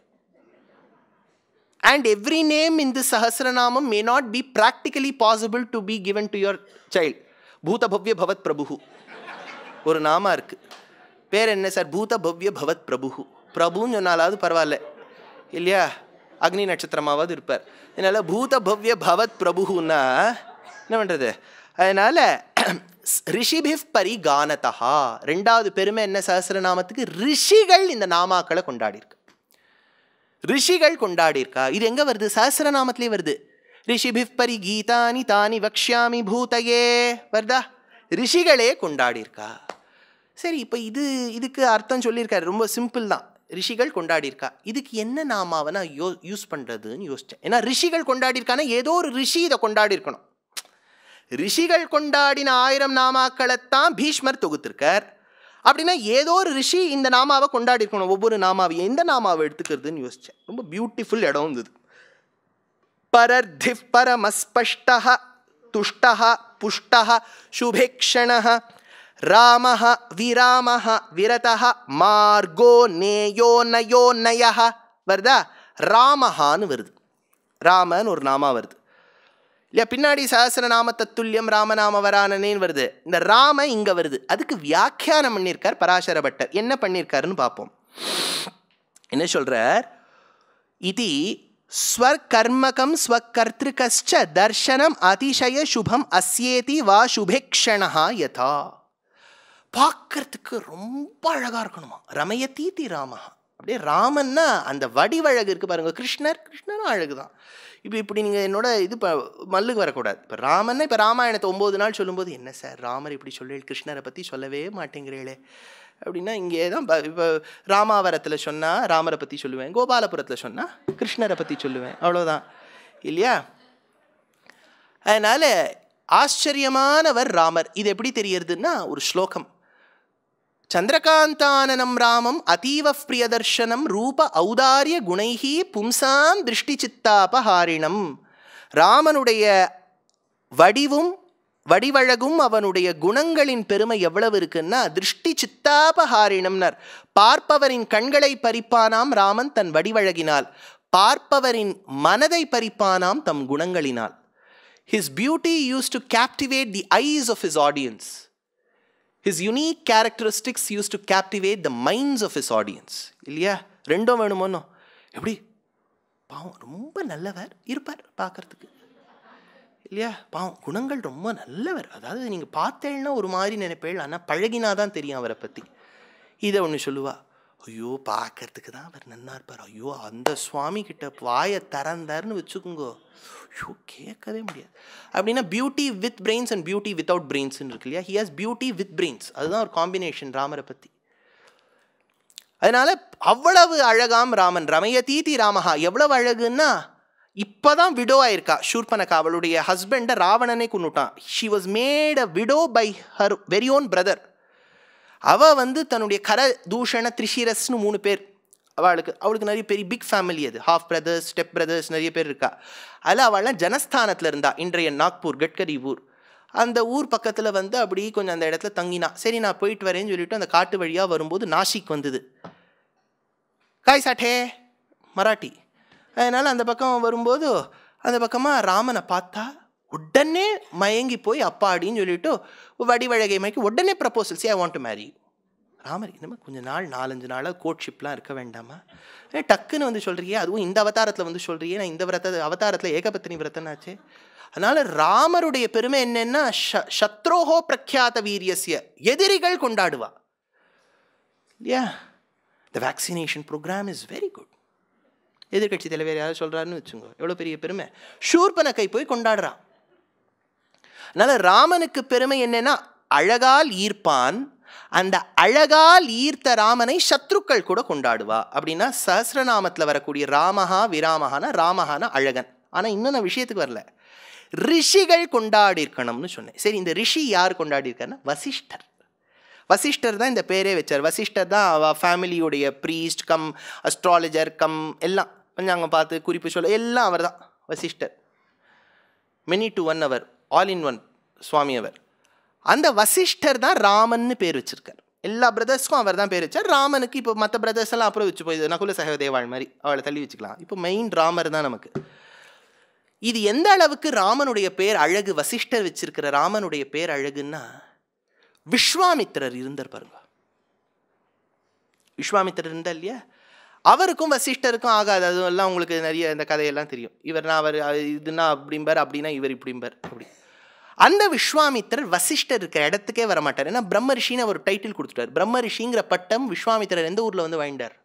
and every name in the Sahasranamam may not be practically possible to be given to your child பூத பவ்ய பவத் பிரபு ஒரு நாமா இருக்குது பேர் என்ன சார் பூத பவ்ய பவத் பிரபு பிரபுன்னு சொன்னாலாவது பரவாயில்ல இல்லையா அக்னி நட்சத்திரமாவது இருப்பார் அதனால் பூத பவ்ய பவத் பிரபுன்னா என்ன பண்ணுறது அதனால் ரிஷிபிஃப் பரிகானதா ரெண்டாவது பெருமை என்ன சஹசிரநாமத்துக்கு ரிஷிகள் இந்த நாமாக்களை கொண்டாடியிருக்கு ரிஷிகள் கொண்டாடியிருக்கா இது எங்கே வருது சஹசிரநாமத்திலே வருது ரிஷிபிஃப் பரி கீதானி தானி வக்ஷாமி பூதையே வருதா ரிஷிகளே கொண்டாடியிருக்கா சரி இப்போ இது இதுக்கு அர்த்தம் சொல்லியிருக்காரு ரொம்ப சிம்பிள் தான் ரிஷிகள் கொண்டாடியிருக்கா இதுக்கு என்ன நாமாவை நான் யோ யூஸ் பண்ணுறதுன்னு யோசித்தேன் ஏன்னா ரிஷிகள் கொண்டாடியிருக்கானா ஏதோ ஒரு ரிஷி இதை கொண்டாடியிருக்கணும் ரிஷிகள் கொண்டாடின ஆயிரம் நாமாக்களைத்தான் பீஷ்மர் தொகுத்திருக்கார் அப்படின்னா ஏதோ ஒரு ரிஷி இந்த நாமாவை கொண்டாடிருக்கணும் ஒவ்வொரு நாமாவை எந்த நாமாவை எடுத்துக்கிறதுன்னு யோசித்தேன் ரொம்ப பியூட்டிஃபுல் இடம் இருந்தது பரர் திப்பரமஸ்பஷ்டா துஷ்டா புஷ்டா சுபேக்ஷணா ராமஹ விராமஹ விரதஹ மார்கோ நேயோ நயோ நயஹ வருதா ராமஹான்னு வருது ராமன் ஒரு நாமா வருது இல்லையா பின்னாடி நாம தத்துல்யம் ராமநாம வரானனேன்னு வருது இந்த ராம இங்கே வருது அதுக்கு வியாக்கியானம் பண்ணியிருக்கார் பராசர பட்டர் என்ன பண்ணியிருக்காருன்னு பார்ப்போம் என்ன சொல்கிறார் இது ஸ்வர்கர்மகம் ஸ்வகர்த்திருக்கச்ச தர்ஷனம் அதிசய சுபம் அஸ்யேதி வா சுபேக்ஷணா யதா பார்க்கறதுக்கு ரொம்ப அழகாக இருக்கணுமா ரமைய தீதி ராமஹா அப்படியே ராமன்னா அந்த வடிவழகு இருக்குது பாருங்கள் கிருஷ்ணர் கிருஷ்ணரும் அழகு தான் இப்போ இப்படி நீங்கள் என்னோட இது இப்போ மல்லுக்கு வரக்கூடாது இப்போ ராமன்னா இப்போ ராமாயணத்தை ஒம்பது நாள் சொல்லும்போது என்ன சார் ராமர் இப்படி சொல்லேள் கிருஷ்ணரை பற்றி சொல்லவே மாட்டேங்கிறீளே அப்படின்னா இங்கே தான் இப்போ ராமாவரத்தில் சொன்னால் ராமரை பற்றி சொல்லுவேன் கோபாலபுரத்தில் சொன்னால் கிருஷ்ணரை பற்றி சொல்லுவேன் அவ்வளோதான் இல்லையா அதனால் ஆச்சரியமானவர் ராமர் இது எப்படி தெரியறதுன்னா ஒரு ஸ்லோகம் சந்திரகாந்தானனம் ராமம் அதீவ பிரியதர்ஷனம் ரூப ஔதாரிய குணைகி பும்சாம் திருஷ்டி சித்தாபஹாரிணம் ராமனுடைய வடிவும் வடிவழகும் அவனுடைய குணங்களின் பெருமை எவ்வளவு இருக்குன்னா திருஷ்டி சித்தாபஹாரிணம்னர் பார்ப்பவரின் கண்களை பறிப்பானாம் ராமன் தன் வடிவழகினால் பார்ப்பவரின் மனதை பறிப்பானாம் தம் குணங்களினால் his beauty used to captivate the eyes of his audience his unique characteristics used to captivate the minds of his audience இல்லையா ரெண்டும் வேணுமோனோ எப்படி பாவம் ரொம்ப நல்லவர் இருப்பார் பார்க்குறதுக்கு இல்லையா பாவம் குணங்கள் ரொம்ப நல்லவர் அதாவது நீங்கள் பார்த்தேன்னா ஒரு மாதிரி நினைப்பேள் ஆனால் பழகினா தான் தெரியும் அவரை பற்றி இதை ஒன்று சொல்லுவாள் ஐயோ பார்க்கறதுக்கு தான் அவர் நின்னா இருப்பார் ஐயோ அந்த சுவாமி கிட்ட வாயை திறந்தார்னு வச்சுக்கோங்கோ ஐயோ கேட்கவே முடியாது அப்படின்னா beauty with brains and beauty without பிரெயின்ஸ்னு இருக்கு இல்லையா he has beauty with brains அதுதான் ஒரு காம்பினேஷன் ராமரை பற்றி அதனால் அவ்வளவு அழகாம் ராமன் ரமைய தீதி ராமஹா எவ்வளவு அழகுன்னா இப்போ தான் விடோ ஆயிருக்கா ஷூர்பனக்கா அவளுடைய ஹஸ்பண்டை ராவணனே கொண்டுட்டான் she was made a widow by her very own brother அவள் வந்து தன்னுடைய கர தூஷண த்ரிஷிரஸ்னு மூணு பேர் அவளுக்கு அவளுக்கு நிறைய பெரிய பிக் ஃபேமிலி அது ஹாஃப் பிரதர்ஸ் ஸ்டெப் பிரதர்ஸ் நிறைய பேர் இருக்கா அதில் அவள்லாம் ஜனஸ்தானத்தில் இருந்தா இன்றைய நாக்பூர் கட்கரி ஊர் அந்த ஊர் பக்கத்தில் வந்து அப்படி கொஞ்சம் அந்த இடத்துல தங்கினா சரி நான் போயிட்டு வரேன்னு சொல்லிட்டு அந்த காட்டு வழியாக வரும்போது நாசிக் வந்தது காய் சாட்டே மராட்டி அதனால் அந்த பக்கம் வரும்போது அந்த பக்கமாக ராமனை பார்த்தா உடனே மயங்கி போய் அப்பாடின்னு சொல்லிட்டு வடிவழகை மயக்கி உடனே proposal see I want to marry ராமர் இந்த மாதிரி நாள் நாலஞ்சு நாளாக கோட்ஷிப்லாம் இருக்க வேண்டாமா டக்குன்னு வந்து சொல்கிறியே அதுவும் இந்த அவதாரத்தில் வந்து சொல்கிறியே நான் இந்த விரத அவதாரத்தில் ஏகபத்தினி விரத்தனாச்சு அதனால் ராமருடைய பெருமை என்னென்னா ஷ சத்ரோஹோ பிரக்யாத வீரியசிய எதிரிகள் கொண்டாடுவா இல்லையா the vaccination program is very good எதிர்கட்சி தலைவர் யாராவது சொல்கிறாருன்னு வச்சுங்க எவ்வளோ பெரிய பெருமை ஷூர்பனக்கை போய் கொண்டாடுறான் அதனால் ராமனுக்கு பெருமை என்னென்னா அழகால் ஈர்ப்பான் அந்த அழகால் ஈர்த்த ராமனை சத்ருக்கள் கூட கொண்டாடுவா அப்படின்னா சஹசிரநாமத்தில் வரக்கூடிய ராமஹா விராமஹான ராமஹான அழகன் ஆனால் இன்னும் நான் விஷயத்துக்கு வரல ரிஷிகள் கொண்டாடிருக்கணும்னு சொன்னேன் சரி இந்த ரிஷி யார் கொண்டாடிருக்காருன்னா வசிஷ்டர் வசிஷ்டர் தான் இந்த பேரே வச்சார் வசிஷ்டர் தான் அவள் ஃபேமிலியுடைய ப்ரீஸ்ட் கம் அஸ்ட்ராலஜர் கம் எல்லாம் கொஞ்சம் அங்கே பார்த்து குறிப்பு சொல்ல எல்லாம் அவர் தான் வசிஷ்டர் மெனி டு ஒன் அவர் ஆல் இன் ஒன் சுவாமி அவர் அந்த வசிஷ்டர் தான் ராமன்னு பேர் வச்சுருக்கார் எல்லா பிரதர்ஸ்க்கும் அவர் தான் பேர் வச்சார் ராமனுக்கு இப்போ மற்ற பிரதர்ஸ் எல்லாம் அப்புறம் வச்சு போய் நகுல சகதேவாள் மாதிரி அவளை தள்ளி வச்சுக்கலாம் இப்போ மெயின் ராமர் தான் நமக்கு இது எந்த அளவுக்கு ராமனுடைய பேர் அழகு வசிஷ்டர் வச்சிருக்கிற ராமனுடைய பேர் அழகுன்னா விஸ்வாமித்திரர் இருந்தார் பாருங்க விஸ்வாமித்திரர் இருந்தா இல்லையா அவருக்கும் வசிஷ்டருக்கும் ஆகாது எல்லாம் உங்களுக்கு நிறைய இந்த கதையெல்லாம் தெரியும் இவர் நான் அவர் இதுனா அப்படிம்பார் அப்படின்னா இவர் இப்படிம்பார் அப்படி அந்த விஸ்வாமித்திரர் வசிஷ்டர் இருக்கிற இடத்துக்கே வரமாட்டார் ஏன்னா பிரம்ம ரிஷின்னு அவர் டைட்டில் கொடுத்துட்டார் பிரம்ம ரிஷிங்கிற பட்டம் விஸ்வாமித்திரர் எந்த ஊரில் வந்து வாங்கிட்டார்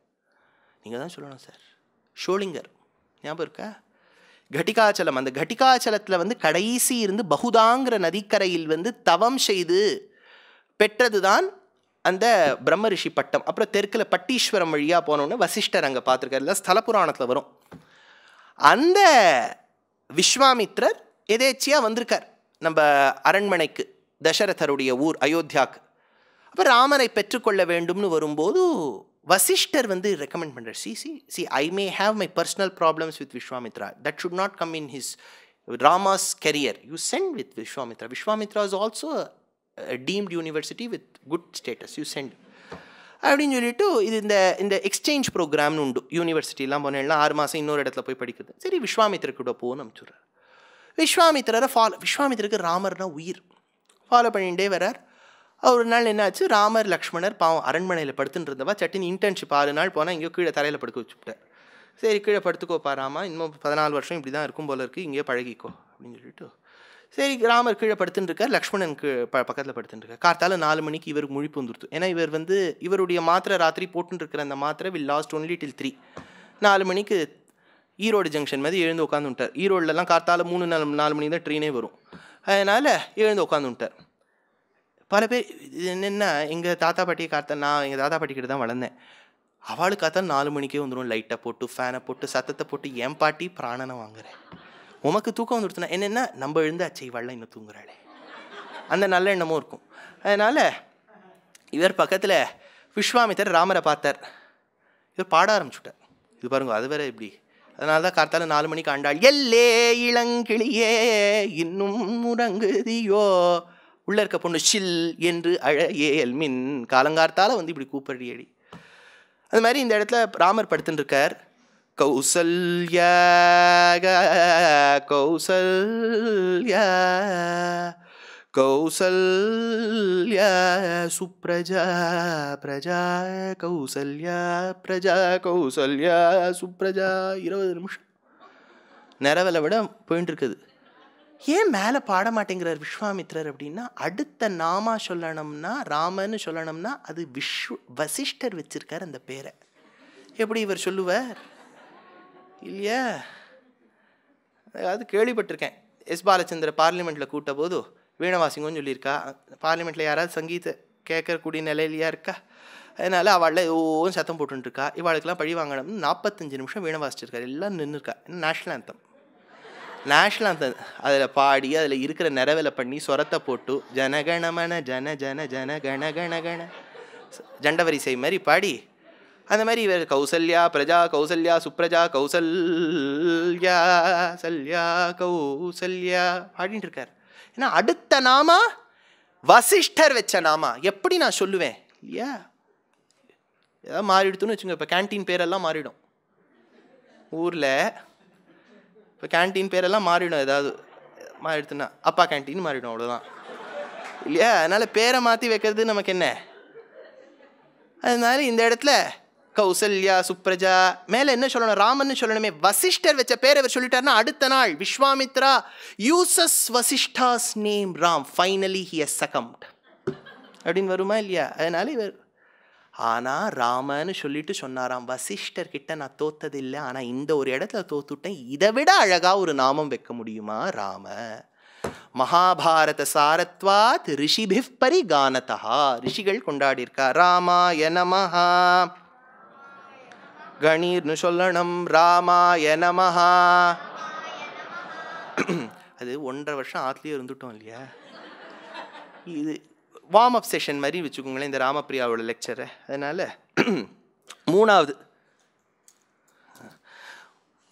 நீங்கள் தான் சொல்லணும் சார் ஷோலிங்கர் ஞாபகம் இருக்கா கட்டிகாச்சலம் அந்த கட்டிகாச்சலத்தில் வந்து கடைசி இருந்து பகுதாங்கிற நதிக்கரையில் வந்து தவம் செய்து பெற்றது தான் அந்த பிரம்ம ரிஷி பட்டம் அப்புறம் தெற்கில் பட்டீஸ்வரம் வழியாக போனோன்னு வசிஷ்டர் அங்கே பார்த்துருக்காரு இல்லை ஸ்தல புராணத்தில் வரும் அந்த விஸ்வாமித்ரர் எதேச்சியாக வந்திருக்கார் நம்ம அரண்மனைக்கு தசரதருடைய ஊர் அயோத்தியாவுக்கு அப்போ ராமரை பெற்றுக்கொள்ள வேண்டும்னு வரும்போது வசிஷ்டர் வந்து ரெக்கமெண்ட் பண்ணுறார் see see see I may have my personal problems with Vishwamitra that should not come in his Rama's career you send with Vishwamitra Vishwamitra is also deemed university with good status you send அப்படின்னு சொல்லிட்டு இது இந்த இந்த எக்ஸ்சேஞ்ச் ப்ரோக்ராம்னு உண்டு யூனிவர்சிட்டிலாம் போனேன்னா ஆறு மாதம் இன்னொரு இடத்துல போய் படிக்கிறது சரி விஸ்வாமித்ர கூட போகணும்னு சொல்கிறார் விஸ்வாமித்திரரை ஃபாலோ விஸ்வாமித்திரருக்கு ராமர்னா உயிர் ஃபாலோ பண்ணிகிட்டே வரார் ஒரு நாள் என்னாச்சு ராமர் லக்ஷ்மணர் பாவம் அரண்மனையில் படுத்துன்னு இருந்தவா சட்டின் இன்டர்ன்ஷிப் ஆறு நாள் போனால் இங்கேயோ கீழே தரையில் படுக்க வச்சுட்டார் சரி கீழே படுத்துக்கோப்பா ராமா இன்னும் பதினாலு வருஷம் இப்படி தான் இருக்கும் போல இருக்குது இங்கேயே பழகிக்கோ அப்படின்னு சொல்லிட்டு சரி ராமர் கீழே படுத்துட்டுருக்கார் லக்ஷ்மணன் ப பக்கத்தில் படுத்துட்டுருக்கார் கார்த்தால நாலு மணிக்கு இவர் முழிப்பு வந்துடுது ஏன்னா இவர் வந்து இவருடைய மாத்திரை ராத்திரி போட்டுருக்கிற அந்த மாத்திரை will last only till three நாலு மணிக்கு ஈரோடு ஜங்ஷன் மாதிரி எழுந்து உட்காந்துட்டார் ஈரோடுலலாம் காத்தாலும் மூணு நாலு நாலு மணி தான் ட்ரெயினே வரும் அதனால் எழுந்து உட்காந்துட்டார் பல பேர் என்னென்னா எங்கள் தாத்தா பாட்டி கார்த்தா நான் எங்கள் தாத்தா பாட்டிக்கிட்ட தான் வளர்ந்தேன் அவளுக்கு காத்தா நாலு மணிக்கே வந்துடும் லைட்டை போட்டு ஃபேனை போட்டு சத்தத்தை போட்டு என் பாட்டி பிராணனை வாங்குறேன் உமக்கு தூக்கம் வந்துடுச்சுன்னா என்னென்னா நம்ம எழுந்து அச்சை இவள்லாம் இன்னும் தூங்குறாளே அந்த நல்ல எண்ணமும் இருக்கும் அதனால் இவர் பக்கத்தில் விஸ்வாமித்தர் ராமரை பார்த்தார் இவர் பாட ஆரம்பிச்சுட்டார் இது பாருங்க அது வேறு எப்படி அதனால தான் கார்த்தால நாலு மணிக்கு ஆண்டாள் எல்லே இளங்கிளியே இன்னும் முடங்குதியோ உள்ளே இருக்க பொண்ணு ஷில் என்று அழ ஏல் மின் காலங்கார்த்தால வந்து இப்படி கூப்பிடுறியடி அது மாதிரி இந்த இடத்துல ராமர் படுத்துட்டுருக்கார் கௌசல்யா கௌசல்யா கௌசல்யா சுப்ரஜா பிரஜா கௌசல்யா பிரஜா கௌசல்யா சுப்ரஜா இருபது நிமிஷம் நிறவலை விட போயின்னு இருக்குது ஏன் மேலே பாட மாட்டேங்கிறார் விஸ்வாமித்ரர் அப்படின்னா அடுத்த நாமா சொல்லணும்னா ராமன்னு சொல்லணும்னா அது விஸ்வ வசிஷ்டர் வச்சிருக்கார் அந்த பேரை எப்படி இவர் சொல்லுவார் இல்லையா அது கேள்விப்பட்டிருக்கேன் எஸ் பாலச்சந்திர பார்லிமெண்ட்டில் கூட்ட போதோ வீணவாசிங்கன்னு சொல்லியிருக்கா பார்லிமெண்ட்டில் யாராவது சங்கீத கேட்கக்கூடிய நிலையிலையா இருக்கா அதனால் அவளில் ஓவும் சத்தம் போட்டுருக்கா இவாளுக்கெல்லாம் பழி வாங்கணும்னு நாற்பத்தஞ்சு நிமிஷம் வீணை வாசிச்சிருக்காரு எல்லாம் நின்றுருக்கா நேஷ்னல் ஆந்தம் நேஷ்னல் ஆந்தம் அதில் பாடி அதில் இருக்கிற நிறவில் பண்ணி சொரத்தை போட்டு ஜனகணமன ஜன ஜன ஜன கண கண கண ஜண்டவரி செய் மாதிரி பாடி அந்த மாதிரி இவர் கௌசல்யா பிரஜா கௌசல்யா சுப்ரஜா கௌசல்யா சல்யா கௌசல்யா பாடிட்டு இருக்கார் ஏன்னா அடுத்த நாமா வசிஷ்டர் வச்ச நாமா எப்படி நான் சொல்லுவேன் இல்லையா ஏதாவது மாறிடுத்துன்னு வச்சுங்க இப்போ கேன்டீன் பேரெல்லாம் மாறிடும் ஊரில் இப்போ கேன்டீன் பேரெல்லாம் மாறிடும் ஏதாவது மாறிடுத்துன்னா அப்பா கேன்டீன் மாறிடும் அவ்வளோதான் இல்லையா அதனால் பேரை மாற்றி வைக்கிறது நமக்கு என்ன அதனால இந்த இடத்துல கௌசல்யா சுப்ரஜா மேலே என்ன சொல்லணும் ராமன் சொல்லணுமே வசிஷ்டர் வச்ச பேர் அவர் சொல்லிட்டார்னா அடுத்த நாள் Vishwamitra uses Vasishta's name Ram finally he is succumbed அப்படின்னு வருமா இல்லையா அதனால இவர் ஆனால் ராமன்னு சொல்லிட்டு சொன்னாராம் வசிஷ்டர் கிட்ட நான் இல்லை ஆனால் இந்த ஒரு இடத்துல தோத்துட்டேன் இதை விட அழகாக ஒரு நாமம் வைக்க முடியுமா ராம மகாபாரத சாரத்வாத் ரிஷிபிப் பரிகானதா ரிஷிகள் கொண்டாடியிருக்கா ராமாய நமஹா கணீர்னு சொல்லணும் ராமாய நமஹா அது ஒன்றரை வருஷம் ஆற்றுலேயே இருந்துட்டோம் இல்லையா இது வார்ம் அப் செஷன் மாதிரி வச்சுக்கோங்களேன் இந்த ராமப்பிரியாவோட லெக்சரை அதனால் மூணாவது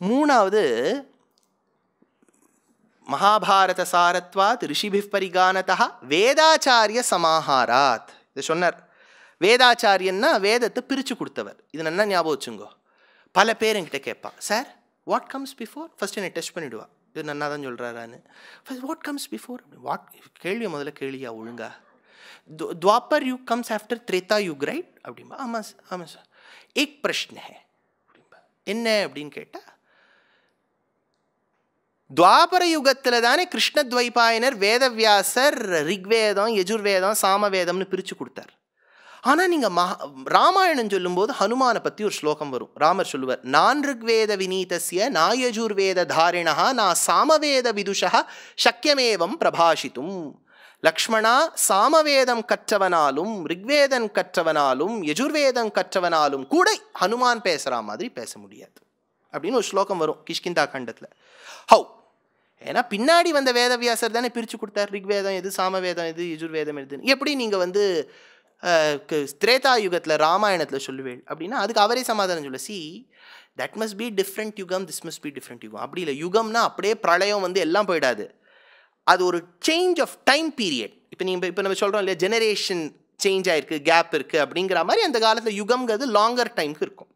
மூணாவது மகாபாரத சாரத்வாத் ரிஷிபி பரிகானதா வேதாச்சாரிய சமாஹாராத் இதை சொன்னார் வேதாச்சாரியன்னா வேதத்தை பிரித்து கொடுத்தவர் இது நல்லா ஞாபகம் வச்சுங்கோ பல பேர் என்கிட்ட கேட்பான் sir what comes before first என்னை டெஸ்ட் பண்ணிவிடுவான் இது நன்னா தான் சொல்கிறாரான்னு first what comes before what கேள்வியை முதல்ல கேள்வியா ஒழுங்கா துவாப்பர் யூ கம்ஸ் ஆஃப்டர் த்ரேதா யூ கிரைட் அப்படிம்பா ஆமாம் சார் ஆமாம் சார் एक प्रश्न அப்படிம்பா என்ன அப்படின்னு கேட்டால் துவாபர யுகத்தில் தானே துவைபாயனர் வேதவியாசர் ரிக்வேதம் யஜுர்வேதம் சாமவேதம்னு பிரித்து கொடுத்தார் ஆனால் நீங்கள் மகா ராமாயணம் சொல்லும்போது ஹனுமானை பற்றி ஒரு ஸ்லோகம் வரும் ராமர் சொல்லுவார் நான் ருக்வேத வினீதசிய நாயஜுர்வேத தாரிணா நான் சாமவேத விதுஷா சக்கியமேவம் பிரபாஷித்தும் லக்ஷ்மணா சாமவேதம் கற்றவனாலும் ரிக்வேதம் கற்றவனாலும் யஜுர்வேதம் கற்றவனாலும் கூட ஹனுமான் பேசுகிற மாதிரி பேச முடியாது அப்படின்னு ஒரு ஸ்லோகம் வரும் கிஷ்கிந்தா கண்டத்தில் ஹவு ஏன்னா பின்னாடி வந்த வேதவியாசர் தானே பிரித்து கொடுத்தார் ரிக்வேதம் எது சாமவேதம் எது யஜுர்வேதம் எதுன்னு எப்படி நீங்கள் வந்து த்ரேதா யுகத்தில் ராமாயணத்தில் சொல்லுவேள் அப்படின்னா அதுக்கு அவரே சமாதானம் சொல்ல see that must be different yugam this must be different yugam அப்படி இல்லை யுகம்னா அப்படியே பிரளயம் வந்து எல்லாம் போயிடாது அது ஒரு சேஞ்ச் ஆஃப் டைம் பீரியட் இப்போ நீங்கள் இப்போ நம்ம சொல்கிறோம் இல்லையா ஜெனரேஷன் சேஞ்ச் ஆகிருக்கு கேப் இருக்குது அப்படிங்கிற மாதிரி அந்த காலத்தில் யுகம்ங்கிறது லாங்கர் டைமுக்கு இருக்கும்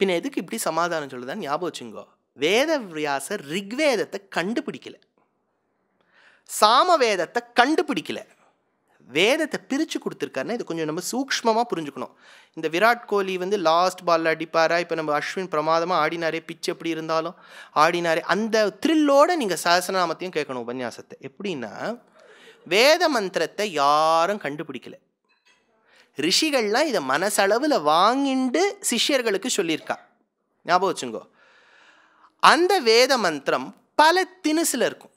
பின்ன எதுக்கு இப்படி சமாதானம் சொல்லுதான்னு ஞாபகம் வச்சுங்கோ வேதவியாசர் ரிக்வேதத்தை கண்டுபிடிக்கலை சாமவேதத்தை கண்டுபிடிக்கலை வேதத்தை பிரித்து கொடுத்துருக்காருன்னா இது கொஞ்சம் நம்ம சூக்ஷ்மமாக புரிஞ்சுக்கணும் இந்த விராட் கோலி வந்து லாஸ்ட் பாலில் அடிப்பாரா இப்போ நம்ம அஸ்வின் பிரமாதமாக ஆடினாரே பிச் எப்படி இருந்தாலும் ஆடினாரே அந்த த்ரில்லோடு நீங்கள் சாசனாமத்தையும் கேட்கணும் உபன்யாசத்தை எப்படின்னா வேத மந்திரத்தை யாரும் கண்டுபிடிக்கலை ரிஷிகள்லாம் இதை மனசளவில் வாங்கிண்டு சிஷ்யர்களுக்கு சொல்லியிருக்கா ஞாபகம் வச்சுங்கோ அந்த வேத மந்திரம் பல தினுசில் இருக்கும்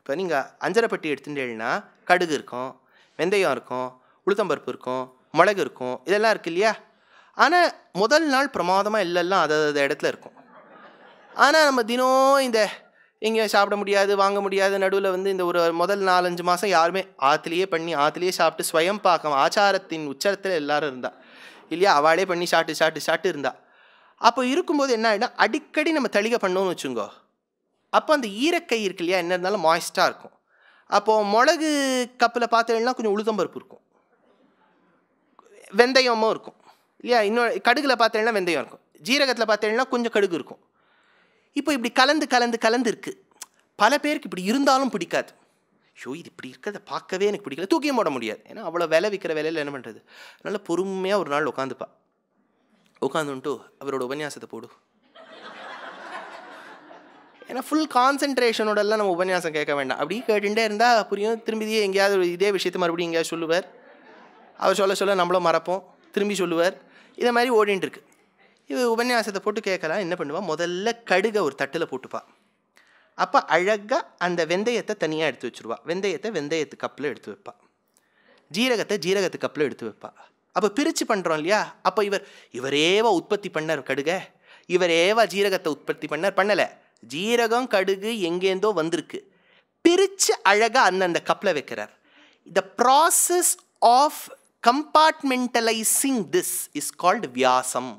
இப்போ நீங்கள் அஞ்சரைப்பட்டி எடுத்துட்டேன்னா கடுகு இருக்கும் வெந்தயம் இருக்கும் உளுத்தம்பருப்பு இருக்கும் மிளகு இருக்கும் இதெல்லாம் இருக்குது இல்லையா ஆனால் முதல் நாள் பிரமாதமாக இல்லைலாம் அது அது இடத்துல இருக்கும் ஆனால் நம்ம தினம் இந்த இங்கே சாப்பிட முடியாது வாங்க முடியாது நடுவில் வந்து இந்த ஒரு முதல் நாலஞ்சு மாதம் யாருமே ஆற்றுலேயே பண்ணி ஆற்றுலேயே சாப்பிட்டு ஸ்வயம் பாக்கம் ஆச்சாரத்தின் உச்சரத்தில் எல்லோரும் இருந்தா இல்லையா அவாளே பண்ணி சாப்பிட்டு சாப்பிட்டு சாப்பிட்டு இருந்தா அப்போ இருக்கும்போது என்ன ஆகிடும் அடிக்கடி நம்ம தெளிக பண்ணோன்னு வச்சுங்கோ அப்போ அந்த ஈரக்கை இருக்கு இல்லையா என்ன இருந்தாலும் மாய்ஸ்டாக இருக்கும் அப்போது மிளகு கப்பில் பார்த்தீங்கன்னா கொஞ்சம் உளுத்தம்பருப்பு இருக்கும் வெந்தயமும் இருக்கும் இல்லையா இன்னொரு கடுகில் பார்த்தீங்கன்னா வெந்தயம் இருக்கும் ஜீரகத்தில் பார்த்தீங்கன்னா கொஞ்சம் கடுகு இருக்கும் இப்போ இப்படி கலந்து கலந்து கலந்து இருக்குது பல பேருக்கு இப்படி இருந்தாலும் பிடிக்காது ஐயோ இது இப்படி இருக்கிறத பார்க்கவே எனக்கு பிடிக்கல தூக்கியும் போட முடியாது ஏன்னா அவ்வளோ விலை விற்கிற வேலையில் என்ன பண்ணுறது அதனால் பொறுமையாக ஒரு நாள் உட்காந்துப்பா உட்காந்துன்ட்டு அவரோட உபன்யாசத்தை போடு ஏன்னா ஃபுல் கான்சென்ட்ரேஷனோடலாம் நம்ம உபன்யாசம் கேட்க வேண்டாம் அப்படி கேட்டுகிட்டே இருந்தால் புரியும் திரும்பியே எங்கேயாவது இதே விஷயத்தை மறுபடியும் எங்கேயாவது சொல்லுவார் அவர் சொல்ல சொல்ல நம்மளும் மறப்போம் திரும்பி சொல்லுவார் இதை மாதிரி ஓடின்ட்டுருக்கு இது உபன்யாசத்தை போட்டு கேட்கலாம் என்ன பண்ணுவா முதல்ல கடுகை ஒரு தட்டில் போட்டுப்பா அப்போ அழகாக அந்த வெந்தயத்தை தனியாக எடுத்து வச்சுருவா வெந்தயத்தை வெந்தயத்து கப்பில் எடுத்து வைப்பா ஜீரகத்தை ஜீரகத்து கப்பில் எடுத்து வைப்பா அப்போ பிரித்து பண்ணுறோம் இல்லையா அப்போ இவர் இவரேவா உற்பத்தி பண்ணார் கடுகை இவரேவா ஜீரகத்தை உற்பத்தி பண்ணார் பண்ணலை ஜீரகம் கடுகு எங்கேந்தோ வந்திருக்கு பிரித்து அழகாக அந்தந்த கப்பில் வைக்கிறார் the process of compartmentalising this is called Vyasam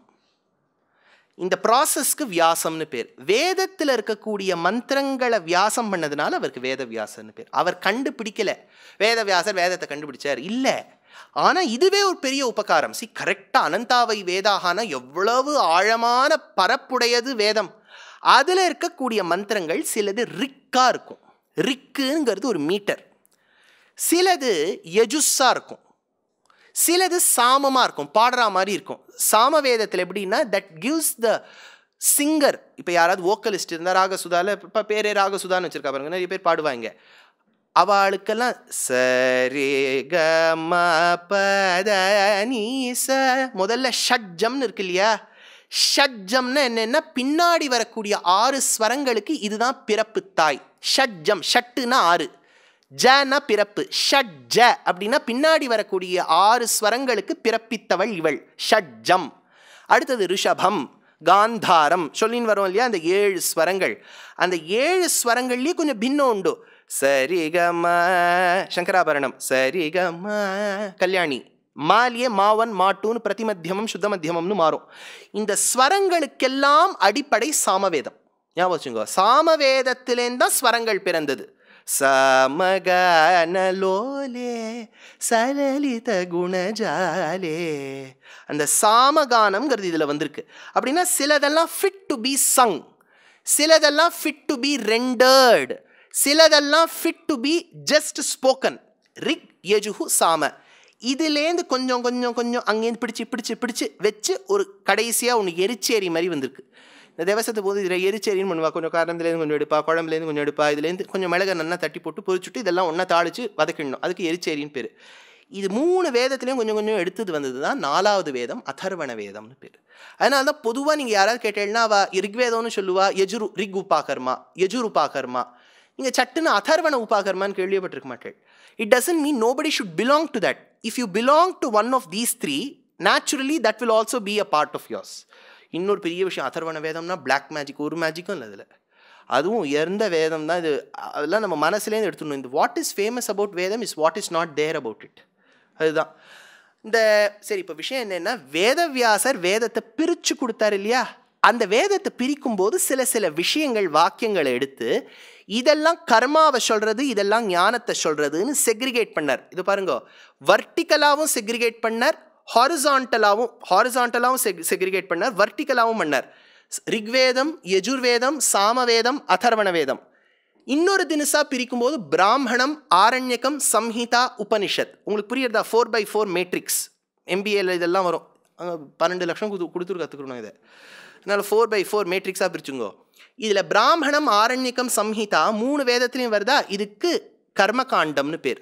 இந்த ப்ராசஸ்க்கு வியாசம்னு பேர் வேதத்தில் இருக்கக்கூடிய மந்திரங்களை வியாசம் பண்ணதுனால அவருக்கு வேத வியாசம்னு பேர் அவர் கண்டுபிடிக்கலை வேத வியாசர் வேதத்தை கண்டுபிடிச்சார் இல்லை ஆனால் இதுவே ஒரு பெரிய உபகாரம் சி கரெக்டாக அனந்தாவை வேதாகான எவ்வளவு ஆழமான பரப்புடையது வேதம் அதில் இருக்கக்கூடிய மந்திரங்கள் சிலது ரிக்காக இருக்கும் ரிக்குங்கிறது ஒரு மீட்டர் சிலது எஜுஸ்ஸாக இருக்கும் சிலது சாமமாக இருக்கும் பாடுற மாதிரி இருக்கும் சாம வேதத்தில் எப்படின்னா தட் கிவ்ஸ் த சிங்கர் இப்போ யாராவது ஓக்கலிஸ்ட் இருந்தால் ராகசுதாவில் இப்போ பேரே ராகசுதான்னு வச்சுருக்கா பாருங்க நிறைய பேர் பாடுவாங்க அவளுக்கெல்லாம் சரே க ம ப நீச முதல்ல ஷட்ஜம்னு இருக்கு இல்லையா ஷட்ஜம்னு என்னென்னா பின்னாடி வரக்கூடிய ஆறு ஸ்வரங்களுக்கு இதுதான் பிறப்பு தாய் ஷட்ஜம் ஷட்டுனா ஆறு ஜனா பிறப்பு ஷட் ஜ அப்படின்னா பின்னாடி வரக்கூடிய ஆறு ஸ்வரங்களுக்கு பிறப்பித்தவள் இவள் ஷட்ஜம் அடுத்தது ரிஷபம் காந்தாரம் சொல்லின்னு வரும் இல்லையா அந்த ஏழு ஸ்வரங்கள் அந்த ஏழு ஸ்வரங்கள்லேயே கொஞ்சம் பின்னம் உண்டு சரிகம சங்கராபரணம் சரிகம கல்யாணி மாலியே மாவன் பிரதி பிரதிமத்தியமம் சுத்த மத்தியமம்னு மாறும் இந்த ஸ்வரங்களுக்கெல்லாம் அடிப்படை சாமவேதம் ஞாபகம் வச்சுங்க சாமவேதத்திலேருந்து தான் ஸ்வரங்கள் பிறந்தது சமகானலோலே சலலித குணஜாலே அந்த சாமகானம்ங்கிறது இதில் வந்திருக்கு அப்படின்னா சிலதெல்லாம் ஃபிட் டு பி சங் சிலதெல்லாம் ஃபிட் டு பி ரெண்டர்டு சிலதெல்லாம் fit to be just spoken Rig Yajur Sama இதுலேருந்து கொஞ்சம் கொஞ்சம் கொஞ்சம் அங்கேருந்து பிடிச்சி பிடிச்சி பிடிச்சி வச்சு ஒரு கடைசியாக ஒன்று எரிச்சேரி மாதிரி வந்திருக்கு இந்த தேவசத்தை போது இதில் எரிச்சேரின்னு பண்ணுவா கொஞ்சம் காரணத்துலேருந்து கொஞ்சம் எடுப்பா குழம்புலேருந்து கொஞ்சம் எடுப்பா இதுலேருந்து கொஞ்சம் மிளகை நல்லா தட்டி போட்டு பொறிச்சுட்டு இதெல்லாம் ஒன்றா தாளித்து வதக்கிடணும் அதுக்கு எரிச்சேரின்னு பேர் இது மூணு வேதத்துலேயும் கொஞ்சம் கொஞ்சம் எடுத்தது வந்தது தான் நாலாவது வேதம் அதர்வண வேதம்னு பேர் அதனால தான் பொதுவாக நீங்கள் யாராவது கேட்டீங்கன்னா அவ ரிக்வேதம்னு சொல்லுவா யஜுரு ரிக் உபாகர்மா எஜுர் உபாகர்மா நீங்கள் சட்டுன்னு அதர்வண உபாகர்மான்னு கேள்விப்பட்டிருக்க மாட்டேன் it doesn't mean nobody should belong to that if you belong to one of these three naturally that will also be a part of yours இன்னொரு பெரிய விஷயம் அதர்வண வேதம்னா பிளாக் மேஜிக் ஒரு மேஜிக்கும் இல்லை அதில் அதுவும் எந்த வேதம் தான் இது அதெல்லாம் நம்ம மனசுலேருந்து எடுத்துடணும் இந்த what is famous about Vedam is what is not there about it அதுதான் இந்த சரி இப்போ விஷயம் என்னென்னா வேதவியாசர் வேதத்தை பிரித்து கொடுத்தார் இல்லையா அந்த வேதத்தை பிரிக்கும் போது சில சில விஷயங்கள் வாக்கியங்களை எடுத்து இதெல்லாம் கர்மாவை சொல்கிறது இதெல்லாம் ஞானத்தை சொல்கிறதுன்னு செக்ரிகேட் பண்ணார் இது பாருங்க வர்டிக்கலாகவும் செக்ரிகேட் பண்ணார் ஹாரிசான்டலாகவும் ஹாரிசான்டலாகவும் செக் செக்ரிகேட் பண்ணார் வர்டிக்கலாகவும் பண்ணார் ரிக்வேதம் யஜுர்வேதம் சாமவேதம் அதர்வண வேதம் இன்னொரு தினசா பிரிக்கும்போது பிராமணம் ஆரண்யகம் சம்ஹிதா உபனிஷத் உங்களுக்கு புரியுறதா ஃபோர் பை ஃபோர் மேட்ரிக்ஸ் எம்பிஏல இதெல்லாம் வரும் பன்னெண்டு லட்சம் கொடுத்து கொடுத்துரு கற்றுக்கணும் இதை அதனால் ஃபோர் பை ஃபோர் மேட்ரிக்ஸாக பிரிச்சுங்கோ இதில் பிராமணம் ஆரண்யக்கம் சம்ஹிதா மூணு வேதத்துலேயும் வருதா இதுக்கு கர்மகாண்டம்னு பேர்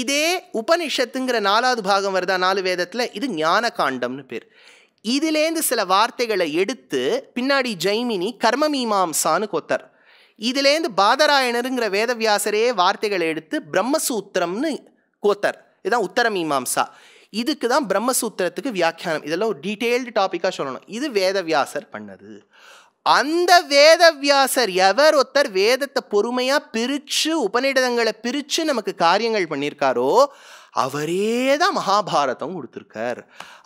இதே உபனிஷத்துங்கிற நாலாவது பாகம் வருதா நாலு வேதத்தில் இது ஞான காண்டம்னு பேர் இதுலேருந்து சில வார்த்தைகளை எடுத்து பின்னாடி ஜெய்மினி கர்ம மீமாம்சான்னு கொத்தர் இதுலேருந்து பாதராயணருங்கிற வேதவியாசரே வார்த்தைகளை எடுத்து பிரம்மசூத்திரம்னு கோத்தர் இதுதான் உத்தர மீமாம்சா இதுக்கு தான் பிரம்மசூத்திரத்துக்கு வியாக்கியானம் இதெல்லாம் ஒரு டீட்டெயில்டு டாப்பிக்காக சொல்லணும் இது வேதவியாசர் பண்ணது அந்த வேதவியாசர் எவர் ஒருத்தர் வேதத்தை பொறுமையாக பிரித்து உபநிடதங்களை பிரித்து நமக்கு காரியங்கள் பண்ணியிருக்காரோ அவரே தான் மகாபாரதம் கொடுத்துருக்கார்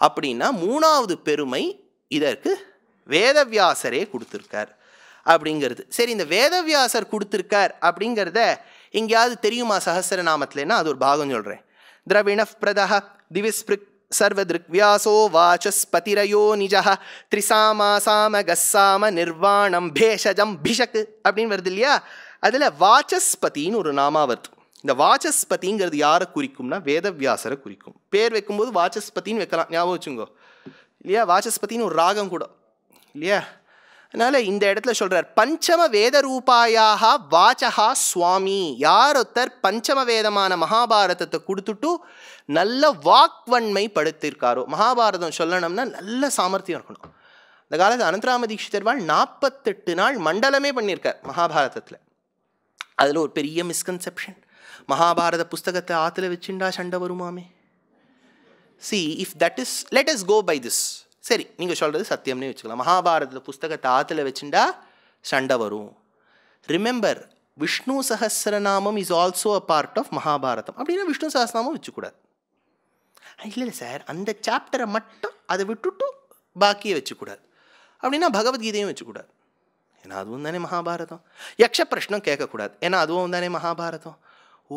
அப்படின்னா மூணாவது பெருமை இதற்கு வேதவியாசரே கொடுத்துருக்கார் அப்படிங்கிறது சரி இந்த வேதவியாசர் கொடுத்துருக்கார் அப்படிங்கிறத எங்கேயாவது தெரியுமா சகசரநாமத்துலன்னா அது ஒரு பாகம் சொல்கிறேன் திரவிண பிரதஹ दिविस्पृक् सर्वदृग्व्यासो वाचस्पतिरयो நிஜா த்ரிசாமா சாம கஸ்ஸாம நிர்வாணம் பேஷஜம் பிஷக் அப்படின்னு வருது இல்லையா அதில் வாச்சஸ்பதின்னு ஒரு நாமா வருது இந்த வாச்சஸ்பதிங்கிறது யாரை குறிக்கும்னா வேதவியாசரை குறிக்கும் பேர் வைக்கும்போது வாச்சஸ்பதின்னு வைக்கலாம் ஞாபகம் வச்சுங்கோ இல்லையா வாச்சஸ்பதின்னு ஒரு ராகம் கூட இல்லையா அதனால் இந்த இடத்துல சொல்கிறார் பஞ்சம வேத ரூபாயாக வாச்சகா சுவாமி யார் ஒருத்தர் பஞ்சம வேதமான மகாபாரதத்தை கொடுத்துட்டு நல்ல வாக்வன்மை படுத்திருக்காரோ மகாபாரதம் சொல்லணும்னா நல்ல சாமர்த்தியம் இருக்கணும் அந்த காலத்தில் அனந்தராம தீட்சிதர் வாழ் நாற்பத்தெட்டு நாள் மண்டலமே பண்ணியிருக்கார் மகாபாரதத்தில் அதில் ஒரு பெரிய மிஸ்கன்செப்ஷன் மகாபாரத புஸ்தகத்தை ஆற்றுல வச்சுண்டா சண்டை வருமாமே see if that is let is go by this சரி நீங்கள் சொல்கிறது சத்தியம்னே வச்சுக்கலாம் மகாபாரத புஸ்தகத்தை ஆற்றுல வச்சுட்டா சண்டை வரும் remember Vishnu Sahasranamam is also a part of Mahabharatam அப்படின்னா விஷ்ணு சஹசிரநாமம் வச்சுக்கூடாது இல்லை இல்லை சார் அந்த சாப்டரை மட்டும் அதை விட்டுட்டு பாக்கியை வச்சுக்கூடாது அப்படின்னா பகவத்கீதையும் வச்சுக்கூடாது ஏன்னா அதுவும் தானே மகாபாரதம் யக்ஷ பிரஷ்னம் கேட்கக்கூடாது ஏன்னா அதுவும் தானே மகாபாரதம்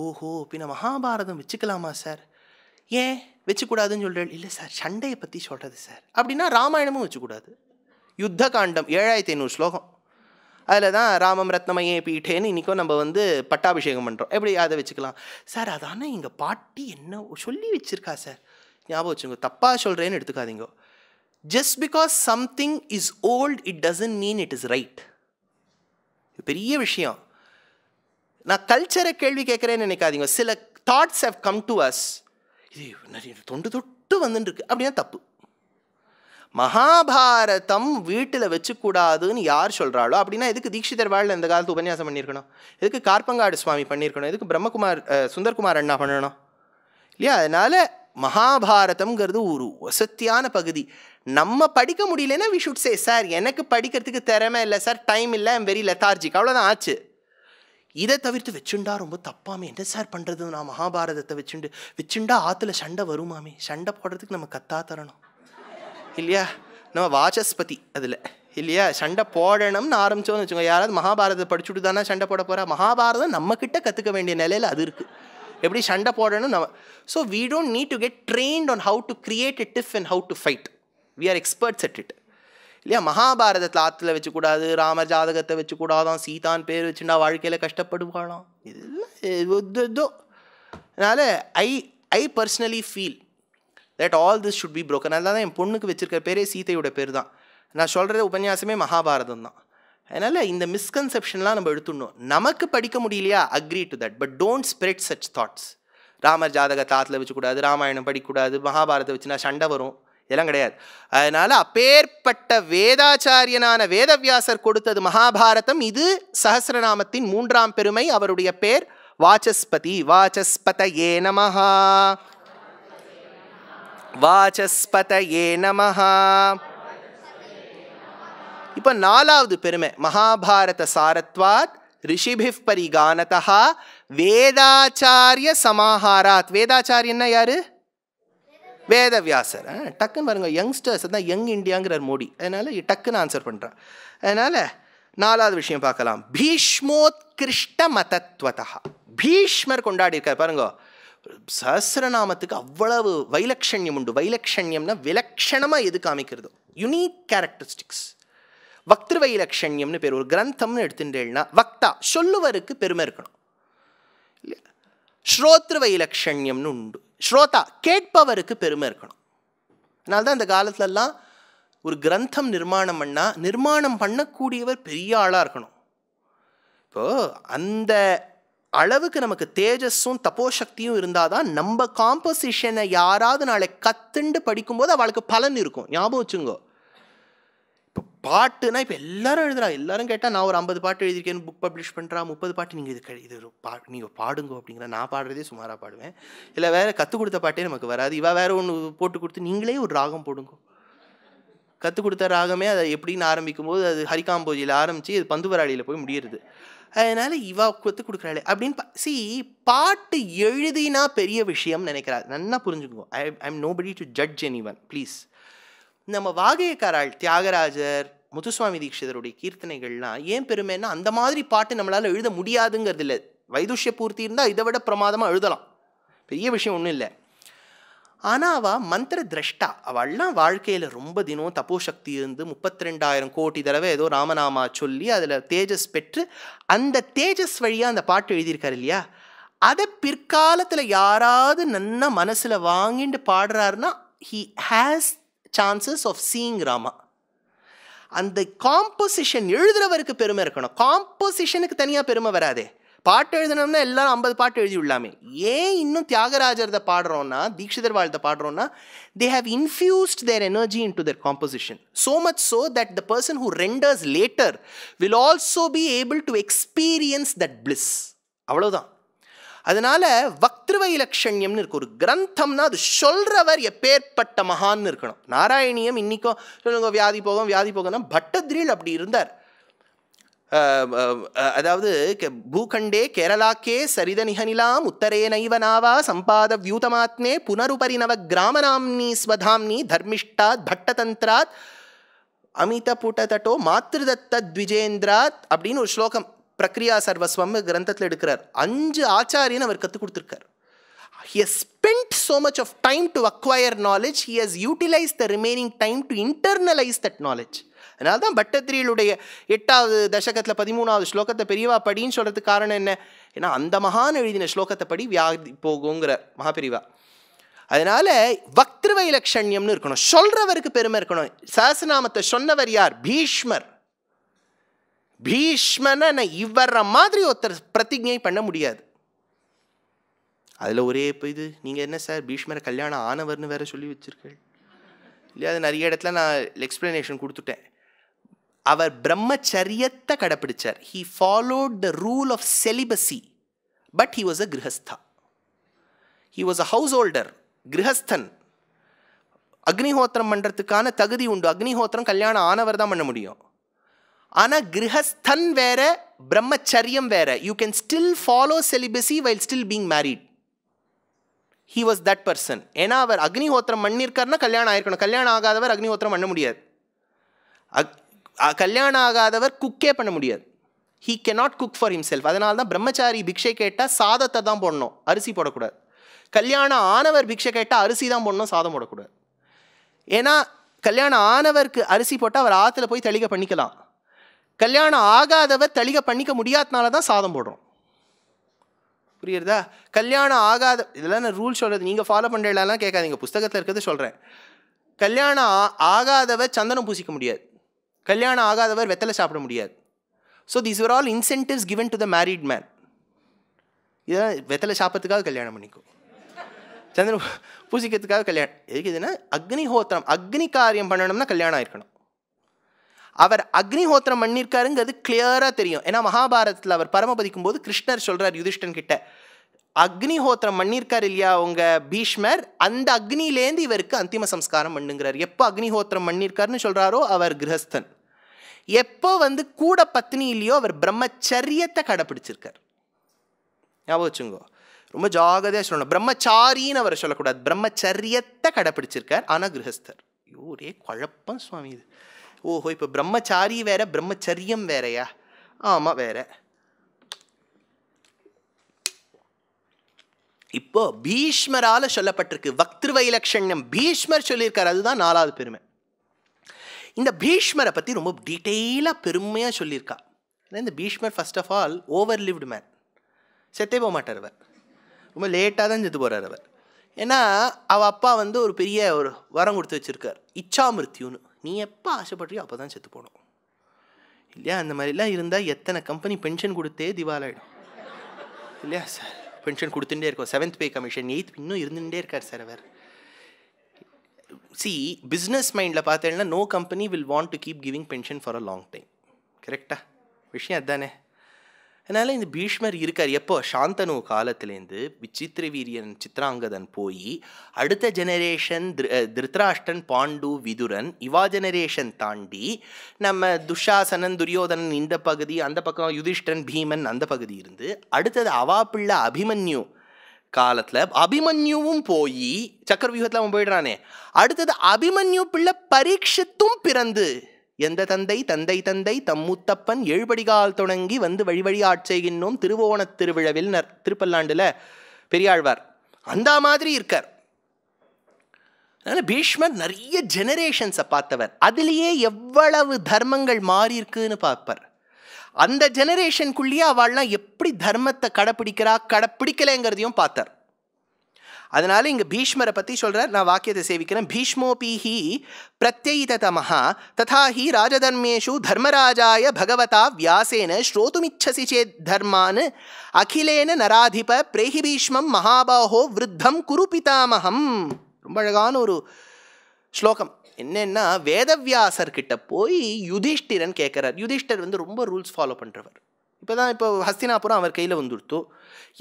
ஓஹோ பின்ன மகாபாரதம் வச்சுக்கலாமா சார் ஏன் வச்சுக்கூடாதுன்னு சொல்கிறாள் இல்லை சார் சண்டையை பற்றி சொல்கிறது சார் அப்படின்னா ராமாயணமும் வச்சுக்கூடாது யுத்த காண்டம் ஏழாயிரத்தி ஐநூறு ஸ்லோகம் அதில் தான் ராமம் ரத்னமையே பீட்டேன்னு இன்றைக்கும் நம்ம வந்து பட்டாபிஷேகம் பண்ணுறோம் எப்படி அதை வச்சுக்கலாம் சார் அதானே எங்கள் பாட்டி என்ன சொல்லி வச்சுருக்கா சார் ஞாபகம் வச்சுங்க தப்பாக சொல்கிறேன்னு எடுத்துக்காதீங்க just because something is old it doesn't mean it is right பெரிய விஷயம் நான் கல்ச்சரை கேள்வி கேட்குறேன்னு நினைக்காதீங்க சில thoughts how come to us இது தொண்டு தொட்டு இருக்கு அப்படின்னா தப்பு மகாபாரதம் வீட்டில் வச்சுக்கூடாதுன்னு யார் சொல்கிறாளோ அப்படின்னா எதுக்கு தீட்சிதர் வாழ்ல இந்த காலத்து உபன்யாசம் பண்ணியிருக்கணும் எதுக்கு கார்பங்காடு சுவாமி பண்ணியிருக்கணும் எதுக்கு பிரம்மகுமார் சுந்தர்குமார் அண்ணா பண்ணணும் இல்லையா அதனால் மகாபாரதம்ங்கிறது ஒரு வசத்தியான பகுதி நம்ம படிக்க முடியலன்னா வி ஷுட் சே சார் எனக்கு படிக்கிறதுக்கு திறமை இல்லை சார் டைம் இல்லை ஐம் வெரி லெத்தார்ஜிக் அவ்வளோதான் ஆச்சு இதை தவிர்த்து வச்சுண்டா ரொம்ப தப்பாமே என்ன சார் பண்ணுறது நான் மகாபாரதத்தை வச்சுண்டு வச்சுண்டா ஆற்றுல சண்டை வருமாமே சண்டை போடுறதுக்கு நம்ம கத்தா தரணும் இல்லையா நம்ம வாசஸ்பதி அதில் இல்லையா சண்டை போடணும்னு ஆரம்பித்தோம்னு வச்சுக்கோ யாராவது மகாபாரதத்தை படிச்சுட்டு தானே சண்டை போட போகிறா மகாபாரதம் நம்மக்கிட்ட கற்றுக்க வேண்டிய நிலையில் அது இருக்குது எப்படி சண்டை போடணும் நம்ம so we don't need to get trained on how to create it diff and how to fight we are experts at it இல்லையா மகாபாரதத்தில் ஆற்றுல வச்சுக்கூடாது ராம ஜாதகத்தை வச்சுக்கூடாதான் சீதான் பேர் வச்சுண்டா வாழ்க்கையில் கஷ்டப்படுவாளாம் இதெல்லாம் அதனால் I I personally feel that all this should be broken அதனால தான் என் பொண்ணுக்கு வச்சுருக்கிற பேரே சீதையோட பேர் தான் நான் சொல்கிற உபன்யாசமே மகாபாரதம் தான் அதனால் இந்த மிஸ்கன்செப்ஷன்லாம் நம்ம எடுத்துடணும் நமக்கு படிக்க முடியலையா agree to that but don't spread such thoughts Ramar ஜாதக தாத்தில் வச்சுக்கூடாது ராமாயணம் படிக்கக்கூடாது மகாபாரதம் வச்சுனா சண்டை வரும் இதெல்லாம் கிடையாது அதனால் அப்பேற்பட்ட வேதாச்சாரியனான வேதவியாசர் கொடுத்தது மகாபாரதம் இது சஹசிரநாமத்தின் மூன்றாம் பெருமை அவருடைய பேர் வாச்சஸ்பதி வாச்சஸ்பத ஏ நமஹா வாச்சஸ்பத ஏ நமஹா இப்போ நாலாவது பெருமை மகாபாரத சாரத்வாத் ரிஷிபிப் பரிகானதா வேதாச்சாரிய சமாஹாராத் வேதாச்சாரியன்னா யாரு வேதவியாசர் டக்குன்னு பாருங்க யங்ஸ்டர்ஸ் தான் யங் இந்தியாங்கிறார் மோடி அதனால் டக்குன்னு ஆன்சர் பண்ணுறான் அதனால் நாலாவது விஷயம் பார்க்கலாம் பீஷ்மோத்கிருஷ்ட மதத்வதா பீஷ்மர் கொண்டாடி இருக்கார் பாருங்க சஹசிரநாமத்துக்கு அவ்வளவு வைலக்ஷண்யம் உண்டு வைலக்ஷண்யம்னா விலக்ஷணமாக எது காமிக்கிறதோ யுனீக் கேரக்டரிஸ்டிக்ஸ் வக்திரு வைலக்ஷண்யம்னு பேர் ஒரு கிரந்தம்னு எடுத்துட்டேன்னா வக்தா சொல்லுவருக்கு பெருமை இருக்கணும் இல்லையா ஸ்ரோத்ரு வைலக்ஷண்யம்னு உண்டு ஸ்ரோதா கேட்பவருக்கு பெருமை இருக்கணும் அதனால தான் இந்த காலத்துலலாம் ஒரு கிரந்தம் நிர்மாணம் பண்ணால் நிர்மாணம் பண்ணக்கூடியவர் பெரிய ஆளாக இருக்கணும் இப்போது அந்த அளவுக்கு நமக்கு தேஜஸும் தப்போசக்தியும் இருந்தால் தான் நம்ம காம்போசிஷனை யாராவது நாளை கத்துண்டு படிக்கும்போது அவளுக்கு பலன் இருக்கும் ஞாபகம் வச்சுங்கோ பாட்டுனா இப்போ எல்லாரும் எழுதுறா எல்லாரும் கேட்டால் நான் ஒரு ஐம்பது பாட்டு எழுதியிருக்கேன்னு புக் பப்ளிஷ் பண்ணுறா முப்பது பாட்டு நீங்கள் இது இது பா நீங்கள் பாடுங்க அப்படிங்கிற நான் பாடுறதே சுமாராக பாடுவேன் இல்லை வேறு கற்றுக் கொடுத்த பாட்டே நமக்கு வராது இவா வேறு ஒன்று போட்டு கொடுத்து நீங்களே ஒரு ராகம் போடுங்க கற்றுக் கொடுத்த ராகமே அதை எப்படின்னு ஆரம்பிக்கும் போது அது ஹரிகாம்போஜியில் ஆரம்பித்து அது பந்துவராளியில் போய் முடியிறது அதனால் இவா கொத்து கொடுக்குறாளே அப்படின்னு சி பாட்டு எழுதினா பெரிய விஷயம்னு நினைக்கிறாரு நல்லா புரிஞ்சுக்கோ I I'm no nobody to judge anyone please நம்ம வாகையக்காரால் தியாகராஜர் முத்துசுவாமி தீட்சிதருடைய கீர்த்தனைகள்லாம் ஏன் பெருமைன்னா அந்த மாதிரி பாட்டு நம்மளால் எழுத முடியாதுங்கிறது இல்லை வைதுஷ்ய பூர்த்தி இருந்தால் இதை விட பிரமாதமாக எழுதலாம் பெரிய விஷயம் ஒன்றும் இல்லை ஆனால் அவள் மந்திர திரஷ்டா அவள்லாம் வாழ்க்கையில் ரொம்ப தினம் சக்தி இருந்து முப்பத்தி ரெண்டாயிரம் கோடி தடவை ஏதோ ராமநாமா சொல்லி அதில் தேஜஸ் பெற்று அந்த தேஜஸ் வழியாக அந்த பாட்டு எழுதியிருக்காரு இல்லையா அதை பிற்காலத்தில் யாராவது நன்னா மனசில் வாங்கிட்டு பாடுறாருன்னா he has chances of seeing Rama அந்த காம்போசிஷன் எழுதுகிறவருக்கு பெருமை இருக்கணும் காம்போசிஷனுக்கு தனியாக பெருமை வராதே பாட்டு எழுதணும்னா எல்லாரும் ஐம்பது பாட்டு எழுதி விடலாமே ஏன் இன்னும் தியாகராஜரதை பாடுறோன்னா தீக்ஷிதர் வாழ்த்தை பாடுறோன்னா they have infused their energy into their composition so much so that the person who renders later will also be able to experience that bliss அவ்வளோதான் அதனால வக்திருவை இலக்ஷண்யம்னு இருக்கு ஒரு கிரந்தம்னா அது சொல்றவர் எப்பேற்பட்ட மகான்னு இருக்கணும் நாராயணியம் இன்னைக்கும் சொல்லுங்க வியாதி போகும் வியாதி போகணும் பட்டத்ரீல் அப்படி இருந்தார் அதாவது பூகண்டே கேரளாக்கே சரித நிகனிலாம் உத்தரே சம்பாத வியூதமாத்னே சம்பாத வியூதமாத்மே புனருபரிணவ கிராமநாம்னி ஸ்வதாம்னி தர்மிஷ்டாத் பட்டதந்திராத் அமித புட்டதட்டோ மாத்திருதத்த த்விஜேந்திராத் அப்படின்னு ஒரு ஸ்லோகம் பிரக்ரியா சர்வஸ்வம் கிரந்தத்தில் எடுக்கிறார் அஞ்சு ஆச்சாரியன் அவர் கற்றுக் கொடுத்துருக்கார் he has spent so much of time to acquire knowledge he utilise the remaining time to internalise that knowledge knowledge. அதனால தான் பட்டத்திரியிலுடைய எட்டாவது தசகத்தில் பதிமூணாவது ஸ்லோகத்தை பெரியவா படின்னு சொல்கிறதுக்கு காரணம் என்ன ஏன்னா அந்த மகான் எழுதின ஸ்லோகத்தை படி வியாதி போகுங்கிற மகாபிரிவா அதனால் வக்திருவை லட்சண்யம்னு இருக்கணும் சொல்கிறவருக்கு பெருமை இருக்கணும் சாசநாமத்தை சொன்னவர் யார் பீஷ்மர் பீஷ்மனை இவர மாதிரி ஒருத்தர் பிரதிஜை பண்ண முடியாது அதில் ஒரே இப்போ இது நீங்கள் என்ன சார் பீஷ்மரை கல்யாணம் ஆனவர்னு வேற சொல்லி வச்சுருக்கீள் இல்லையா அது நிறைய இடத்துல நான் எக்ஸ்ப்ளனேஷன் கொடுத்துட்டேன் அவர் பிரம்மச்சரியத்தை கடைப்பிடிச்சார் he followed the rule of celibacy but he was a grihastha he was a householder கிரகஸ்தன் அக்னிஹோத்திரம் பண்ணுறதுக்கான தகுதி உண்டு அக்னிஹோத்திரம் கல்யாணம் ஆனவர் தான் பண்ண முடியும் ஆனால் கிரகஸ்தன் வேற பிரம்மச்சரியம் வேற you can still follow celibacy while still being married he was that person ஏன்னா அவர் அக்னிஹோத்திரம் பண்ணியிருக்காருன்னா கல்யாணம் ஆயிருக்கணும் கல்யாணம் ஆகாதவர் அக்னிஹோத்திரம் பண்ண முடியாது கல்யாணம் ஆகாதவர் குக்கே பண்ண முடியாது he can not cook for self அதனால தான் பிரம்மச்சாரி பிக்ஷை கேட்டால் சாதத்தை தான் போடணும் அரிசி போடக்கூடாது கல்யாணம் ஆனவர் பிக்ஷை கேட்டால் அரிசி தான் போடணும் சாதம் போடக்கூடாது ஏன்னா கல்யாணம் ஆனவருக்கு அரிசி போட்டால் அவர் ஆற்றுல போய் தெளிக்க பண்ணிக்கலாம் கல்யாணம் ஆகாதவை தளிக பண்ணிக்க முடியாதனால தான் சாதம் போடுறோம் புரியுறதா கல்யாணம் ஆகாத இதெல்லாம் நான் ரூல் சொல்கிறது நீங்கள் ஃபாலோ பண்ணுறதுலாம் கேட்காதீங்க புஸ்தகத்தில் இருக்கிறது சொல்கிறேன் கல்யாணம் ஆகாதவர் சந்தனம் பூசிக்க முடியாது கல்யாணம் ஆகாதவர் வெத்தலை சாப்பிட முடியாது so these are all incentives given to the married man இதான் வெத்தலை சாப்பிட்றதுக்காக கல்யாணம் பண்ணிக்கும் சந்திரன் பூசிக்கிறதுக்காக கல்யாணம் எதுக்கு இதுன்னா அக்னிஹோத்திரம் அக்னி காரியம் பண்ணணும்னா கல்யாணம் ஆயிருக்கணும் அவர் அக்னிஹோத்திரம் பண்ணியிருக்காருங்கிறது கிளியராக தெரியும் ஏன்னா மகாபாரதத்தில் அவர் பரமபதிக்கும் போது கிருஷ்ணர் சொல்கிறார் யுதிஷ்டன் கிட்ட அக்னிஹோத்திரம் பண்ணியிருக்கார் இல்லையா அவங்க பீஷ்மர் அந்த அக்னிலேருந்து இவருக்கு அந்திம சம்ஸ்காரம் பண்ணுங்கிறார் எப்போ அக்னிஹோத்திரம் பண்ணியிருக்காருன்னு சொல்கிறாரோ அவர் கிரகஸ்தன் எப்போ வந்து கூட பத்னி இல்லையோ அவர் பிரம்மச்சரியத்தை கடைப்பிடிச்சிருக்கார் ஞாபகம் வச்சுங்கோ ரொம்ப ஜாகிரதையாக சொல்லணும் பிரம்மச்சாரின்னு அவரை சொல்லக்கூடாது பிரம்மச்சரியத்தை கடைப்பிடிச்சிருக்கார் ஆனால் கிரகஸ்தர் ஐயோ ஒரே குழப்பம் சுவாமி இது ஓஹோ இப்போ பிரம்மச்சாரி வேற பிரம்மச்சரியம் வேறையா ஆமாம் வேற இப்போ பீஷ்மரால் சொல்லப்பட்டிருக்கு வக்திருவை பீஷ்மர் சொல்லியிருக்கார் அதுதான் நாலாவது பெருமை இந்த பீஷ்மரை பற்றி ரொம்ப டீட்டெயிலாக பெருமையாக சொல்லியிருக்கா ஏன்னா இந்த Bhishmar first of all over lived man செத்தே போக மாட்டார் அவர் ரொம்ப லேட்டாக தான் செத்து போகிறார் அவர் ஏன்னா அவள் அப்பா வந்து ஒரு பெரிய ஒரு வரம் கொடுத்து வச்சுருக்கார் இச்சா நீ எப்போ ஆசைப்படுறியோ அப்போ தான் செத்து போகணும் இல்லையா அந்த மாதிரிலாம் இருந்தால் எத்தனை கம்பெனி பென்ஷன் கொடுத்தே திவாலாயிடும் இல்லையா சார் பென்ஷன் கொடுத்துட்டே இருக்கும் செவன்த் பே கமிஷன் எயித் இன்னும் இருந்துகிட்டே இருக்கார் சார் அவர் சி பிஸ்னஸ் மைண்டில் பார்த்தேன்னா no company will want to keep giving pension for a long time கரெக்டா விஷயம் அதுதானே அதனால் இந்த பீஷ்மர் இருக்கார் எப்போ சாந்தனு காலத்துலேருந்து விசித்திர வீரியன் சித்ராங்கதன் போய் அடுத்த ஜெனரேஷன் திருத்ராஷ்டன் பாண்டு விதுரன் இவா ஜெனரேஷன் தாண்டி நம்ம துஷாசனன் துரியோதனன் இந்த பகுதி அந்த பக்கம் யுதிஷ்டன் பீமன் அந்த பகுதி இருந்து அடுத்தது அவா பிள்ளை அபிமன்யு காலத்தில் அபிமன்யுவும் போய் சக்கரவியூகத்தில் அவன் போயிடுறானே அடுத்தது அபிமன்யு பிள்ளை பரீட்சத்தும் பிறந்து எந்த தந்தை தந்தை தந்தை தம் முத்தப்பன் ஏழ்படிகால் தொடங்கி வந்து வழி வழி ஆட்செய்கின்றோம் திருவோணத் நர் திருப்பல்லாண்டுல பெரியாழ்வார் அந்த மாதிரி இருக்கார் அதனால் பீஷ்மர் நிறைய ஜெனரேஷன்ஸை பார்த்தவர் அதுலேயே எவ்வளவு தர்மங்கள் மாறி இருக்குன்னு பார்ப்பார் அந்த ஜெனரேஷனுக்குள்ளேயே அவள்லாம் எப்படி தர்மத்தை கடைப்பிடிக்கிறா கடைப்பிடிக்கலைங்கிறதையும் பார்த்தார் அதனால் இங்கே பீஷ்மரை பற்றி சொல்கிறார் நான் வாக்கியத்தை சேவிக்கிறேன் பீஷ்மோபிஹி பிரத்யயித தமஹா ததாஹி ராஜதர்மேஷு தர்மராஜாய பகவதா வியாசேன ஸ்ரோதுமிச்சசி சேத் தர்மான் அகிலேன நராதிப பிரேஹி பீஷ்மம் மகாபாஹோ விருத்தம் குரு பிதாமகம் ரொம்ப அழகான ஒரு ஸ்லோகம் என்னென்னா வேதவியாசர்கிட்ட போய் யுதிஷ்டிரன் கேட்குறார் யுதிஷ்டர் வந்து ரொம்ப ரூல்ஸ் ஃபாலோ பண்ணுறவர் இப்போ தான் இப்போ ஹஸ்தினாபுரம் அவர் கையில் வந்துடுத்து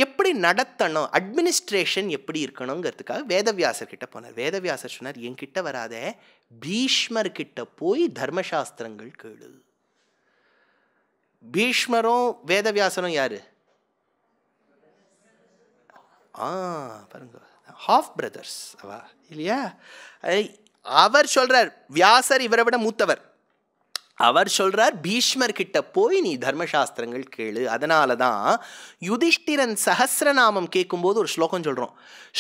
எப்படி நடத்தணும் அட்மினிஸ்ட்ரேஷன் எப்படி இருக்கணுங்கிறதுக்காக வேதவியாசர்கிட்ட போனார் வேதவியாசர் சொன்னார் என்கிட்ட வராத பீஷ்மர்கிட்ட போய் தர்மசாஸ்திரங்கள் கேளு பீஷ்மரும் வேதவியாசரும் யார் ஆ பாருங்க ஹாஃப் பிரதர்ஸ் அவா இல்லையா அவர் சொல்கிறார் வியாசர் இவரை விட மூத்தவர் அவர் சொல்கிறார் பீஷ்மர் கிட்ட போய் நீ தர்மசாஸ்திரங்கள் கேளு அதனால தான் யுதிஷ்டிரன் சஹசிரநாமம் கேட்கும்போது ஒரு ஸ்லோகம் சொல்கிறோம்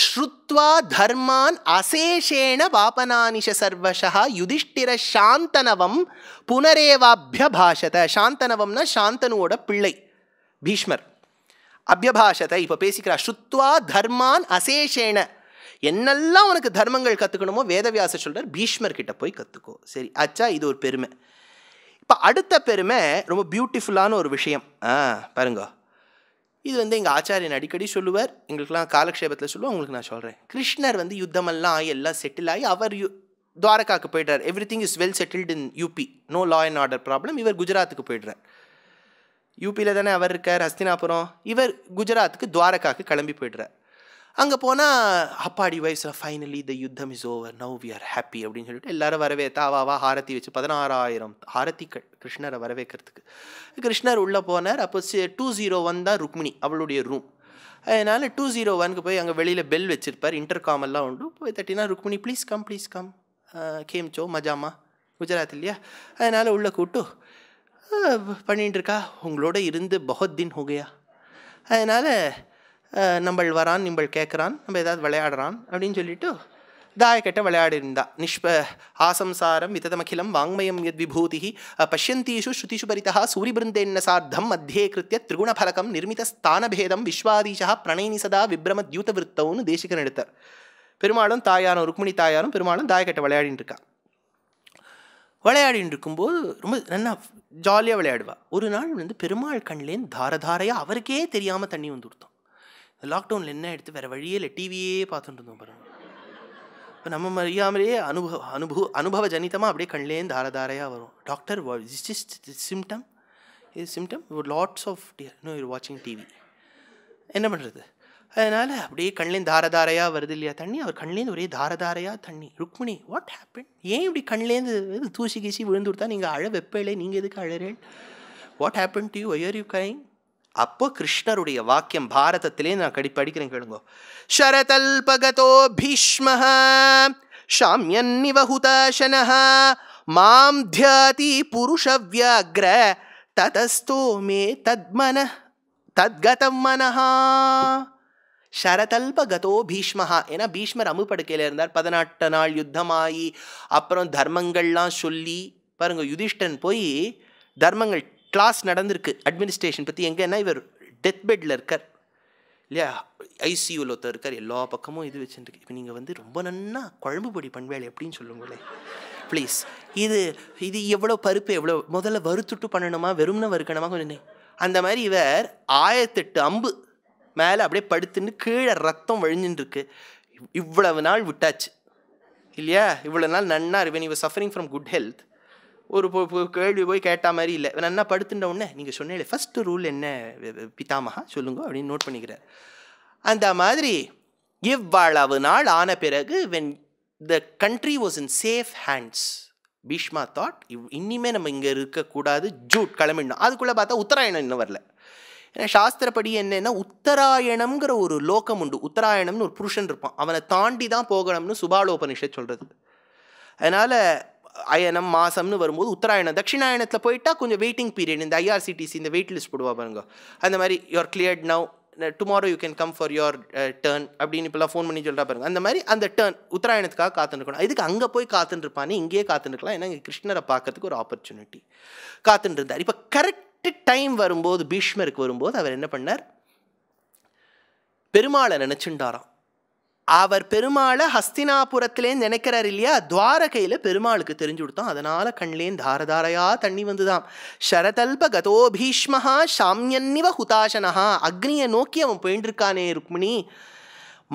ஸ்ருத்வா தர்மான் அசேஷேண வாபனானிஷ சர்வசா யுதிஷ்டிர சாந்தனவம் புனரேவாபிய பாஷத சாந்தனவம்னா சாந்தனுவோட பிள்ளை பீஷ்மர் அபியபாஷத்தை இப்போ பேசிக்கிறார் ஸ்ருத்வா தர்மான் அசேஷேன என்னெல்லாம் உனக்கு தர்மங்கள் கற்றுக்கணுமோ வேதவியாச சொல்கிறார் பீஷ்மர் கிட்ட போய் கற்றுக்கோ சரி அச்சா இது ஒரு பெருமை இப்போ அடுத்த பெருமை ரொம்ப பியூட்டிஃபுல்லான ஒரு விஷயம் ஆ பாருங்க இது வந்து எங்கள் ஆச்சாரியன் அடிக்கடி சொல்லுவார் எங்களுக்கெல்லாம் காலக்ஷேபத்தில் சொல்லுவோம் உங்களுக்கு நான் சொல்கிறேன் கிருஷ்ணர் வந்து யுத்தமெல்லாம் ஆகி எல்லாம் செட்டில் ஆகி அவர் யு துவாரகாவுக்கு போய்ட்றார் everything is well settled in UP no law and order problem இவர் குஜராத்துக்கு போய்ட்றார் யூபியில் தானே அவர் இருக்கார் ஹஸ்தினாபுரம் இவர் குஜராத்துக்கு துவாரகாவுக்கு கிளம்பி போய்ட்றார் அங்கே போனால் அப்பாடி வயசில் finally the yuddham is over now we are happy அப்படின்னு சொல்லிட்டு எல்லாரும் வரவே தாவாவா ஹாரதி வச்சு பதினாறாயிரம் ஹாரதி கிருஷ்ணரை வரவேற்கிறதுக்கு கிருஷ்ணர் உள்ளே போனார் அப்போ டூ ஜீரோ ஒன் தான் ருக்மிணி அவளுடைய ரூம் அதனால் டூ ஜீரோ oh ஒனுக்கு போய் அங்கே வெளியில் பெல் வச்சுருப்பார் இன்டர் காம் எல்லாம் உண்டு போய் தட்டினா Rukmini please come please come came so மஜாமா குஜராத் இல்லையா அதனால் உள்ளே கூட்டு பண்ணிகிட்டு இருக்கா உங்களோட இருந்து பகத் தின் ஹோகையா அதனால் நம்மள் வரான் நம்மள் கேட்குறான் நம்ம ஏதாவது விளையாடுறான் அப்படின்னு சொல்லிட்டு தாயக்கெட்ட விளையாடிருந்தா நிஷ்ப ஆசம்சாரம் விததமகிலம் வாங்மயம் யத் விபூதி பசியந்தீஷு ஸ்ருதிஷு பரிதா சூரிபிருந்தேன்ன சார்த்தம் மத்தியே கிருத்திய திரிகுணஃலகம் நிர்மிதஸ்தானபேதம் விஸ்வாதீஷா பிரணயினி சதா விருத்தவுன்னு தேசிகன் எடுத்தார் பெருமாளும் தாயாரும் ருக்மிணி தாயாரும் பெருமாளும் தாயக்கெட்ட விளையாடிட்டு இருக்கா விளையாடிட்டு இருக்கும்போது ரொம்ப நல்லா ஜாலியாக விளையாடுவா ஒரு நாள் வந்து பெருமாள் கண்லேருந்து தாரதாரையாக அவருக்கே தெரியாமல் தண்ணி வந்து கொடுத்தோம் லாக்டவுனில் என்ன எடுத்து வேறு வழியே இல்லை டிவியே பார்த்துட்டு இருந்தோம் பாருங்க இப்போ நம்ம மரியாமலேயே அனுபவ அனுபவ அனுபவ ஜனிதமாக அப்படியே கண்லேருந்து தாரதாரையாக வரும் டாக்டர் ஜஸ்ட் சிம்டம் இது symptom lots of no you're வாட்சிங் டிவி என்ன பண்ணுறது அதனால் அப்படியே கண்லேருந்து தாரதாரையாக வருது இல்லையா தண்ணி அவர் கண்லேருந்து ஒரே தாரதாரையாக தண்ணி ருக்மிணி வாட் ஹேப்பன் ஏன் இப்படி கண்லேருந்து தூசி கீசி விழுந்து கொடுத்தா நீங்கள் அழ வெப்பையிலே நீங்கள் எதுக்கு அழறேன் what happen to you why are you crying அப்போ கிருஷ்ணருடைய வாக்கியம் பாரதத்திலே நான் கடி படிக்கிறேன் கேளுங்க ஷரதல்பகதோ பீஷ்ம ஷாமியன்னிவகுதாசனஹ மாம் தியாதி வியாக்ர ததஸ்தோ மே தத்மன தத்கதம் மனஹா ஷரதல்பகதோ பீஷ்மஹா ஏன்னா பீஷ்மர் அமுப்படுக்கையில் இருந்தார் பதினெட்டு நாள் யுத்தமாயி அப்புறம் தர்மங்கள்லாம் சொல்லி பாருங்கள் யுதிஷ்டன் போய் தர்மங்கள் கிளாஸ் நடந்திருக்கு அட்மினிஸ்ட்ரேஷன் பற்றி எங்கேன்னா இவர் டெத் பெட்டில் இருக்கார் இல்லையா ஐசியூவில் ஒருத்தர் இருக்கார் எல்லா பக்கமும் இது வச்சுருக்கு இப்போ நீங்கள் வந்து ரொம்ப நன்னா குழம்புபடி பண்வேலை அப்படின்னு சொல்லுங்களேன் ப்ளீஸ் இது இது எவ்வளோ பருப்பு எவ்வளோ முதல்ல வறுத்துட்டு பண்ணணுமா வெறும்னு வறுக்கணுமா கொஞ்சம் அந்த மாதிரி இவர் ஆயிரத்தெட்டு அம்பு மேலே அப்படியே படுத்துன்னு கீழே ரத்தம் வழிஞ்சுட்டுருக்கு இவ்வளவு நாள் விட்டாச்சு இல்லையா இவ்வளோ நாள் நன்னா இருவேன் இவர் சஃபரிங் ஃப்ரம் குட் ஹெல்த் ஒரு கேள்வி போய் கேட்ட மாதிரி இல்லை என்ன படுத்துட்ட உடனே நீங்கள் சொன்னே ஃபஸ்ட்டு ரூல் என்ன பிதாமகா சொல்லுங்க அப்படின்னு நோட் பண்ணிக்கிறார் அந்த மாதிரி இவ்வளவு நாள் ஆன பிறகு when the country was in safe hands Bhishma thought இவ் இனிமே நம்ம இங்கே இருக்கக்கூடாது ஜூட் கிளம்பிடணும் அதுக்குள்ளே பார்த்தா உத்தராயணம் இன்னும் வரல ஏன்னா சாஸ்திரப்படி என்னென்னா உத்தராயணம்ங்கிற ஒரு லோகம் உண்டு உத்தராயணம்னு ஒரு புருஷன் இருப்பான் அவனை தாண்டி தான் போகணும்னு சுபாலோபனிஷை சொல்கிறது அதனால் அயனம் மாசம்னு வரும்போது உத்தராயணம் தட்சிணாயணத்தில் போயிட்டா கொஞ்சம் வெயிட்டிங் பீரியட் இந்த ஐஆர்சிடிசி இந்த வெயிட் லிஸ்ட் போடுவா பாருங்க அந்த மாதிரி your cleared now tomorrow you can come for your turn அப்படின்னு இப்போலாம் ஃபோன் பண்ணி சொல்கிறா பாருங்க அந்த மாதிரி அந்த டேர்ன் உத்தராயணத்துக்காக காத்துருக்கணும் இதுக்கு அங்கே போய் காத்துருப்பானே இங்கேயே காத்துருக்கலாம் ஏன்னா இங்கே கிருஷ்ணரை பார்க்கறதுக்கு ஒரு ஆப்பர்ச்சுனிட்டி காத்துருந்தார் இப்போ கரெக்டு டைம் வரும்போது பீஷ்மருக்கு வரும்போது அவர் என்ன பண்ணார் பெருமாளை நினச்சிண்டாராம் அவர் பெருமாளை ஹஸ்தினாபுரத்திலே நினைக்கிறார் இல்லையா துவாரகையில் பெருமாளுக்கு தெரிஞ்சு கொடுத்தோம் அதனால் கண்லேன் தாரதாரையாக தண்ணி வந்துதான் ஷரதல்ப கதோ பீஷ்மஹா சாம்யன்னிவ ஹுதாசனஹா அக்னியை நோக்கி அவன் போயின்னு இருக்கானே ருக்மிணி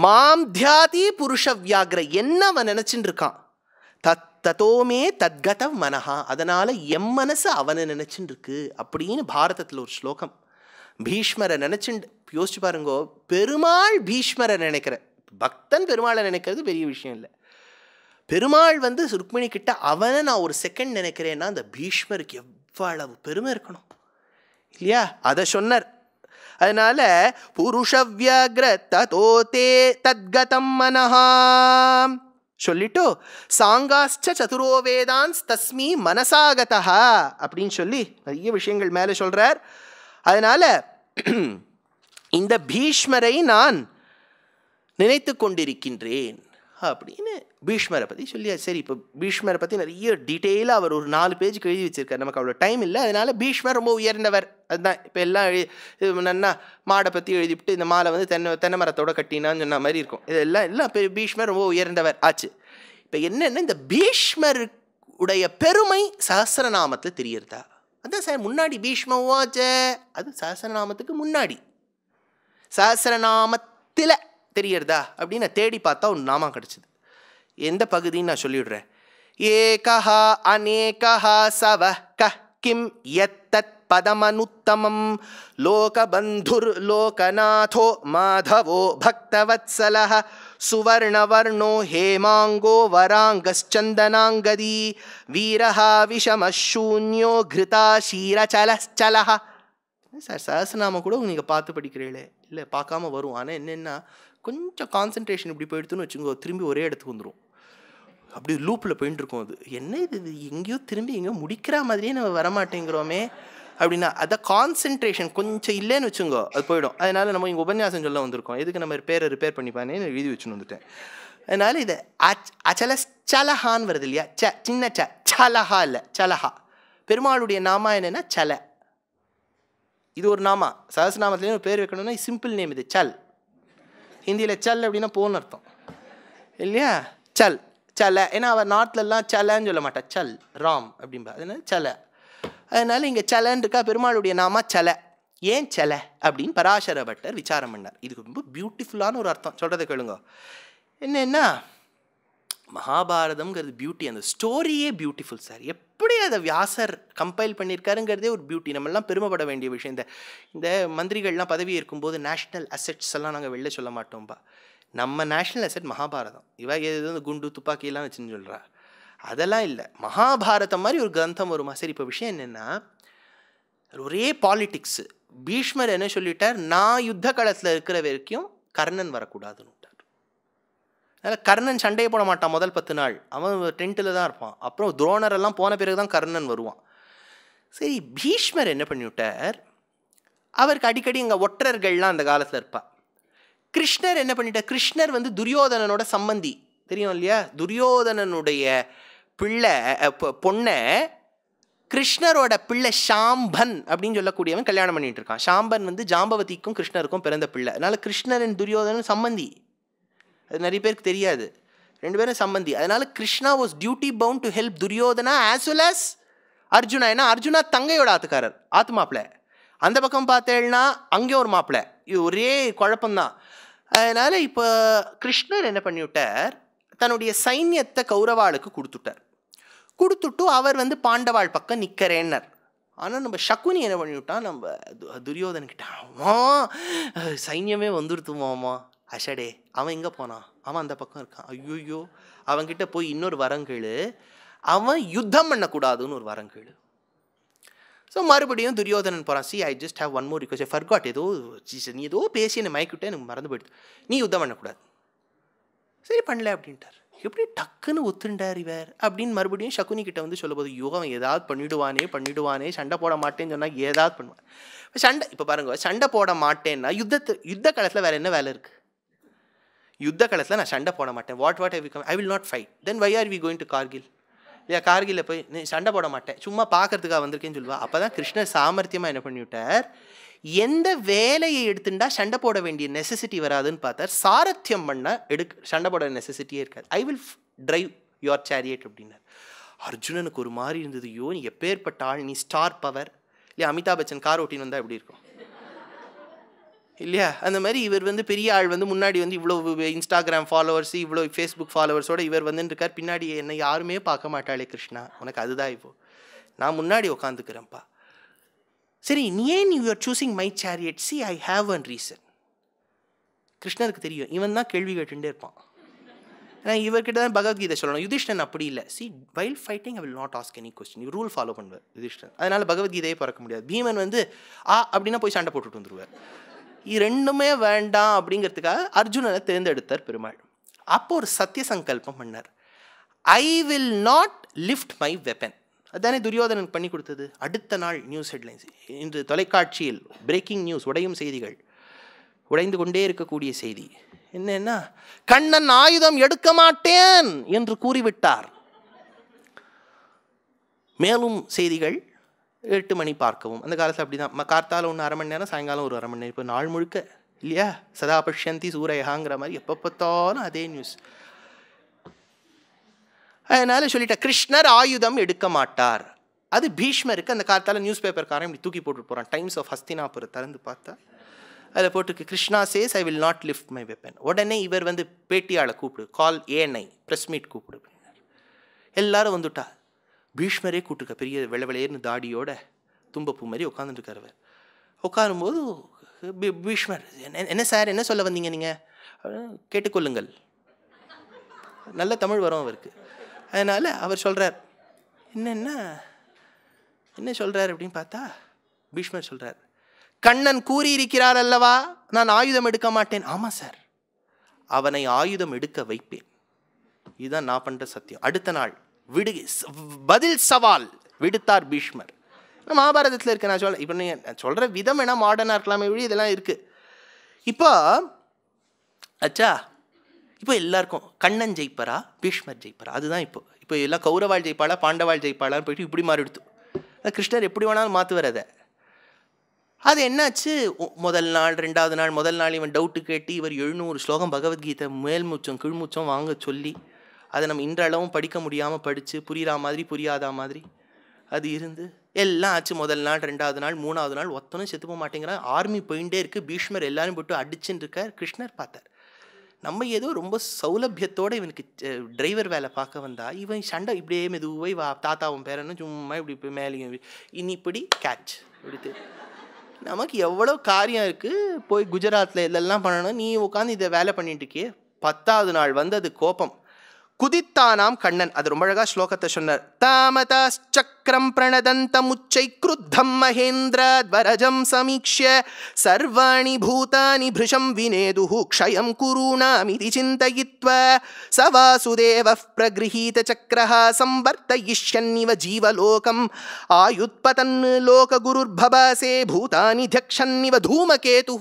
மாம் தியாதி புருஷ வியாகிர என்ன அவன் நினச்சின்னு இருக்கான் தத் தத்தோமே தத்கத மனஹா அதனால் எம் மனசு அவனை நினச்சின்னு இருக்கு அப்படின்னு பாரதத்தில் ஒரு ஸ்லோகம் பீஷ்மரை நினச்சிண்டு யோசிச்சு பாருங்கோ பெருமாள் பீஷ்மரை நினைக்கிற பக்தன் பெருமாளை நினைக்கிறது பெரிய விஷயம் இல்லை பெருமாள் வந்து ருக்மிணி கிட்ட அவனை நான் ஒரு செகண்ட் நினைக்கிறேன்னா அந்த பீஷ்மருக்கு எவ்வளவு பெருமை இருக்கணும் இல்லையா அதை சொன்னார் அதனால புருஷவியாகிர ததோ தே தத்கதம் மனஹா சொல்லிட்டு சாங்காஸ்ட சதுரோ வேதான்ஸ் தஸ்மி மனசாகதா அப்படின்னு சொல்லி நிறைய விஷயங்கள் மேலே சொல்கிறார் அதனால் இந்த பீஷ்மரை நான் நினைத்து கொண்டிருக்கின்றேன் அப்படின்னு பீஷ்மரை பற்றி சொல்லியா சரி இப்போ பீஷ்மரை பற்றி நிறைய டீட்டெயிலாக அவர் ஒரு நாலு பேஜ் எழுதி வச்சிருக்கார் நமக்கு அவ்வளோ டைம் இல்லை அதனால் பீஷ்மர் ரொம்ப உயர்ந்தவர் அதுதான் இப்போ எல்லாம் எழுதி நன்னா மாடை பற்றி எழுதிவிட்டு இந்த மாலை வந்து தென்னை தென்னை மரத்தோட கட்டினான்னு சொன்ன மாதிரி இருக்கும் இதெல்லாம் எல்லாம் இப்போ பீஷ்மர் ரொம்ப உயர்ந்தவர் ஆச்சு இப்போ என்னென்ன இந்த பீஷ்மர் உடைய பெருமை சஹசிரநாமத்தில் தெரியறதா அதுதான் சார் முன்னாடி பீஷ்மவாச்ச அது சஹசிரநாமத்துக்கு முன்னாடி சஹசிரநாமத்தில் தெரியறதா அப்படின்னு தேடி பார்த்தா ஒரு நாமா கிடச்சிது எந்த பகுதின்னு நான் சொல்லிவிடுறேன் ஏகா அநேகா சவ க கிம் எத்தத் பதமனுத்தமம் லோகபந்துர் லோகநாதோ மாதவோ பக்தவத்சல சுவர்ணவர்ணோ ஹேமாங்கோ வராங்கச்சந்தனாங்கதி வீரஹா விஷமூன்யோ கிருதா ஷீரச்சலச்சலஹா சார் சஹசிரநாமம் கூட நீங்கள் பார்த்து படிக்கிறீங்களே இல்லை பார்க்காம வரும் ஆனால் என்னென்னா கொஞ்சம் கான்சன்ட்ரேஷன் இப்படி போயிடுதுன்னு வச்சுக்கோ திரும்பி ஒரே இடத்துக்கு வந்துடும் அப்படி லூப்பில் போயின்னு இருக்கும் அது என்ன இது இது எங்கேயோ திரும்பி எங்கேயோ முடிக்கிற மாதிரியே நம்ம வரமாட்டேங்கிறோமே அப்படின்னா அதை கான்சென்ட்ரேஷன் கொஞ்சம் இல்லைன்னு வச்சுங்கோ அது போயிடும் அதனால் நம்ம இங்கே உபன்யாசம் சொல்ல வந்திருக்கோம் எதுக்கு நம்ம பேரை ரிப்பேர் பண்ணிப்பானே எழுதி வச்சுன்னு வந்துட்டேன் அதனால் இதை அச் அச்சல சலஹான்னு வருது இல்லையா ச சின்ன ச சலஹா இல்லை சலஹா பெருமாளுடைய நாமா என்னென்னா சல இது ஒரு நாமா சகசநாமத்துலேயும் பேர் வைக்கணும்னா சிம்பிள் நேம் இது சல் ஹிந்தியில் சல் அப்படின்னா போன்னு அர்த்தம் இல்லையா சல் சல ஏன்னா அவர் நார்த்லலாம் சலன்னு சொல்ல மாட்டா சல் ராம் அப்படின்பா அதனால சல அதனால் இங்கே சலன்னு இருக்கா பெருமாளுடைய நாமா சல ஏன் சல அப்படின்னு பராசர பட்டர் விசாரம் பண்ணார் இதுக்கு ரொம்ப பியூட்டிஃபுல்லான ஒரு அர்த்தம் சொல்கிறத கேளுங்க என்னென்னா மகாபாரதம்ங்கிறது பியூட்டி அந்த ஸ்டோரியே பியூட்டிஃபுல் சார் எப்படி அதை வியாசர் கம்பைல் பண்ணியிருக்காருங்கிறதே ஒரு பியூட்டி நம்மெல்லாம் பெருமைப்பட வேண்டிய விஷயம் இந்த இந்த மந்திரிகள்லாம் பதவி இருக்கும்போது நேஷ்னல் அசெட்ஸ் எல்லாம் நாங்கள் வெளில சொல்ல மாட்டோம்பா நம்ம நேஷ்னல் அசெட் மகாபாரதம் இவா எது இந்த குண்டு துப்பாக்கியெல்லாம் வச்சுன்னு சொல்கிறா அதெல்லாம் இல்லை மகாபாரதம் மாதிரி ஒரு கிரந்தம் வருமா சரி இப்போ விஷயம் என்னென்னா ஒரே பாலிட்டிக்ஸு பீஷ்மர் என்ன சொல்லிட்டார் நான் யுத்த காலத்தில் இருக்கிற வரைக்கும் கர்ணன் வரக்கூடாதுன்னு அதில் கர்ணன் சண்டையை போட மாட்டான் முதல் பத்து நாள் அவன் டென்ட்டில் தான் இருப்பான் அப்புறம் துரோணர் எல்லாம் போன பிறகு தான் கர்ணன் வருவான் சரி பீஷ்மர் என்ன பண்ணிவிட்டார் அவருக்கு அடிக்கடி இங்கே ஒற்றர்கள்லாம் அந்த காலத்தில் இருப்பாள் கிருஷ்ணர் என்ன பண்ணிட்டார் கிருஷ்ணர் வந்து துரியோதனனோட சம்பந்தி தெரியும் இல்லையா துரியோதனனுடைய பிள்ளை பொண்ணை கிருஷ்ணரோட பிள்ளை ஷாம்பன் அப்படின்னு சொல்லக்கூடியவன் கல்யாணம் பண்ணிகிட்டு இருக்கான் ஷாம்பன் வந்து ஜாம்பவதிக்கும் கிருஷ்ணருக்கும் பிறந்த பிள்ளை அதனால் கிருஷ்ணரின் துரியோதனன் சம்மந்தி அது நிறைய பேருக்கு தெரியாது ரெண்டு பேரும் சம்பந்தி அதனால Krishna was duty bound to help Duryodhana as well as Arjuna ஏன்னா அர்ஜுனா தங்கையோட ஆத்துக்காரர் ஆத்து மாப்பிள்ளை அந்த பக்கம் பார்த்தேன்னா அங்கே ஒரு மாப்பிள்ளை இது ஒரே குழப்பம்தான் அதனால் இப்போ கிருஷ்ணர் என்ன பண்ணிவிட்டார் தன்னுடைய சைன்யத்தை கௌரவாளுக்கு கொடுத்துட்டார் கொடுத்துட்டு அவர் வந்து பாண்டவாள் பக்கம் நிற்கிறேன்னர் ஆனால் நம்ம சகுனி என்ன பண்ணிவிட்டான் நம்ம துரியோதன்கிட்ட ஆமாம் சைன்யமே வந்துடுத்துமாமா அஷடே அவன் எங்கே போனான் அவன் அந்த பக்கம் இருக்கான் ஐயோயோ அவன்கிட்ட போய் இன்னொரு வரங்கேளு அவன் யுத்தம் பண்ணக்கூடாதுன்னு ஒரு வரங்கேளு ஸோ மறுபடியும் துரியோதனன் போகிறான் see I just have one more request I forgot ஏதோ நீ ஏதோ பேசி என்ன மயக்கிட்டே எனக்கு மறந்து போயிடுது நீ யுத்தம் பண்ணக்கூடாது சரி பண்ணல அப்படின்ட்டார் எப்படி டக்குன்னு ஒத்துண்டார் இவர் அப்படின்னு மறுபடியும் சகுனி கிட்ட வந்து சொல்லும்போது யோகம் ஏதாவது பண்ணிடுவானே பண்ணிடுவானே சண்டை போட மாட்டேன்னு சொன்னால் ஏதாவது பண்ணுவான் இப்போ சண்டை இப்போ பாருங்க சண்டை போட மாட்டேன்னா யுத்தத்து யுத்த காலத்தில் வேறு என்ன வேலை இருக்குது யுத்த காலத்தில் நான் சண்டை போட மாட்டேன் what what I come I will not fight then why are we going to Kargil இல்லையா கார்கிலில் போய் நீ சண்டை போட மாட்டேன் சும்மா பார்க்கறதுக்காக வந்திருக்கேன்னு சொல்லுவா அப்போ தான் கிருஷ்ணர் சாமர்த்தியமாக என்ன பண்ணிவிட்டார் எந்த வேலையை எடுத்துட்டா சண்டை போட வேண்டிய நெசசிட்டி வராதுன்னு பார்த்தார் சாரத்தியம் பண்ண எடுக்க சண்டை போட நெசசிட்டியே இருக்காது I will drive your chariot அப்படின்னார் அர்ஜுனனுக்கு ஒரு மாதிரி இருந்தது யோ நீ எப்பேற்பட்ட ஆள் நீ ஸ்டார் பவர் இல்லையா அமிதாப் பச்சன் கார் ஓட்டின்னு வந்தால் எப்படி இருக்கும் இல்லையா அந்த மாதிரி இவர் வந்து பெரிய ஆள் வந்து முன்னாடி வந்து இவ்வளோ இன்ஸ்டாகிராம் ஃபாலோவர்ஸ் இவ்வளோ ஃபேஸ்புக் ஃபாலோவர்ஸோட இவர் வந்துட்டு இருக்கார் பின்னாடி என்னை யாருமே பார்க்க மாட்டாளே கிருஷ்ணா உனக்கு அதுதான் இப்போ நான் முன்னாடி உட்காந்துக்கிறேன்ப்பா சரி நீ ஏன் you are choosing my chariot see I have an reason கிருஷ்ணருக்கு தெரியும் இவன் தான் கேள்வி கேட்டுட்டே இருப்பான் நான் இவர்கிட்ட தான் பகவத்கீதை சொல்லணும் யுதிஷ்டன் அப்படி இல்லை see while fighting I will not ask any question rule follow பண்ணுவார் யுதிஷ்டன் அதனால் பகவத்கீதையே பிறக்க முடியாது பீமன் வந்து ஆ அப்படின்னா போய் சண்டை போட்டுட்டு வந்துருவார் ரெண்டுமே வேண்டாம் அப்படிங்கிறதுக்காக அர்ஜுனனை தேர்ந்தெடுத்தார் பெருமாள் அப்போ ஒரு சத்திய சங்கல்பம் பண்ணார் I will not lift my weapon அதுதானே துரியோதனன் பண்ணி கொடுத்தது அடுத்த நாள் நியூஸ் ஹெட்லைன்ஸ் இன்று தொலைக்காட்சியில் பிரேக்கிங் நியூஸ் உடையும் செய்திகள் உடைந்து கொண்டே இருக்கக்கூடிய செய்தி என்னென்னா கண்ணன் ஆயுதம் எடுக்க மாட்டேன் என்று கூறிவிட்டார் மேலும் செய்திகள் எட்டு மணி பார்க்கவும் அந்த காலத்தில் அப்படி தான் கார்த்தால் ஒன்று அரை மணி நேரம் சாயங்காலம் ஒரு அரை மணி நேரம் இப்போ நாள் முழுக்க இல்லையா சதா பஷ்யந்தி சூரையாங்கிற மாதிரி எப்போ பார்த்தாலும் அதே நியூஸ் அதனால் சொல்லிட்டேன் கிருஷ்ணர் ஆயுதம் எடுக்க மாட்டார் அது பீஷ்மருக்கு அந்த காலத்தால் நியூஸ் பேப்பர்காரன் இப்படி தூக்கி போட்டு போகிறான் டைம்ஸ் ஆஃப் ஹஸ்தினாபுரை திறந்து பார்த்தா அதில் போட்டுருக்கு Krishna says I will not lift my weapon உடனே இவர் வந்து பேட்டியால் கூப்பிடு கால் ஏனை ப்ரெஸ் மீட் கூப்பிடு எல்லாரும் வந்துட்டா பீஷ்மரே கூட்டிருக்க பெரிய வெள்ளை வெளையர்னு தாடியோட தும்பப்பூ மாதிரி உட்காந்துட்டுருக்கார் அவர் உட்காரும்போது பீஷ்மர் என்ன என்ன சார் என்ன சொல்ல வந்தீங்க நீங்கள் கேட்டுக்கொள்ளுங்கள் நல்ல தமிழ் வரும் அவருக்கு அதனால் அவர் சொல்கிறார் என்னென்னா என்ன சொல்கிறார் அப்படின்னு பார்த்தா பீஷ்மர் சொல்கிறார் கண்ணன் கூறியிருக்கிறார் அல்லவா நான் ஆயுதம் எடுக்க மாட்டேன் ஆமாம் சார் அவனை ஆயுதம் எடுக்க வைப்பேன் இதுதான் நான் பண்ணுற சத்தியம் அடுத்த நாள் விடு பதில் சவால் விடுத்தார் பீஷ்மர் மகாபாரதத்தில் இருக்க நான் சொல்ல இப்போ நீங்கள் சொல்கிற விதம் என்ன மாடர்னாக இருக்கலாமே விழி இதெல்லாம் இருக்குது இப்போ அச்சா இப்போ எல்லாருக்கும் கண்ணன் ஜெயிப்பரா பீஷ்மர் ஜெயிப்பரா அதுதான் இப்போ இப்போ எல்லாம் கௌரவாள் ஜெயிப்பாளா பாண்டவாள் ஜெயிப்பாளான்னு போயிட்டு இப்படி மாறிடுத்து கிருஷ்ணர் எப்படி வேணாலும் மாற்று அதை அது என்னாச்சு முதல் நாள் ரெண்டாவது நாள் முதல் நாள் இவன் டவுட்டு கேட்டு இவர் எழுநூறு ஸ்லோகம் பகவத்கீதை மேல்மூச்சம் கீழ்மூச்சம் வாங்க சொல்லி அதை நம்ம இன்றளவும் படிக்க முடியாமல் படித்து புரியிற மாதிரி புரியாத மாதிரி அது இருந்து எல்லாம் ஆச்சு முதல் நாள் ரெண்டாவது நாள் மூணாவது நாள் ஒத்தனும் செத்து போக மாட்டேங்கிறான் ஆர்மி போயிட்டே இருக்குது பீஷ்மர் எல்லாரும் போட்டு அடிச்சுட்டு இருக்கார் கிருஷ்ணர் பார்த்தார் நம்ம ஏதோ ரொம்ப சௌலபியத்தோடு இவனுக்கு டிரைவர் வேலை பார்க்க வந்தா இவன் சண்டை இப்படியே மெதுவாக வா தாத்தாவும் பேரன்னு சும்மா இப்படி போய் மேலேயும் இனி இப்படி கேட்ச் இப்படி நமக்கு எவ்வளோ காரியம் இருக்குது போய் குஜராத்தில் இதெல்லாம் பண்ணணும் நீ உட்காந்து இதை வேலை பண்ணிட்டு பத்தாவது நாள் வந்து அது கோபம் குதித்தானாம் கண்ணன் அது ரொம்ப அழகா ஸ்லோகத்தை சொன்னார் தாமதாஸ் சக்கரம் பிரணதந்த முச்சை குருத்தம் மகேந்திரத்வரஜம் சமீக்ஷ சர்வாணி பூதானி பிருஷம் வினேது க்ஷயம் குருணாமிதி சிந்தயித்வ ச வாசுதேவ பிரகிரீத சக்கரஹா சம்வர்த்தயிஷ்யன்னிவ ஜீவலோகம் ஆயுத்பதன் லோககுருர்பபாசே பூதானி தக்ஷன்னிவ தூமகேது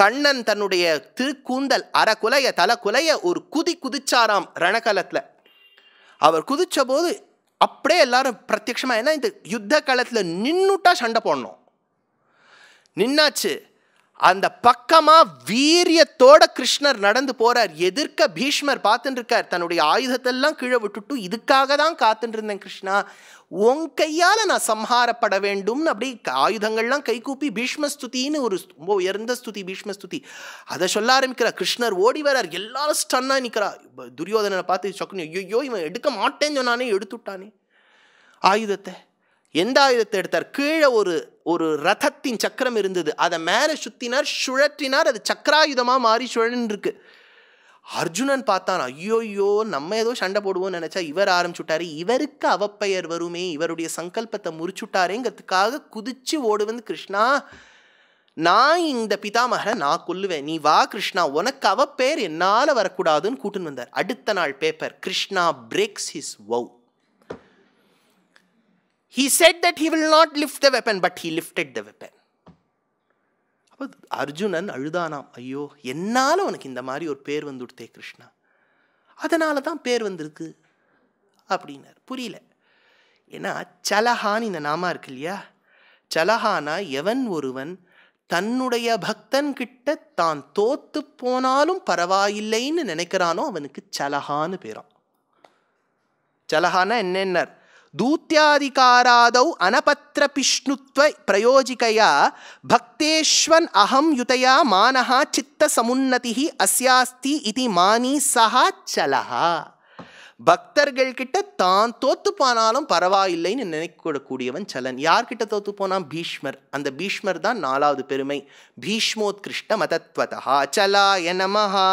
கண்ணன் தன்னுடைய திருக்கூந்தல் அறக்குலைய தலக்குலைய ஒரு குதி குதிச்சாராம் ரணக்கலத்தில் அவர் குதித்த போது அப்படியே எல்லாரும் பிரத்யட்சமாக ஏன்னா இந்த யுத்த காலத்தில் நின்றுட்டா சண்டை போடணும் நின்னாச்சு அந்த பக்கமாக வீரியத்தோட கிருஷ்ணர் நடந்து போகிறார் எதிர்க்க பீஷ்மர் பார்த்துட்டு இருக்கார் தன்னுடைய ஆயுதத்தெல்லாம் கீழே விட்டுட்டு இதுக்காக தான் காத்துட்டு இருந்தேன் கிருஷ்ணா உன் கையால் நான் சம்ஹாரப்பட வேண்டும்னு அப்படி ஆயுதங்கள்லாம் கைகூப்பி பீஷ்மஸ்துதின்னு ஒரு ரொம்ப உயர்ந்த ஸ்துதி பீஷ்மஸ்துதி அதை சொல்ல ஆரம்பிக்கிறார் கிருஷ்ணர் ஓடி வரார் எல்லாரும் ஸ்டன்னாக நிற்கிறா துரியோதனனை பார்த்து சொக்கணும் ஐயோ இவன் எடுக்க மாட்டேன்னு சொன்னானே எடுத்துட்டானே ஆயுதத்தை எந்த ஆயுதத்தை எடுத்தார் கீழே ஒரு ஒரு ரதத்தின் சக்கரம் இருந்தது அதை மேலே சுத்தினார் சுழற்றினார் அது சக்கராயுதமாக மாறி இருக்குது அர்ஜுனன் பார்த்தான் ஐயோ நம்ம ஏதோ சண்டை போடுவோம்னு நினச்சா இவர் ஆரம்பிச்சுட்டாரு இவருக்கு அவப்பெயர் வருமே இவருடைய சங்கல்பத்தை முறிச்சுட்டாருங்கிறதுக்காக குதிச்சு வந்து கிருஷ்ணா நான் இந்த பிதாமகனை நான் கொல்லுவேன் நீ வா கிருஷ்ணா உனக்கு அவப்பெயர் என்னால் வரக்கூடாதுன்னு கூட்டுன்னு வந்தார் அடுத்த நாள் paper Krishna breaks his vow he said that he will not lift the weapon but he lifted the weapon அப்போ அர்ஜுனன் அழுதானாம் ஐயோ என்னால் உனக்கு இந்த மாதிரி ஒரு பேர் வந்துவிட்டே கிருஷ்ணா அதனால தான் பேர் வந்திருக்கு அப்படின்னார் புரியல ஏன்னா சலஹான்னு இந்த நாமா இருக்கு இல்லையா சலஹானா எவன் ஒருவன் தன்னுடைய பக்தன் கிட்ட தான் தோத்து போனாலும் பரவாயில்லைன்னு நினைக்கிறானோ அவனுக்கு சலஹான்னு பேரும் சலஹானா என்னென்னார் ದೂತ್ಯಾಧಿಕಾರಾದೌ ಅನಪತ್ರ ಪಿಷ್ಣುತ್ವ பக்தேஷ்வன் ಭಕ್ತೇಶ್ವನ್ ಅಹಂ ಯುತೆಯ சித்த ಚಿತ್ತ ಸಮುನ್ನತಿ ಅಸ್ಯಾಸ್ತಿ மானி ಮಾನಿ ಸಹ ಚಲಹ பக்தர்கள்கிட்ட தான் தோத்து போனாலும் பரவாயில்லைன்னு நினைக்கூடக்கூடியவன் சலன் யார்கிட்ட தோத்து போனான் பீஷ்மர் அந்த பீஷ்மர் தான் நாலாவது பெருமை பீஷ்மோத் கிருஷ்ண மதத்வதா சலா எ நமஹா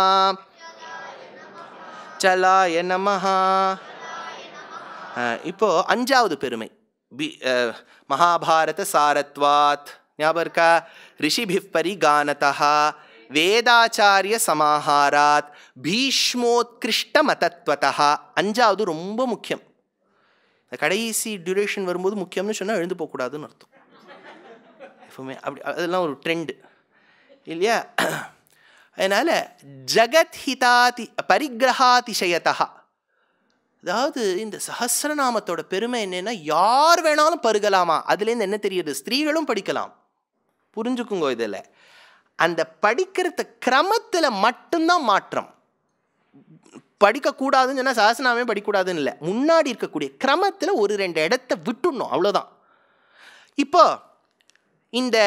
சலா நமஹா இப்போது அஞ்சாவது பெருமை பி மகாபாரத சாரத்வாத் ஞாபகம் இருக்கா ரிஷிபிப்பரி கானதா வேதாச்சாரிய சமாஹாராத் பீஷ்மோத்கிருஷ்ட மதத்வத்தா அஞ்சாவது ரொம்ப முக்கியம் கடைசி டியூரேஷன் வரும்போது முக்கியம்னு சொன்னால் எழுந்து போகக்கூடாதுன்னு அர்த்தம் எப்பவுமே அப்படி அதெல்லாம் ஒரு ட்ரெண்டு இல்லையா அதனால் ஜகத்ஹிதாதி பரிகிரகாதிசயத்தா அதாவது இந்த சஹசிரநாமத்தோட பெருமை என்னென்னா யார் வேணாலும் பருகலாமா அதுலேருந்து என்ன தெரியுது ஸ்திரீகளும் படிக்கலாம் புரிஞ்சுக்குங்கோ இதில் அந்த படிக்கிறத கிரமத்தில் மட்டும்தான் மாற்றம் படிக்கக்கூடாதுன்னு சொன்னால் சாசனாவே படிக்கக்கூடாதுன்னு இல்லை முன்னாடி இருக்கக்கூடிய கிரமத்தில் ஒரு ரெண்டு இடத்த விட்டுடணும் அவ்வளோதான் இப்போ இந்த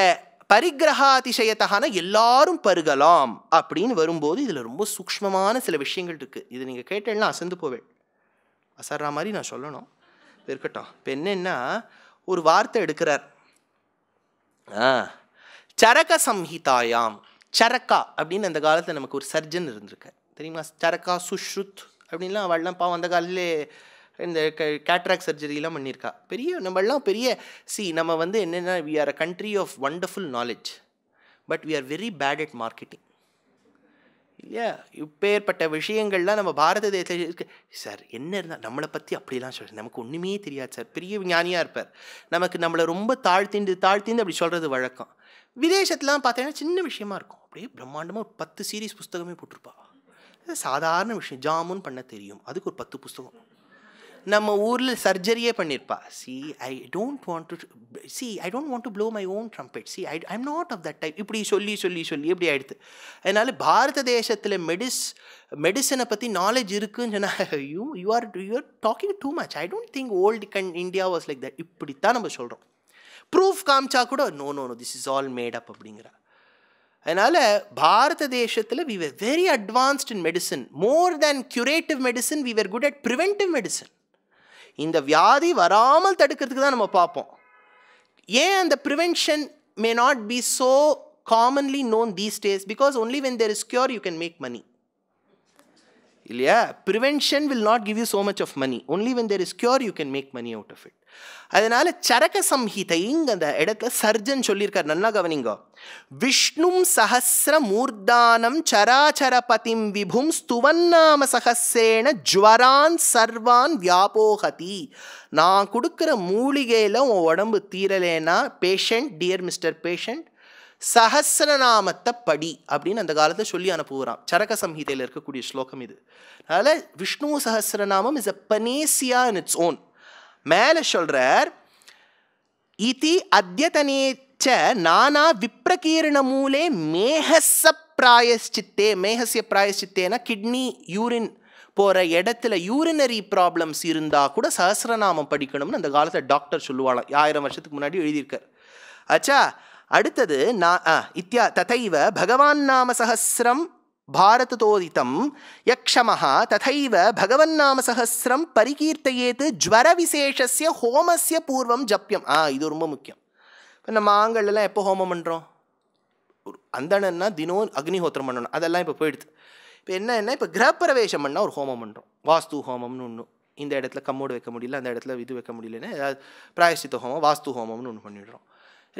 பரிகிரகாதிசயத்தகான எல்லாரும் பருகலாம் அப்படின்னு வரும்போது இதில் ரொம்ப சூக்மமான சில விஷயங்கள் இருக்குது இது நீங்கள் கேட்டேன்னா அசந்து போவேன் அசர்ற மாதிரி நான் சொல்லணும் இருக்கட்டும் இப்போ என்னென்னா ஒரு வார்த்தை எடுக்கிறார் சரக சம்ஹிதாயாம் சரக்கா அப்படின்னு அந்த காலத்தில் நமக்கு ஒரு சர்ஜன் இருந்திருக்கு தெரியுமா சரக்கா சுஷ்ருத் அப்படின்லாம் அவள்லாம் பாவம் அந்த காலத்திலே இந்த கேட்ராக் சர்ஜரிலாம் பண்ணியிருக்கா பெரிய நம்மளாம் பெரிய சி நம்ம வந்து என்னென்னா we are a country of wonderful knowledge but we are very bad at marketing இல்லையா இப்பேற்பட்ட விஷயங்கள்லாம் நம்ம பாரத தேசத்தில் இருக்கு சார் என்ன இருந்தால் நம்மளை பற்றி அப்படிலாம் சொல்கிறேன் நமக்கு ஒன்றுமே தெரியாது சார் பெரிய விஞ்ஞானியாக இருப்பார் நமக்கு நம்மளை ரொம்ப தாழ்த்திண்டு தாழ்த்திந்து அப்படி சொல்கிறது வழக்கம் விதேசத்துலாம் பார்த்தீங்கன்னா சின்ன விஷயமா இருக்கும் அப்படியே பிரம்மாண்டமாக ஒரு பத்து சீரீஸ் புஸ்தகமே போட்டிருப்பா சாதாரண விஷயம் ஜாமுன் பண்ண தெரியும் அதுக்கு ஒரு பத்து புஸ்தகம் நம்ம ஊரில் சர்ஜரியே பண்ணியிருப்பா see I don't want to see I don't want to blow my own trumpet see I I'm not of that type இப்படி சொல்லி சொல்லி சொல்லி இப்படி ஆயிடுது அதனால பாரத தேசத்தில் மெடிஸ் மெடிசனை பற்றி நாலேஜ் இருக்குன்னு சொன்னால் you you are you are talking too much I don't think old கண்ட் இந்தியா வாஸ் லைக் தட் இப்படித்தான் நம்ம சொல்கிறோம் ப்ரூஃப் காமிச்சா கூட no no no this is all made up அப்படிங்கிற அதனால் பாரத தேசத்தில் we were very advanced in medicine more than curative medicine we were good at preventive medicine இந்த வியாதி வராமல் தடுக்கிறதுக்கு தான் நம்ம பார்ப்போம் ஏன் அந்த prevention may not be so commonly known these days because only when there is cure you can make money இல்லையா prevention will not give you so much of money only when there is cure you can make money out of it அதனால சரக சம்ஹிதைங்க அந்த இடத்துல சர்ஜன் சொல்லியிருக்கார் நல்லா கவனிங்க விஷ்ணும் சஹசிர மூர்தானம் சராச்சரபதிம் விபும் ஸ்துவன்னாம சஹசிரேன ஜுவரான் சர்வான் வியாபோகதி நான் கொடுக்குற மூலிகையில் உன் உடம்பு தீரலேனா பேஷண்ட் டியர் மிஸ்டர் பேஷண்ட் சஹசிரநாமத்தை படி அப்படின்னு அந்த காலத்தை சொல்லி அனுப்புகிறான் சரக சம்ஹிதையில் இருக்கக்கூடிய ஸ்லோகம் இது அதனால் Vishnu Sahasranamam is a panacea in its own மேலே சொல்கிறார் இதி அத்தியதனேச்ச நானா விப்ரகீரண மூலே மேகச பிராயஸ்சித்தே மேகசிய பிராயஸ்சித்தேனா கிட்னி யூரின் போகிற இடத்துல யூரினரி ப்ராப்ளம்ஸ் இருந்தால் கூட சஹசிரநாமம் படிக்கணும்னு அந்த காலத்தில் டாக்டர் சொல்லுவாளாம் ஆயிரம் வருஷத்துக்கு முன்னாடி எழுதியிருக்கார் ஆச்சா அடுத்தது நான் இத்தியா ததைவ பகவான் நாம சஹசிரம் பாரததோதித்தம் யக்ஷமஹா ததைவ பகவன்னாம சகசிரம் பரிகீர்த்தையேத்து ஜுவர விசேஷஸ்ய ஹோமஸ்ய பூர்வம் ஜப்பியம் ஆ இது ரொம்ப முக்கியம் இப்போ நம்ம ஆங்கள்லாம் எப்போ ஹோமம் பண்ணுறோம் அந்தணன்னா தினம் அக்னிஹோத்திரம் பண்ணணும் அதெல்லாம் இப்போ போயிடுது இப்போ என்ன என்ன இப்போ கிரகப்பிரவேசம் பண்ணால் ஒரு ஹோமம் பண்ணுறோம் வாஸ்து ஹோமம்னு ஒன்று இந்த இடத்துல கம்மோடு வைக்க முடியல அந்த இடத்துல இது வைக்க முடியலன்னு ஏதாவது பிராயசித்த ஹோமம் வாஸ்து ஹோமம்னு ஒன்று பண்ணிடுறோம்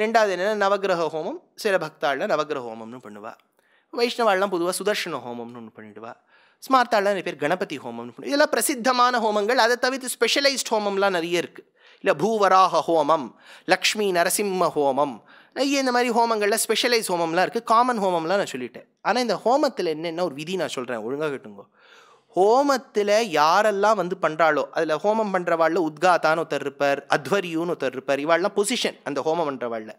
ரெண்டாவது என்னென்னா நவகிரக ஹோமம் சில பக்தாளில் நவகிரக ஹோமம்னு பண்ணுவாள் வைஷ்ணவாள்லாம் பொதுவாக சுதர்ஷன ஹோமம்னு ஒன்று பண்ணிவிடுவா ஸ்மார்த்தாலாம் நிறைய பேர் கணபதி ஹோமம்னு பண்ணுவோம் இதெல்லாம் பிரசித்தமான ஹோமங்கள் அதை தவிர்த்து ஸ்பெஷலைஸ்ட் ஹோமம்லாம் நிறைய இருக்குது இல்லை பூவராக ஹோமம் லக்ஷ்மி நரசிம்ம ஹோமம் நிறைய இந்த மாதிரி ஹோமங்களில் ஸ்பெஷலைஸ் ஹோமம்லாம் இருக்குது காமன் ஹோமம்லாம் நான் சொல்லிட்டேன் ஆனால் இந்த ஹோமத்தில் என்னென்ன ஒரு விதி நான் சொல்கிறேன் ஒழுங்காக கேட்டுங்கோ ஹோமத்தில் யாரெல்லாம் வந்து பண்ணுறாளோ அதில் ஹோமம் பண்ணுறவாழ்ல உத்காதான்னு ஒருத்தர் இருப்பார் அத்வரியூன்னு ஒருத்தர் இருப்பார் இவாள்லாம் பொசிஷன் அந்த ஹோமம் பண்ணுறவாழ்ல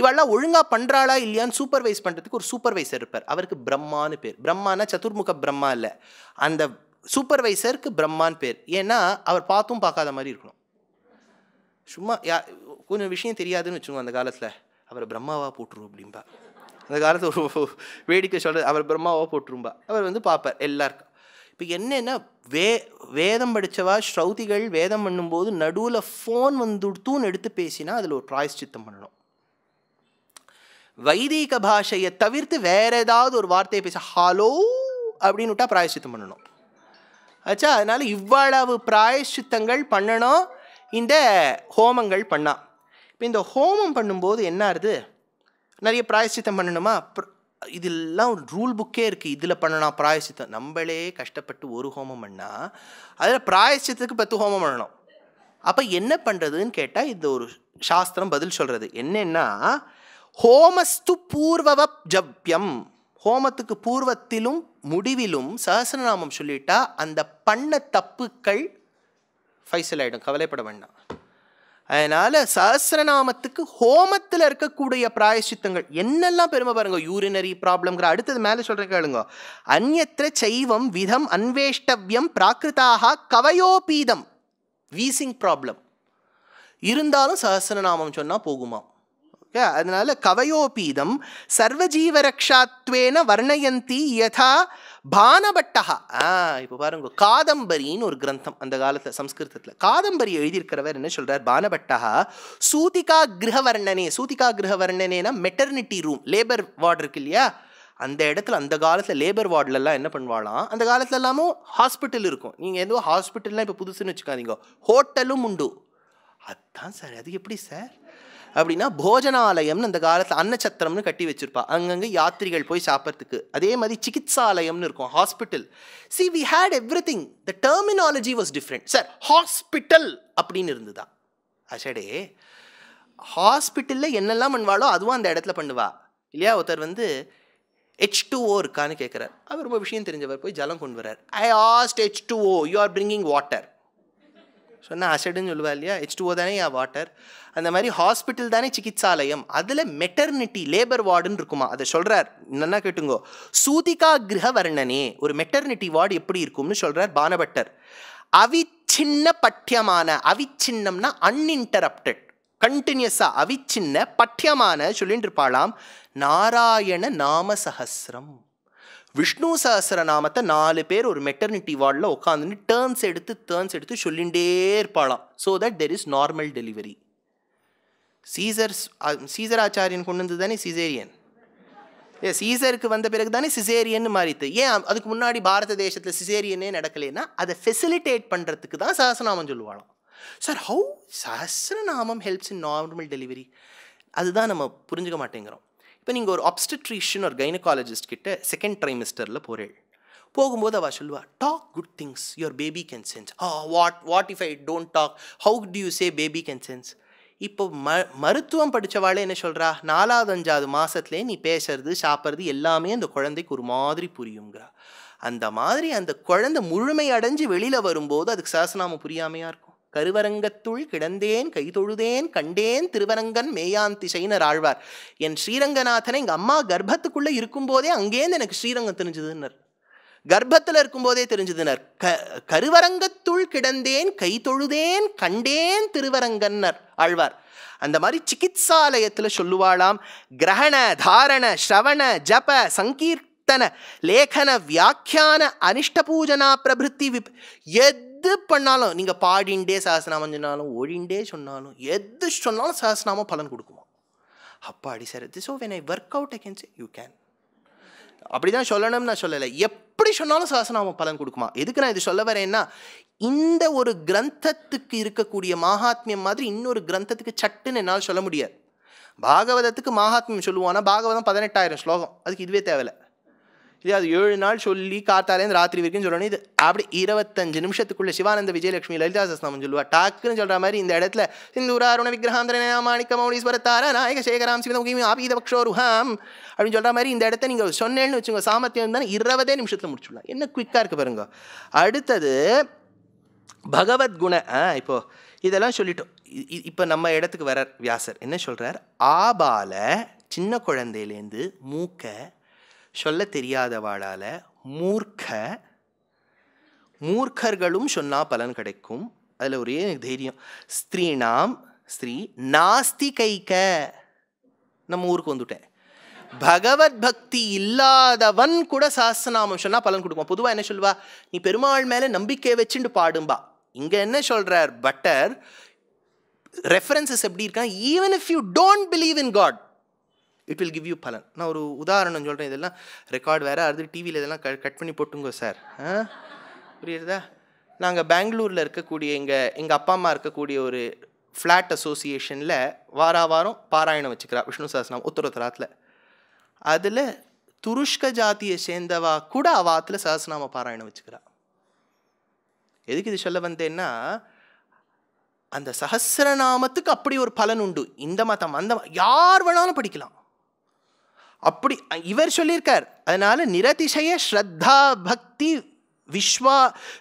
இவாள்லாம் ஒழுங்காக பண்ணுறாளா இல்லையான்னு சூப்பர்வைஸ் பண்ணுறதுக்கு ஒரு சூப்பர்வைசர் இருப்பார் அவருக்கு பிரம்மான்னு பேர் பிரம்மானா சதுர்முக பிரம்மா இல்லை அந்த சூப்பர்வைசருக்கு பிரம்மான் பேர் ஏன்னா அவர் பார்த்தும் பார்க்காத மாதிரி இருக்கணும் சும்மா யா கொஞ்சம் விஷயம் தெரியாதுன்னு வச்சுக்கோங்க அந்த காலத்தில் அவரை பிரம்மாவாக போட்டுரும் அப்படின்பா அந்த காலத்தில் ஒரு வேடிக்கை சொல்கிறது அவர் பிரம்மாவாக போட்டுரும்பா அவர் வந்து பார்ப்பார் எல்லாருக்கும் இப்போ என்னென்னா வே வேதம் படித்தவா ஸ்ரௌதிகள் வேதம் பண்ணும்போது நடுவில் ஃபோன் வந்து தூண் எடுத்து பேசினா அதில் ஒரு சித்தம் பண்ணணும் வைதிக பாஷையை தவிர்த்து வேற ஏதாவது ஒரு வார்த்தையை பேச ஹாலோ அப்படின்னு விட்டா பிராயசித்தம் பண்ணணும் ஆச்சா அதனால் இவ்வளவு பிராயசித்தங்கள் பண்ணணும் இந்த ஹோமங்கள் பண்ணா இப்போ இந்த ஹோமம் பண்ணும்போது என்ன ஆறுது நிறைய பிராயசித்தம் பண்ணணுமா இதெல்லாம் ஒரு ரூல் புக்கே இருக்குது இதில் பண்ணலாம் பிராயசித்தம் நம்மளே கஷ்டப்பட்டு ஒரு ஹோமம் பண்ணால் அதில் பிராயசித்தத்துக்கு பத்து ஹோமம் பண்ணணும் அப்போ என்ன பண்ணுறதுன்னு கேட்டால் இந்த ஒரு சாஸ்திரம் பதில் சொல்கிறது என்னென்னா ஹோமஸ்து பூர்வவ ஜப்யம் ஹோமத்துக்கு பூர்வத்திலும் முடிவிலும் சஹசிரநாமம் சொல்லிட்டா அந்த பண்ண தப்புக்கள் ஃபைசல் ஆகிடும் கவலைப்பட வேண்டாம் அதனால் சஹசிரநாமத்துக்கு ஹோமத்தில் இருக்கக்கூடிய பிராயசித்தங்கள் என்னெல்லாம் பெருமை பாருங்க யூரினரி ப்ராப்ளம்ங்கிற அடுத்தது மேலே சொல்கிற கேளுங்க அந்நத்திர சைவம் விதம் அன்வேஷ்டவ்யம் பிராகிருதாக கவயோபீதம் வீசிங் ப்ராப்ளம் இருந்தாலும் சஹசிரநாமம் சொன்னால் போகுமா ஓகே அதனால் கவயோபீதம் சர்வஜீவரக்ஷாத்வேன வர்ணயந்தி யதா பானபட்டகா ஆ இப்போ பாருங்க காதம்பரின்னு ஒரு கிரந்தம் அந்த காலத்தில் சம்ஸ்கிருதத்தில் காதம்பரி எழுதியிருக்கிறவர் என்ன சொல்கிறார் பானபட்டகா சூதிகா கிரகவர்ணனே சூதிகா வர்ணனேனா மெட்டர்னிட்டி ரூம் லேபர் வார்டு இருக்கு இல்லையா அந்த இடத்துல அந்த காலத்தில் லேபர் வார்டுலலாம் என்ன பண்ணுவாளாம் அந்த காலத்துல எல்லாமும் ஹாஸ்பிட்டல் இருக்கும் நீங்கள் எதுவும் ஹாஸ்பிட்டல்லாம் இப்போ புதுசுன்னு வச்சுக்காதீங்க ஹோட்டலும் உண்டு அதுதான் சார் அது எப்படி சார் அப்படின்னா போஜனாலயம்னு அந்த காலத்தில் அன்னச்சத்திரம்னு கட்டி வச்சுருப்பா அங்கங்கே யாத்திரிகள் போய் சாப்பிட்றதுக்கு அதே மாதிரி சிகிச்சாலயம்னு இருக்கும் hospital see we had everything the terminology was different sir hospital அப்படின்னு இருந்துதான் அசடே ஹாஸ்பிட்டலில் என்னெல்லாம் பண்ணுவாளோ அதுவும் அந்த இடத்துல பண்ணுவா இல்லையா ஒருத்தர் வந்து ஹெச் டூ ஓ இருக்கான்னு கேட்குறார் அவர் ரொம்ப விஷயம் தெரிஞ்சவர் போய் ஜலம் கொண்டு வரார் I asked H two O you are bringing water சொன்னால் அசடுன்னு சொல்லுவா இல்லையா ஹெச் டூ தானே யா வாட்டர் அந்த மாதிரி ஹாஸ்பிட்டல் தானே சிகிச்சாலயம் அதில் மெட்டர்னிட்டி லேபர் வார்டுன்னு இருக்குமா அதை சொல்கிறார் என்னென்னா கேட்டுங்கோ சூதிகா கிரக வர்ணனே ஒரு மெட்டர்னிட்டி வார்டு எப்படி இருக்கும்னு சொல்கிறார் பானபட்டர் அவிச்சின்ன பட்டியமான அவிச்சின்னம்னா அன்இன்டரப்டட் கண்டினியூஸாக அவிச்சின்ன பட்டியமான சொல்லிட்டு இருப்பாளாம் நாராயண நாம சகசிரம் விஷ்ணு சஹசர நாமத்தை நாலு பேர் ஒரு மெட்டர்னிட்டி வார்டில் உட்காந்துன்னு டேர்ன்ஸ் எடுத்து டேர்ன்ஸ் எடுத்து சொல்லிகிட்டே இருப்பாளாம் so that there is normal delivery Caesar Caesar ஆச்சாரியன் கொண்டு வந்தது தானே சிசேரியன் ஏ சீசருக்கு வந்த பிறகு தானே சிசேரியன் மாறித்து ஏன் அதுக்கு முன்னாடி பாரத தேசத்தில் சிசேரியனே நடக்கலைன்னா அதை ஃபெசிலிட்டேட் பண்ணுறதுக்கு தான் சஹசநாமம் சொல்லுவாளாம் sir how Sahasranamam helps in normal delivery அதுதான் நம்ம புரிஞ்சுக்க மாட்டேங்கிறோம் இப்போ நீங்கள் ஒரு அப்ஸ்டட்ரீஷியன் ஒரு கைனகாலஜிஸ்ட் கிட்ட செகண்ட் ட்ரைமிஸ்டரில் போகிறேள் போகும்போது அவள் சொல்லுவா talk good things your baby can sense ah what what if I don't talk how do you say baby can sense இப்போ ம மருத்துவம் படித்தவாளே என்ன சொல்கிறா நாலாவது அஞ்சாவது மாதத்துலேயே நீ பேசுறது சாப்பிட்றது எல்லாமே அந்த குழந்தைக்கு ஒரு மாதிரி புரியுங்கிறா அந்த மாதிரி அந்த குழந்தை முழுமை அடைஞ்சு வெளியில் வரும்போது அதுக்கு சாசனாமம் புரியாமையாக இருக்கும் கருவரங்கத்துள் கிடந்தேன் கைதொழுதேன் கண்டேன் திருவரங்கன் மேயான் திசைனர் ஆழ்வார் என் ஸ்ரீரங்கநாதனை எங்கள் அம்மா கர்ப்பத்துக்குள்ளே இருக்கும்போதே அங்கேருந்து எனக்கு ஸ்ரீரங்கம் தெரிஞ்சதுன்னர் கர்ப்பத்தில் இருக்கும்போதே தெரிஞ்சுதுனர் க கருவரங்கத்துள் கிடந்தேன் கைதொழுதேன் கண்டேன் திருவரங்கன்னர் ஆழ்வார் அந்த மாதிரி சிகிச்சாலயத்தில் சொல்லுவாளாம் கிரகண தாரண ஸ்ரவண ஜப சங்கீர்த்தன லேகன வியாக்கியான அனிஷ்ட பூஜனா பிரபிருத்தி விப் எத் எது பண்ணாலும் நீங்கள் பாடிண்டே சஹசிரநாமம் சொன்னாலும் ஒழிண்டே சொன்னாலும் எது சொன்னாலும் சஹசிரநாமம் பலன் கொடுக்குமா அப்பாடி sir so when I work out against you can அப்படி தான் சொல்லணும்னு நான் சொல்லலை எப்படி சொன்னாலும் சஹசிரநாமம் பலன் கொடுக்குமா எதுக்கு நான் இது சொல்ல வரேன்னா இந்த ஒரு கிரந்தத்துக்கு இருக்கக்கூடிய மகாத்மியம் மாதிரி இன்னொரு கிரந்தத்துக்கு சட்டுன்னு என்னால் சொல்ல முடியாது பாகவதத்துக்கு மகாத்மியம் சொல்லுவோம்னா பாகவதம் பதினெட்டாயிரம் ஸ்லோகம் அதுக்கு இதுவே தேவையில்லை இது அது ஏழு நாள் சொல்லி காத்தாலேருந்து ராத்திரி வரைக்கும் சொல்லணும் இது அப்படி இருபத்தஞ்சு நிமிஷத்துக்குள்ளே சிவானந்த விஜயலட்சுமி லலிதா சஸ்நாமம் சொல்லுவா டாக்குன்னு சொல்கிற மாதிரி இந்த இடத்துல சிந்தூராருண விக்கிரகாந்திரனா மாணிக்க மௌனீஸ்வர தார நாயக சேகராம் சிவந்த முகிமி ஆபீதபக்ஷோருஹாம் அப்படின்னு சொல்கிற மாதிரி இந்த இடத்த நீங்கள் சொன்னேன்னு வச்சுங்க சாமர்த்தியம் தானே இருபதே நிமிஷத்தில் முடிச்சுடலாம் என்ன குயிக்காக இருக்குது பாருங்க அடுத்தது பகவத்குண இப்போது இதெல்லாம் சொல்லிட்டோம் இப்போ நம்ம இடத்துக்கு வர வியாசர் என்ன சொல்கிறார் ஆபால சின்ன குழந்தையிலேருந்து மூக்கை சொல்ல தெரியாதவாளால் மூர்க்க மூர்க்கர்களும் சொன்னால் பலன் கிடைக்கும் அதில் ஒரே எனக்கு தைரியம் ஸ்திரீனாம் ஸ்திரீ நாஸ்தி கைக்க நம்ம ஊருக்கு வந்துட்டேன் பகவத் பக்தி இல்லாதவன் கூட சாஸ்திரநாமம் சொன்னால் பலன் கொடுக்கும் பொதுவாக என்ன சொல்லுவா நீ பெருமாள் மேலே நம்பிக்கையை வச்சுட்டு பாடும்பா இங்கே என்ன சொல்கிறார் பட்டர் ரெஃபரன்சஸ் எப்படி இருக்கான் even if you don't believe in God it will give you பலன் நான் ஒரு உதாரணம் சொல்கிறேன் இதெல்லாம் ரெக்கார்டு வேறு அறுது டிவியில் இதெல்லாம் க கட் பண்ணி போட்டுங்க சார் புரியுறதா நாங்கள் பெங்களூரில் இருக்கக்கூடிய எங்கள் எங்கள் அப்பா அம்மா இருக்கக்கூடிய ஒரு ஃப்ளாட் அசோசியேஷனில் வார வாரம் பாராயணம் வச்சுக்கிறா விஷ்ணு சாஸ்திரம் உத்தரத்தராத்தில் அதில் துருஷ்க ஜாத்தியை சேர்ந்தவா கூட அவாத்தில் சஹசிரநாம பாராயணம் வச்சுக்கிறா எதுக்கு இது சொல்ல வந்தேன்னா அந்த சஹசிரநாமத்துக்கு அப்படி ஒரு பலன் உண்டு இந்த மதம் அந்த யார் வேணாலும் படிக்கலாம் அப்படி இவர் சொல்லியிருக்கார் அதனால் நிரதிசய ஸ்ரத்தா பக்தி விஸ்வா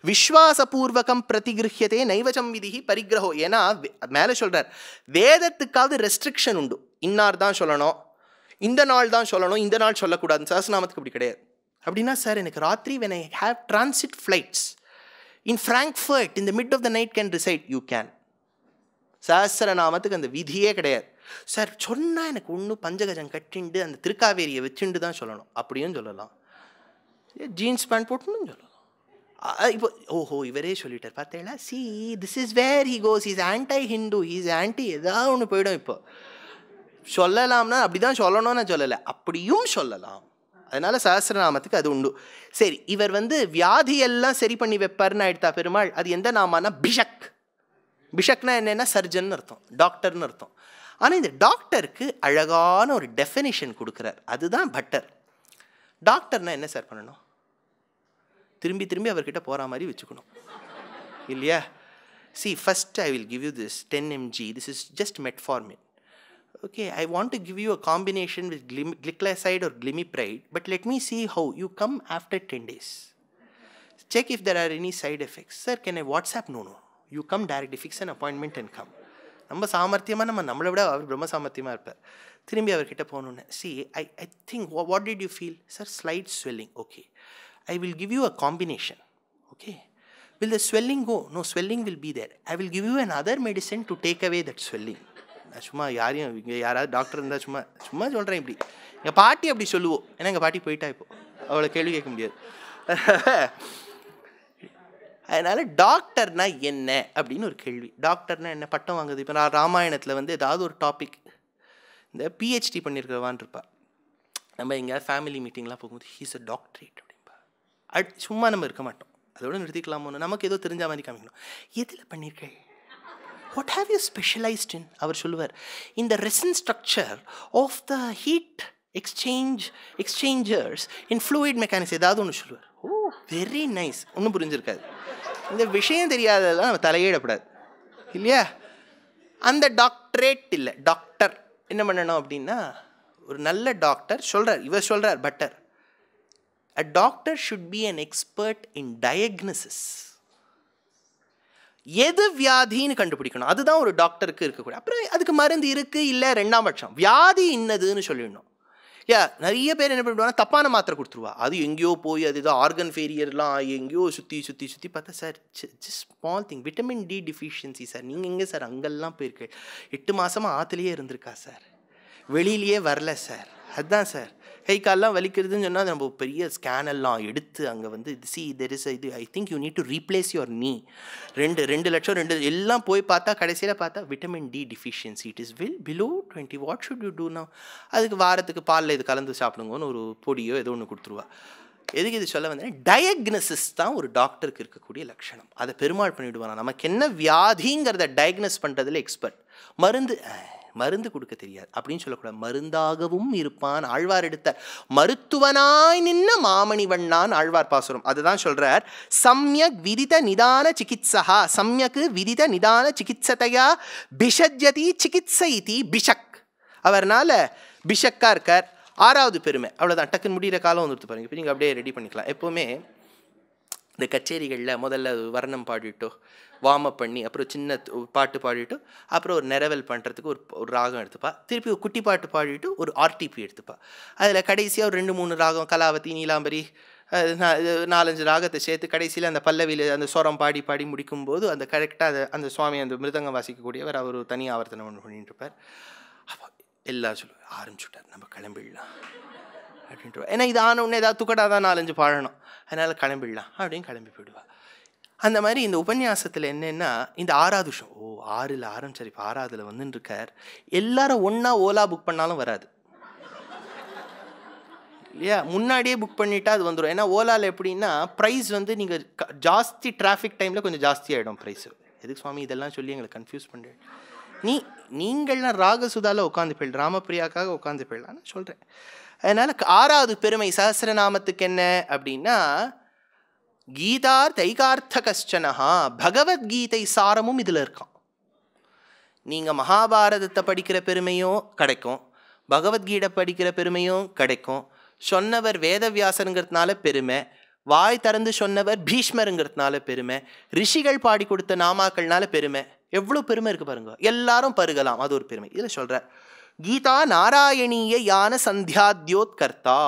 விஸ்வாசபூர்வகம் பிரதிகிருஹியதே நைவஜம் விதிகி பரிகிரகோ ஏன்னா மேலே சொல்கிறார் வேதத்துக்காவது ரெஸ்ட்ரிக்ஷன் உண்டு இன்னார் தான் சொல்லணும் இந்த நாள் தான் சொல்லணும் இந்த நாள் சொல்லக்கூடாதுன்னு சஹஸ்நாமத்துக்கு அப்படி கிடையாது அப்படின்னா சார் எனக்கு ராத்திரி when I have transit flights in Frankfurt இந்த mid of the night can recite you can நாமத்துக்கு அந்த விதியே கிடையாது சார் சொன்னால் எனக்கு ஒன்றும் பஞ்சகஜம் கட்டிண்டு அந்த திருக்காவேரியை வச்சுண்டு தான் சொல்லணும் அப்படியும் சொல்லலாம் ஜீன்ஸ் பேண்ட் போட்டுன்னு சொல்லலாம் இப்போ ஓஹோ இவரே சொல்லிட்டார் பார்த்தீங்களா see this is where he goes is anti Hindu is anti ஏதாவது ஒன்று போயிடும் இப்போ சொல்லலாம்னா அப்படி தான் சொல்லணும்னு நான் சொல்லலை அப்படியும் சொல்லலாம் அதனால் சஹசிரநாமத்துக்கு அது உண்டு சரி இவர் வந்து வியாதியெல்லாம் சரி பண்ணி வைப்பார்னு ஆயிடுத்தா பெருமாள் அது எந்த நாமான்னா பிஷக் பிஷக்னா என்னென்னா சர்ஜன் அர்த்தம் டாக்டர்னு அர்த்தம் ஆனால் இந்த டாக்டருக்கு அழகான ஒரு டெஃபினேஷன் கொடுக்குறார் அதுதான் பட்டர் டாக்டர்னால் என்ன சார் பண்ணணும் திரும்பி திரும்பி அவர்கிட்ட போகிற மாதிரி வச்சுக்கணும் இல்லையா see first I will give you this ten mg this is just meant for metformin okay I want to give you a combination with கிளிம் கிளிக்லசைட் ஒரு glimepiride but let me see how you come after ten days check if there are any side effects sir can I WhatsApp no no you come direct fix an appointment and come நம்ம சாமர்த்தியமாக நம்ம நம்மளை விட அவர் பிரம்ம சாமர்த்தியமாக இருப்பார் திரும்பி அவர்கிட்ட போகணுன்னு see I I think what did you feel sir slight swelling okay I will give you a combination okay will the swelling go no swelling will be there I will give you another medicine to take away that swelling நான் சும்மா யாரையும் இங்கே யாராவது டாக்டர் இருந்தால் சும்மா சும்மா சொல்கிறேன் இப்படி எங்கள் பாட்டி அப்படி சொல்லுவோம் ஏன்னா எங்கள் பாட்டி போயிட்டா இப்போ அவ்வளோ கேள்வி கேட்க முடியாது அதனால் டாக்டர்னா என்ன அப்படின்னு ஒரு கேள்வி டாக்டர்னா என்ன பட்டம் வாங்குது இப்போ நான் ராமாயணத்தில் வந்து ஏதாவது ஒரு டாபிக் இந்த பிஹெச்டி பண்ணியிருக்கிறவான் இருப்பாள் நம்ம எங்கேயாவது ஃபேமிலி மீட்டிங்லாம் போகும்போது ஹீஸ் அ டாக்டரேட் அப்படின்பா அட் சும்மா நம்ம இருக்க மாட்டோம் அதோடு நிறுத்திக்கலாமோன்னு நமக்கு ஏதோ தெரிஞ்ச மாதிரி காமிக்கணும் எதில் பண்ணியிருக்கேள் what have you specialized in அவர் சொல்லுவார் இந்த reason structure of the heat exchange exchangers in fluid mechanics ஏதாவது ஒன்று சொல்லுவார் ஓ வெரி நைஸ் ஒன்றும் புரிஞ்சிருக்காது இந்த விஷயம் தெரியாததெல்லாம் நம்ம தலையிடப்படாது இல்லையா அந்த டாக்டரேட் இல்லை டாக்டர் என்ன பண்ணணும் அப்படின்னா ஒரு நல்ல டாக்டர் சொல்கிறார் இவர் சொல்கிறார் but a doctor should be an expert in diagnosis எது வியாதின்னு கண்டுபிடிக்கணும் அதுதான் ஒரு டாக்டருக்கு இருக்கக்கூடிய அப்புறம் அதுக்கு மருந்து இருக்குது இல்லை ரெண்டாம் பட்சம் வியாதி இன்னதுன்னு சொல்லிடணும் யா நிறைய பேர் என்ன பண்ணுவாங்க தப்பான மாத்திரை கொடுத்துருவா அது எங்கேயோ போய் அது ஏதோ ஆர்கன் ஃபெயிலியர்லாம் எங்கேயோ சுற்றி சுற்றி சுற்றி பார்த்தா sir just small thing vitamin D deficiency sir நீங்கள் எங்கே சார் அங்கெல்லாம் போயிருக்கு எட்டு மாதமாக ஆற்றுலேயே இருந்திருக்கா சார் வெளியிலேயே வரல சார் அதுதான் சார் கை கால்லாம் வலிக்கிறதுன்னு சொன்னால் நம்ம பெரிய ஸ்கேனெல்லாம் எடுத்து அங்கே வந்து சி தெர் இஸ் இது I think you need to replace your knee ரெண்டு ரெண்டு லட்சம் ரெண்டு எல்லாம் போய் பார்த்தா கடைசியில் பார்த்தா vitamin D deficiency it is will below twenty what should you do நான் அதுக்கு வாரத்துக்கு பாலில் இது கலந்து சாப்பிடுங்கன்னு ஒரு பொடியோ ஏதோ ஒன்று கொடுத்துருவா எதுக்கு இது சொல்ல வந்தேன் டயக்னசிஸ் தான் ஒரு டாக்டருக்கு இருக்கக்கூடிய லட்சணம் அதை பெருமாள் பண்ணிவிடுவாங்க நமக்கு என்ன வியாதிங்கிறத டயக்னஸ் பண்ணுறதுல எக்ஸ்பர்ட் மருந்து மருந்து கொடுக்க தெரியாது அப்படின்னு சொல்லக்கூடாது மருந்தாகவும் இருப்பான் ஆழ்வார் எடுத்த மருத்துவனாய் நின்ன மாமணி வண்ணான் ஆழ்வார் பாசுரம் அதுதான் சொல்கிறார் சம்யக் விதித நிதான சிகிச்சா சம்யக் விதித நிதான சிகிச்சதையா பிஷஜதி சிகிச்சை பிஷக் அவர்னால பிஷக்கா இருக்கார் ஆறாவது பெருமை அவ்வளோதான் டக்குன்னு முடிகிற காலம் வந்துடுத்து பாருங்க இப்போ நீங்கள் அப்படியே ரெடி பண்ணிக்கலாம் எப்போவுமே இந்த கச்சேரிகளில் முதல்ல வர்ணம் பாடிட்டோ வார்ம் அப் பண்ணி அப்புறம் சின்ன பாட்டு பாடிட்டு அப்புறம் ஒரு நிறவல் பண்ணுறதுக்கு ஒரு ஒரு ராகம் எடுத்துப்பா திருப்பி ஒரு குட்டி பாட்டு பாடிட்டு ஒரு ஆர்டிபி எடுத்துப்பா அதில் கடைசியாக ஒரு ரெண்டு மூணு ராகம் கலாவதி நீலாம்பரி நாலஞ்சு ராகத்தை சேர்த்து கடைசியில் அந்த பல்லவியில் அந்த சுரம் பாடி பாடி முடிக்கும்போது அந்த கரெக்டாக அந்த அந்த சுவாமி அந்த மிருதங்கம் வாசிக்கக்கூடியவர் அவர் ஒரு தனி ஆவர்த்தனம் ஒன்று பண்ணிட்டு இருப்பார் அப்போ எல்லாம் சொல்லு ஆரம்பிச்சுட்டார் நம்ம கிளம்பிடலாம் அப்படின்ட்டு ஏன்னா இது ஆன உடனே ஏதாவது துக்கடாக தான் நாலஞ்சு பாடணும் அதனால் கிளம்பிடலாம் அப்படின்னு கிளம்பி போயிடுவார் அந்த மாதிரி இந்த உபன்யாசத்தில் என்னென்னா இந்த ஆறாவது விஷயம் ஓ ஆறில் ஆரம்பிச்சார் இப்போ ஆறாவதுல வந்துன்னு இருக்கார் எல்லாரும் ஒன்றா ஓலா புக் பண்ணாலும் வராது இல்லையா முன்னாடியே புக் பண்ணிவிட்டால் அது வந்துடும் ஏன்னா ஓலாவில் எப்படின்னா ப்ரைஸ் வந்து நீங்கள் ஜாஸ்தி டிராஃபிக் டைமில் கொஞ்சம் ஜாஸ்தி ஆகிடும் ப்ரைஸு எதுக்கு சுவாமி இதெல்லாம் சொல்லி எங்களை கன்ஃபியூஸ் பண்ணுறேன் நீ நீங்கள்லாம் ராகசுதாவில் உட்காந்து போயிடு ராமப்பிரியாக்காக உட்காந்து போயிடலாம்னு சொல்கிறேன் அதனால் ஆறாவது பெருமை சஹசிரநாமத்துக்கு என்ன அப்படின்னா கீதார் தைகார்த்த கஷ்டனஹா பகவத்கீதை சாரமும் இதில் இருக்கான் நீங்கள் மகாபாரதத்தை படிக்கிற பெருமையும் கிடைக்கும் பகவத்கீதை படிக்கிற பெருமையும் கிடைக்கும் சொன்னவர் வேதவியாசனுங்கிறதுனால பெருமை வாய் திறந்து சொன்னவர் பீஷ்மருங்கிறதுனால பெருமை ரிஷிகள் பாடி கொடுத்த நாமாக்கள்னால பெருமை எவ்வளோ பெருமை இருக்குது பாருங்க எல்லாரும் பருகலாம் அது ஒரு பெருமை இதில் சொல்கிறார் கீதா நாராயணீய யான சந்தியாத்யோத்கர்த்தா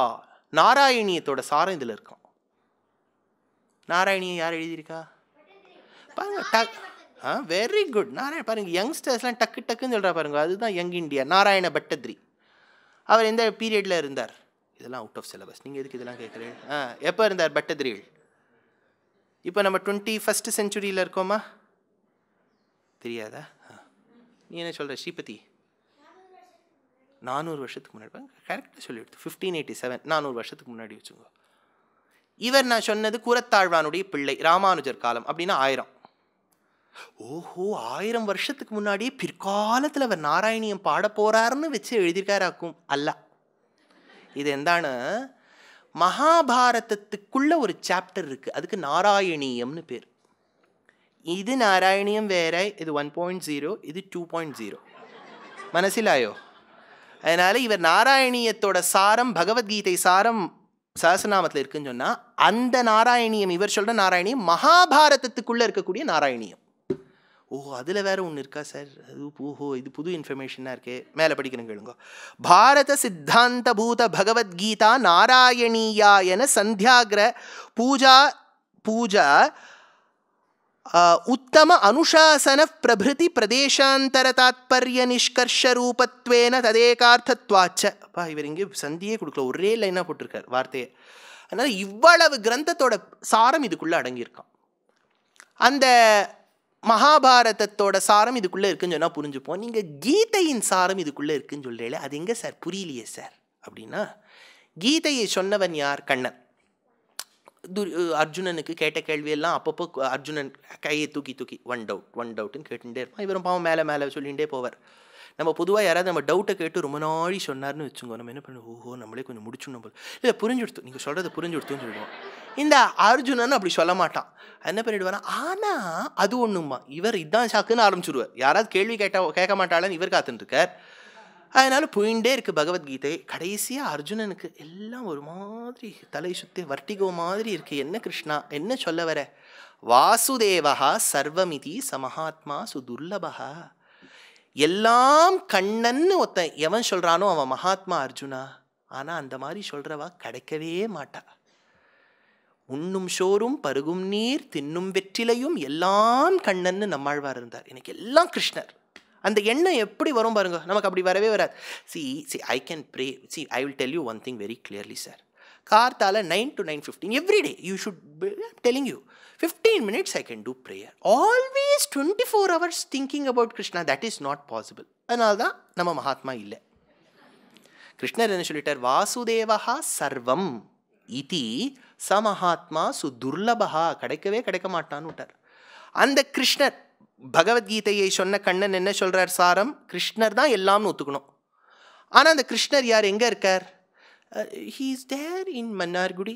நாராயணியத்தோட சாரம் இதில் இருக்கும் நாராயணி யார் எழுதியிருக்கா பாருங்க டக் ஆ வெரி குட் நாராயண பாருங்கள் யங்ஸ்டர்ஸ்லாம் டக்கு டக்குன்னு சொல்கிறா பாருங்க அதுதான் யங் இண்டியா நாராயண பட்டத்ரி அவர் எந்த பீரியடில் இருந்தார் இதெல்லாம் அவுட் ஆஃப் சிலபஸ் நீங்கள் எதுக்கு இதெல்லாம் கேட்குறீங்க ஆ எப்போ இருந்தார் பட்டத்ரிகள் இப்போ நம்ம டுவெண்ட்டி ஃபஸ்ட்டு செஞ்சுரியில் இருக்கோமா தெரியாதா ஆ நீ என்ன சொல்கிற ஸ்ரீபதி நானூறு வருஷத்துக்கு முன்னாடி கரெக்டாக சொல்லி ஃபிஃப்டீன் எயிட்டி செவன் நானூறு வருஷத்துக்கு முன்னாடி வச்சுக்கோ இவர் நான் சொன்னது கூரத்தாழ்வானுடைய பிள்ளை ராமானுஜர் காலம் அப்படின்னா ஆயிரம் ஓஹோ ஆயிரம் வருஷத்துக்கு முன்னாடியே பிற்காலத்தில் அவர் நாராயணியம் பாட போகிறாருன்னு வச்சு எழுதியிருக்காராக்கும் அல்ல இது எந்தான மகாபாரதத்துக்குள்ள ஒரு சாப்டர் இருக்குது அதுக்கு நாராயணியம்னு பேர் இது நாராயணியம் வேற இது ஒன் பாயிண்ட் ஜீரோ இது டூ பாயிண்ட் ஜீரோ மனசிலாயோ அதனால் இவர் நாராயணியத்தோட சாரம் பகவத்கீதை சாரம் சஹசநாமத்தில் இருக்குன்னு சொன்னால் அந்த நாராயணியம் இவர் சொல்கிற நாராயணியம் மகாபாரதத்துக்குள்ளே இருக்கக்கூடிய நாராயணியம் ஓ அதில் வேறு ஒன்று இருக்கா சார் அது ஓஹோ இது புது இன்ஃபர்மேஷனாக இருக்கே மேலே படிக்கணும் கேளுங்க பாரத சித்தாந்த பூத பகவத்கீதா நாராயணியா என சந்தியாகிர பூஜா பூஜா உத்தம அனுஷாசன பிரபிருதி பிரதேசாந்தர தாத்பரிய நிஷ்கர்ஷ ரூபத்வேன ததேகார்த்தத்வாச்ச அப்பா இவர் இங்கே சந்தியே கொடுக்கல ஒரே லைனாக போட்டிருக்கார் வார்த்தையை அதனால் இவ்வளவு கிரந்தத்தோட சாரம் இதுக்குள்ளே அடங்கியிருக்கான் அந்த மகாபாரதத்தோட சாரம் இதுக்குள்ளே இருக்குன்னு சொன்னால் புரிஞ்சுப்போம் நீங்கள் கீதையின் சாரம் இதுக்குள்ளே இருக்குன்னு சொல்லல அது எங்கே சார் புரியலையே சார் அப்படின்னா கீதையை சொன்னவன் யார் கண்ணன் துரி அர்ஜுனனுக்கு கேட்ட கேள்வியெல்லாம் அப்பப்போ அர்ஜுனன் கையை தூக்கி தூக்கி ஒன் டவுட் ஒன் டவுட்டுன்னு கேட்டுகிட்டே இருப்பான் இவரும் பாவம் மேலே மேலே சொல்லிகிட்டே போவார் நம்ம பொதுவாக யாராவது நம்ம டவுட்டை கேட்டு ரொம்ப நாளி சொன்னார்னு வச்சுக்கோ நம்ம என்ன பண்ணுவோம் ஓஹோ நம்மளே கொஞ்சம் முடிச்சுடணும் போல இல்லை புரிஞ்சு கொடுத்து நீங்கள் சொல்கிறது புரிஞ்சு கொடுத்துன்னு சொல்லுவோம் இந்த அர்ஜுனன் அப்படி சொல்ல மாட்டான் என்ன பண்ணிடுவானா ஆனால் அது ஒன்றுமா இவர் இதான் சாக்குன்னு ஆரம்பிச்சிடுவார் யாராவது கேள்வி கேட்டால் கேட்க மாட்டாளன்னு இவர் இருக்கார் அதனால் போயிட்டே இருக்குது பகவத்கீதை கடைசியாக அர்ஜுனனுக்கு எல்லாம் ஒரு மாதிரி தலை சுத்தி வர்டிகோ மாதிரி இருக்குது என்ன கிருஷ்ணா என்ன சொல்ல வர வாசுதேவா சர்வமிதி சமஹாத்மா சுதுர்லபா எல்லாம் கண்ணன்னு ஒருத்தன் எவன் சொல்கிறானோ அவன் மகாத்மா அர்ஜுனா ஆனால் அந்த மாதிரி சொல்கிறவா கிடைக்கவே மாட்டா உண்ணும் சோறும் பருகும் நீர் தின்னும் வெற்றிலையும் எல்லாம் கண்ணன்னு நம்மாழ்வார் இருந்தார் எனக்கு எல்லாம் கிருஷ்ணர் அந்த எண்ணம் எப்படி வரும் பாருங்க நமக்கு அப்படி வரவே வராது see see I can pray see I will tell you one thing very clearly sir கார்த்தால nine to nine fifteen every day you should telling you fifteen minutes I can do prayer always twenty four hours thinking about Krishna that is not possible அதனால தான் நம்ம மகாத்மா இல்லை கிருஷ்ணர் என்ன சொல்லிட்டார் வாசுதேவா சர்வம் இதி சமஹாத்மா சுதுர்லபா கிடைக்கவே கிடைக்க மாட்டான்னு விட்டார் அந்த கிருஷ்ணர் பகவத்கீதையை சொன்ன கண்ணன் என்ன சொல்கிறார் சாரம் கிருஷ்ணர் தான் எல்லாம்னு ஒத்துக்கணும் ஆனால் அந்த கிருஷ்ணர் யார் எங்கே இருக்கார் ஹீஸ் தேர் இன் மன்னார்குடி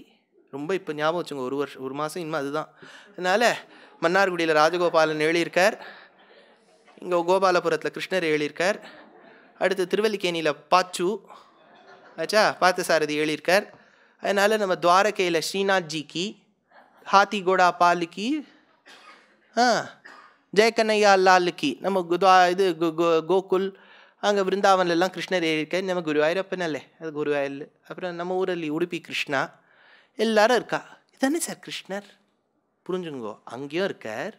ரொம்ப இப்போ ஞாபகம் வச்சுங்க ஒரு வருஷம் ஒரு மாதம் இன்னும் அதுதான் அதனால் மன்னார்குடியில் ராஜகோபாலன் எழுதியிருக்கார் இங்கே கோபாலபுரத்தில் கிருஷ்ணர் எழுதியிருக்கார் அடுத்து திருவல்லிக்கேணியில் பாச்சு ஆச்சா பார்த்த சாரதி எழுதியிருக்கார் அதனால் நம்ம துவாரகையில் ஸ்ரீநாத்ஜிக்கு கோடா பாலுக்கு ஆ ஜெயக்கண்ணையா லாலுக்கி நம்ம குதா இது கோகுல் அங்கே ವೃಂದಾವನಲೆಲ್ಲ நம்ம குருவாயூர் ನಮ್ಮ அல்ல அது குருவாயில் அப்புறம் நம்ம ஊரில் உடுப்பி கிருஷ்ணா எல்லாரும் இருக்கா இதானே சார் கிருஷ்ணர் புரிஞ்சுங்கோ அங்கேயும் இருக்கார்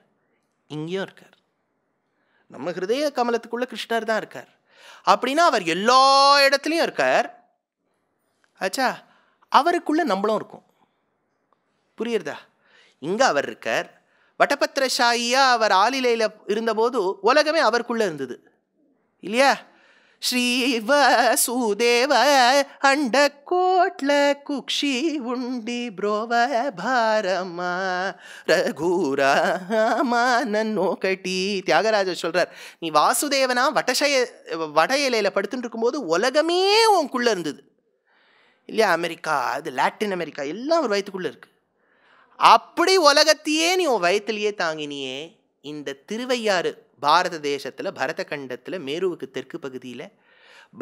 இங்கேயும் இருக்கார் நம்ம ஹிருதய கமலத்துக்குள்ளே கிருஷ்ணர் தான் இருக்கார் அப்படின்னா அவர் எல்லா இடத்துலையும் இருக்கார் ஆச்சா அவருக்குள்ளே நம்மளும் இருக்கும் புரியுறதா இங்கே அவர் இருக்கார் வட்டபத்திரஷாயியாக அவர் ஆளிலையில் இருந்தபோது உலகமே அவருக்குள்ளே இருந்தது இல்லையா ஸ்ரீவ சுதேவ அண்ட கோட்ல குக்ஷி உண்டி புரோவ பாரமா ரகுராமா நன்னோக்கட்டி தியாகராஜர் சொல்கிறார் நீ வாசுதேவனா வட்டசய வட இலையில் படுத்துட்டு இருக்கும்போது உலகமே உனக்குள்ளே இருந்தது இல்லையா அமெரிக்கா அது லாட்டின் அமெரிக்கா எல்லாம் ஒரு வயிற்றுக்குள்ளே இருக்குது அப்படி உலகத்தையே நீ உன் வயத்திலேயே தாங்கினியே இந்த திருவையாறு பாரத தேசத்தில் பரத கண்டத்தில் மேருவுக்கு தெற்கு பகுதியில்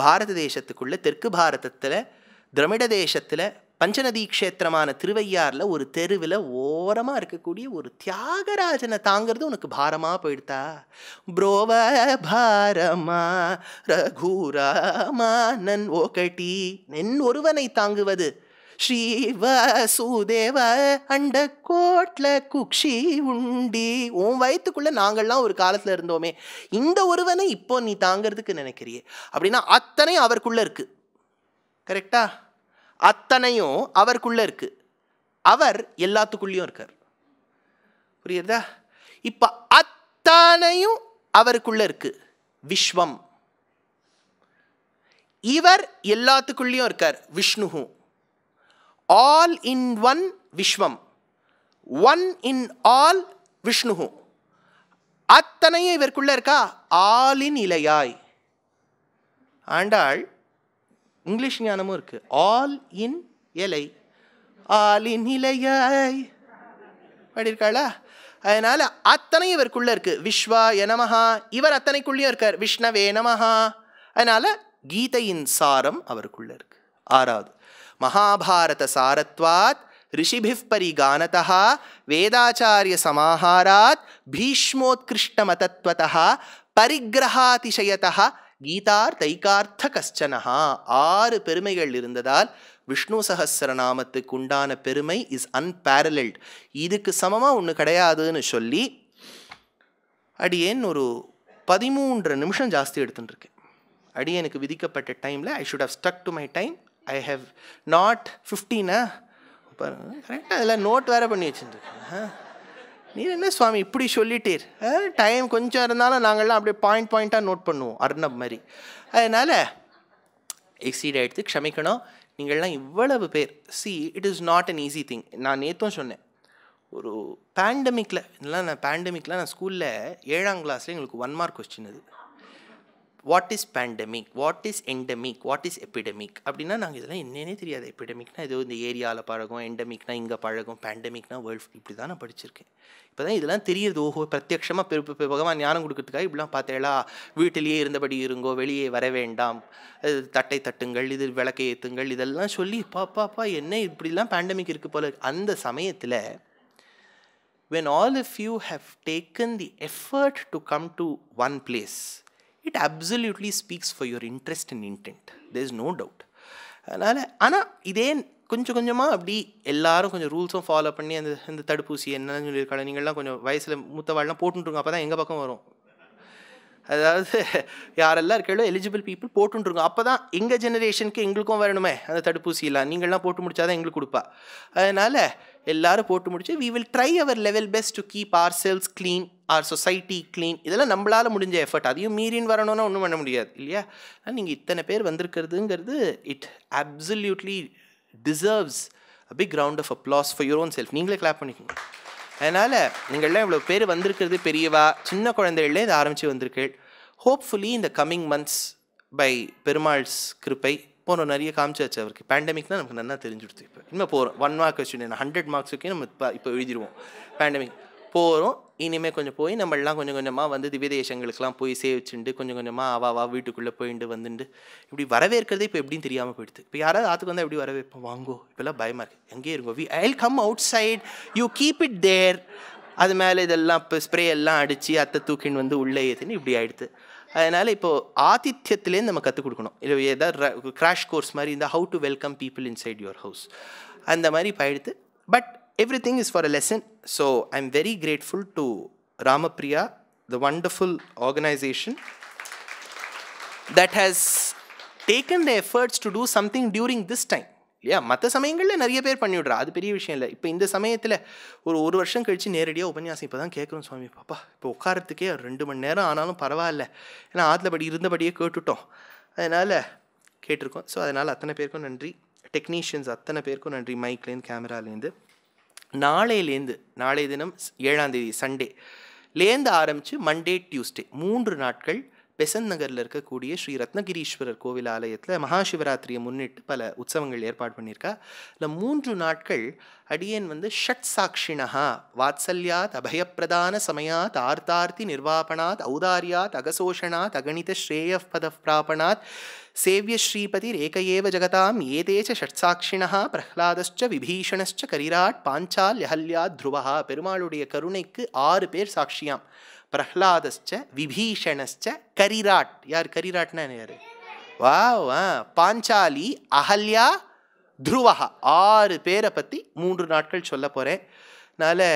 பாரத தேசத்துக்குள்ளே தெற்கு பாரதத்தில் திரமிட தேசத்தில் பஞ்சநதி க்ஷேத்திரமான திருவையாறில் ஒரு தெருவில் ஓரமாக இருக்கக்கூடிய ஒரு தியாகராஜனை தாங்கிறது உனக்கு பாரமாக போயிடுதா புரோவ பாரமா ரகுராமா நன் ஓகட்டி நென் ஒருவனை தாங்குவது శ్రీ அண்ட கோட்ல குக்ஷி உண்டி உன் வயிற்றுக்குள்ளே நாங்கள்லாம் ஒரு காலத்தில் இருந்தோமே இந்த ஒருவனை இப்போ நீ தாங்கிறதுக்கு நினைக்கிறியே அப்படின்னா அத்தனை அவருக்குள்ள இருக்கு கரெக்டா அத்தனையும் அவருக்குள்ள இருக்கு அவர் எல்லாத்துக்குள்ளேயும் இருக்கார் புரியுதா இப்போ அத்தனையும் அவருக்குள்ள இருக்கு விஸ்வம் இவர் எல்லாத்துக்குள்ளேயும் இருக்கார் விஷ்ணுகும் ஆல் இன் ஒன் விஸ்வம் ஒன் இன் ஆல் விஷ்ணு அத்தனையும் இவருக்குள்ளே இருக்கா ஆலின் இலையாய் ஆண்டாள் இங்கிலீஷ் ஞானமும் இருக்குது ஆல் இன் இலை ஆலின் இலையாய் பாடியிருக்காளா அதனால் அத்தனை இவருக்குள்ளே இருக்குது விஸ்வா எனமஹா இவர் அத்தனைக்குள்ளேயும் இருக்கார் விஷ்ணவே நமஹா அதனால் கீதையின் சாரம் அவருக்குள்ளே இருக்கு ஆறாவது மகாபாரத சாரத்வாத் பரிகானதா வேதாச்சாரிய சமாஹாராத் பீஷ்மோத்கிருஷ்டமதத்வதா பரிகிரகாதிசயத்தா கீதார் தைகார்த்த கஷ்டனஹா ஆறு பெருமைகள் இருந்ததால் விஷ்ணு சகசிரநாமத்துக்கு உண்டான பெருமை இஸ் அன்பேரலல்ட் இதுக்கு சமமாக ஒன்று கிடையாதுன்னு சொல்லி அடியேன் ஒரு பதிமூன்று நிமிஷம் ஜாஸ்தி எடுத்துட்டுருக்கேன் அடியனுக்கு விதிக்கப்பட்ட டைமில் I should have stuck to my time I have not ஃபிஃப்டீனா பாருங்க கரெக்டாக அதில் நோட் வேறு பண்ணி வச்சுருந்துருக்கேன் நீ என்ன சுவாமி இப்படி சொல்லிட்டீர் டைம் கொஞ்சம் இருந்தாலும் நாங்கள்லாம் அப்படியே பாயிண்ட் பாயிண்ட்டாக நோட் பண்ணுவோம் அர்ணப் மாதிரி அதனால் எக்ஸீட் ஆகிடுத்து க்ஷமிக்கணும் நீங்கள்லாம் இவ்வளவு பேர் see it is not an easy thing நான் நேற்றும் சொன்னேன் ஒரு பேண்டமிக்கில் இதெல்லாம் நான் பேண்டமிக்கில் நான் ஸ்கூலில் ஏழாம் கிளாஸில் எங்களுக்கு ஒன் மார்க் கொஸ்டின் அது what is pandemic what is endemic what is epidemic அப்படின்னா நாங்கள் இதெல்லாம் என்னன்னே தெரியாது எப்பிடமிக்னால் ஏதோ இந்த ஏரியாவில் பழகும் எண்டமிக்னால் இங்கே பழகும் பேண்டமிக்னா வேர்ல்ட் இப்படி தான் நான் படிச்சிருக்கேன் இப்போ தான் இதெல்லாம் தெரியுது ஓஹோ பிரத்யமாக பெரு பகவான் ஞானம் கொடுக்கறதுக்காக இப்படிலாம் பார்த்தேளா வீட்டிலேயே இருந்தபடி இருங்கோ வெளியே வர வேண்டாம் தட்டை தட்டுங்கள் இது விளக்கை ஏற்றுங்கள் இதெல்லாம் சொல்லி பாப்பாப்பா என்ன இப்படிலாம் பேண்டமிக் இருக்குது போல அந்த சமயத்தில் when all if you have taken the effort to come to one place it absolutely speaks for your interest and intent there is no doubt அதனால் ஆனால் இதே கொஞ்சம் கொஞ்சமாக அப்படி எல்லாரும் கொஞ்சம் ரூல்ஸும் ஃபாலோ பண்ணி அந்த இந்த தடுப்பூசி என்னென்னு சொல்லியிருக்காங்க நீங்கள்லாம் கொஞ்சம் வயசில் மூத்தவாள்லாம் போட்டுருங்க அப்போ தான் எங்கள் பக்கம் வரும் அதாவது யாரெல்லாம் இருக்கோ எலிஜிபிள் பீப்புள் போட்டுருங்க அப்போ தான் எங்கள் ஜெனரேஷனுக்கு எங்களுக்கும் வரணுமே அந்த தடுப்பூசியெல்லாம் நீங்கள்லாம் போட்டு முடிச்சா தான் எங்களுக்கு கொடுப்பா அதனால் எல்லோரும் போட்டு முடிச்சு we will try our level best to keep ourselves clean our society clean இதெல்லாம் நம்மளால் முடிஞ்ச எஃபர்ட் அதையும் மீறின்னு வரணும்னா ஒன்றும் பண்ண முடியாது இல்லையா ஆனால் நீங்கள் இத்தனை பேர் வந்திருக்கிறதுங்கிறது it absolutely deserves a big ground of applause for your own self நீங்களே கிளாப் பண்ணிக்கோங்க அதனால் நீங்கள்லாம் இவ்வளோ பேர் வந்திருக்கிறது பெரியவா சின்ன குழந்தைகளே இதை ஆரம்பித்து வந்திருக்கீள் ஹோப்ஃபுல்லி இந்த கம்மிங் மந்த்ஸ் பை பெருமாள்ஸ் கிருப்பை போனோம் நிறைய காமிச்சாச்சு அவருக்கு பேண்டமிக் தான் நமக்கு நல்லா தெரிஞ்சுடுத்து இப்போ இன்னும் போகிறோம் ஒன் மார்க் வச்சு ஹண்ட்ரட் மார்க்ஸுக்கே நம்ம இப்போ இப்போ எழுதிடுவோம் பேண்டமிக் போகிறோம் இனிமேல் கொஞ்சம் போய் நம்மளாம் கொஞ்சம் கொஞ்சமாக வந்து திவ்ய தேசங்களுக்கெல்லாம் போய் சேவிச்சுண்டு கொஞ்சம் கொஞ்சமாக வா வீட்டுக்குள்ளே போயிட்டு வந்துட்டு இப்படி வரவேற்கிறதே இப்போ எப்படின்னு தெரியாமல் போயிடுது இப்போ யாராவது ஆற்றுக்கு வந்தால் எப்படி வரவேற்போம் வாங்கோ இப்போல்லாம் பயமாக இருக்குது எங்கேயே இருக்கும் we I come outside you keep it there அது மேலே இதெல்லாம் இப்போ ஸ்ப்ரே எல்லாம் அடித்து அத்தை தூக்கின்னு வந்து உள்ளே ஏற்றுனு இப்படி ஆகிடுது அதனால் இப்போது ஆதித்யத்துலேருந்து நம்ம கற்றுக் கொடுக்கணும் இல்லை ஏதாவது க்ராஷ் கோர்ஸ் மாதிரி இந்த how to welcome people inside your house அந்த மாதிரி இப்போ ஆகிடுது but everything is for a lesson. So I'm very grateful to Ramapriya, the wonderful organization that has taken the efforts to do something during this time இல்லையா மற்ற சமயங்களில் நிறைய பேர் பண்ணிவிடுறா அது பெரிய விஷயம் இல்லை இப்போ இந்த சமயத்தில் ஒரு ஒரு வருஷம் கழித்து நேரடியாக உபன்யாசம் இப்போ தான் கேட்குறோம் சுவாமி பாப்பா இப்போ உட்காரத்துக்கே ரெண்டு மணி நேரம் ஆனாலும் பரவாயில்ல ஏன்னா ஆற்றுலபடி இருந்தபடியே கேட்டுட்டோம் அதனால் கேட்டிருக்கோம் ஸோ அதனால் அத்தனை பேருக்கும் நன்றி டெக்னீஷியன்ஸ் அத்தனை பேருக்கும் நன்றி மைக்லேருந்து கேமராலேருந்து நாளையிலேருந்து நாளைய தினம் ஏழாம் தேதி சண்டே லேந்து ஆரம்பித்து மண்டே டியூஸ்டே மூன்று நாட்கள் பெசன் நகரில் இருக்கக்கூடிய ஸ்ரீ ரத்னகிரீஸ்வரர் கோவில் ஆலயத்தில் மகாசிவராத்திரியை முன்னிட்டு பல உற்சவங்கள் ஏற்பாடு பண்ணியிருக்கா இல்லை மூன்று நாட்கள் அடியேன் வந்து ஷட் சாட்சிணா வாத்சல்யாத் அபயப்பிரதான சமயாத் ஆர்த்தார்த்தி நிர்வாபனாத் ஔதாரியாத் அகசோஷனாத் அகணித ஸ்ரேய பத பிராபணாத் சேவிய ஸ்ரீபதிரேக ஜகதாம் ஏதேச்ச ஷட்சாட்சிணா பிரஹ்லாதஸ்ச விபீஷணஸ்ச கரிராட் பாஞ்சால் யஹல்யா த்ருவா பெருமாளுடைய கருணைக்கு ஆறு பேர் சாட்சியாம் பிரஹ்லாதஸ்ச விபீஷணச்ச கரிராட் யார் கரிராட்னா யார் வா வா பாஞ்சாலி அஹல்யா த்ருவா ஆறு பேரை பற்றி மூன்று நாட்கள் சொல்ல போகிறேன் அதனால்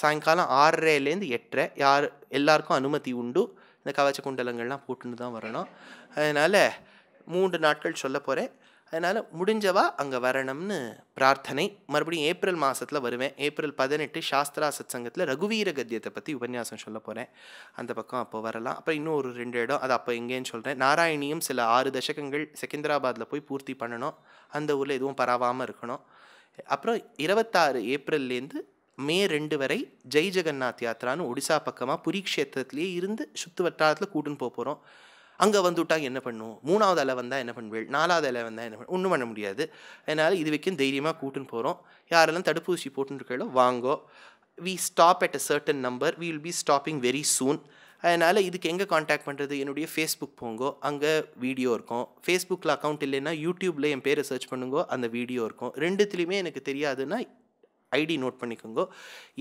சாயங்காலம் ஆறரைலேருந்து எட்டரை யார் எல்லாருக்கும் அனுமதி உண்டு இந்த கவச்ச குண்டலங்கள்லாம் போட்டுன்னு தான் வரணும் அதனால் மூன்று நாட்கள் சொல்ல போகிறேன் அதனால் முடிஞ்சவா அங்கே வரணும்னு பிரார்த்தனை மறுபடியும் ஏப்ரல் மாதத்தில் வருவேன் ஏப்ரல் பதினெட்டு சாஸ்திரா சத் சங்கத்தில் ரகுவீர கத்தியத்தை பற்றி உபன்யாசம் சொல்ல போகிறேன் அந்த பக்கம் அப்போ வரலாம் அப்புறம் இன்னும் ஒரு ரெண்டு இடம் அது அப்போ எங்கேன்னு சொல்கிறேன் நாராயணியும் சில ஆறு தசகங்கள் செகந்திராபாத்தில் போய் பூர்த்தி பண்ணணும் அந்த ஊரில் எதுவும் பரவாமல் இருக்கணும் அப்புறம் இருபத்தாறு ஏப்ரல்லேருந்து மே ரெண்டு வரை ஜெய் ஜெகநாத் யாத்திரான்னு ஒடிசா பக்கமாக புரி இருந்து சுற்று வட்டாரத்தில் கூட்டுன்னு போக போகிறோம் அங்கே வந்துவிட்டா என்ன பண்ணுவோம் மூணாவது அலை வந்தால் என்ன பண்ணுவேள் நாலாவது அலை வந்தால் என்ன பண்ணும் ஒன்றும் பண்ண முடியாது அதனால் இது வரைக்கும் தைரியமாக கூட்டுன்னு போகிறோம் யாரெல்லாம் தடுப்பூசி போட்டுருக்கோ வாங்கோ we stop at a certain number we will be stopping very soon அதனால் இதுக்கு எங்கே காண்டாக்ட் பண்ணுறது என்னுடைய ஃபேஸ்புக் போங்கோ அங்கே வீடியோ இருக்கும் ஃபேஸ்புக்கில் அக்கௌண்ட் இல்லைன்னா யூடியூப்பில் என் பேரை சர்ச் பண்ணுங்கோ அந்த வீடியோ இருக்கும் ரெண்டுத்துலேயுமே எனக்கு தெரியாதுன்னா ஐடி நோட் பண்ணிக்கோங்க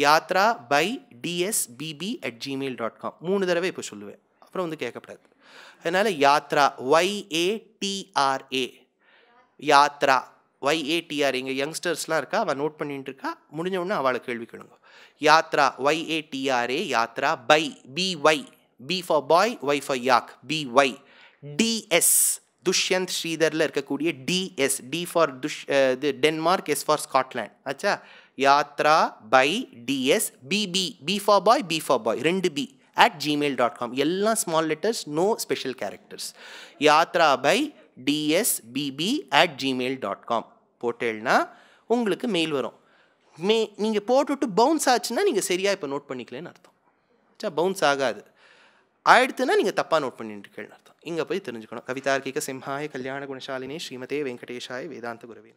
Yatra by DSPP at Gmail dot com மூணு தடவை இப்போ சொல்லுவேன் அப்புறம் வந்து கேட்கப்படாது அதனால் யாத்ரா ஒய்ஏடிஆர்ஏ யாத்ரா ஒய்ஏடிஆர் எங்கள் யங்ஸ்டர்ஸ்லாம் இருக்கா அவள் நோட் பண்ணிகிட்டு இருக்கா முடிஞ்ச உடனே அவளை கேள்வி கேளுங்க Yatra YATRA Yatra by B Y B for boy Y for yak B Y DS Dushyant ஸ்ரீதரில் இருக்கக்கூடிய டிஎஸ் டி ஃபார் துஷ் இது டென்மார்க் எஸ் ஃபார் ஸ்காட்லாண்ட் ஆச்சா Yatra by DS PP P for boy P for boy ரெண்டு P at Gmail dot com எல்லாம் small letters no special characters Yatra by DSPP at Gmail dot com போட்டேல்னா உங்களுக்கு மெயில் வரும் மே நீங்கள் போட்டுவிட்டு பவுன்ஸ் ஆச்சுன்னா நீங்கள் சரியாக இப்போ நோட் பண்ணிக்கலன்னு அர்த்தம் சார் பவுன்ஸ் ஆகாது ஆயிடுத்துனா நீங்கள் தப்பாக நோட் பண்ணிட்டு அர்த்தம் இங்கே போய் தெரிஞ்சுக்கணும் கவிதார்க்கிக சிம்ஹாய கல்யாண குணசாலினி ஸ்ரீமதே வெங்கடேஷாய வேதாந்த குருவே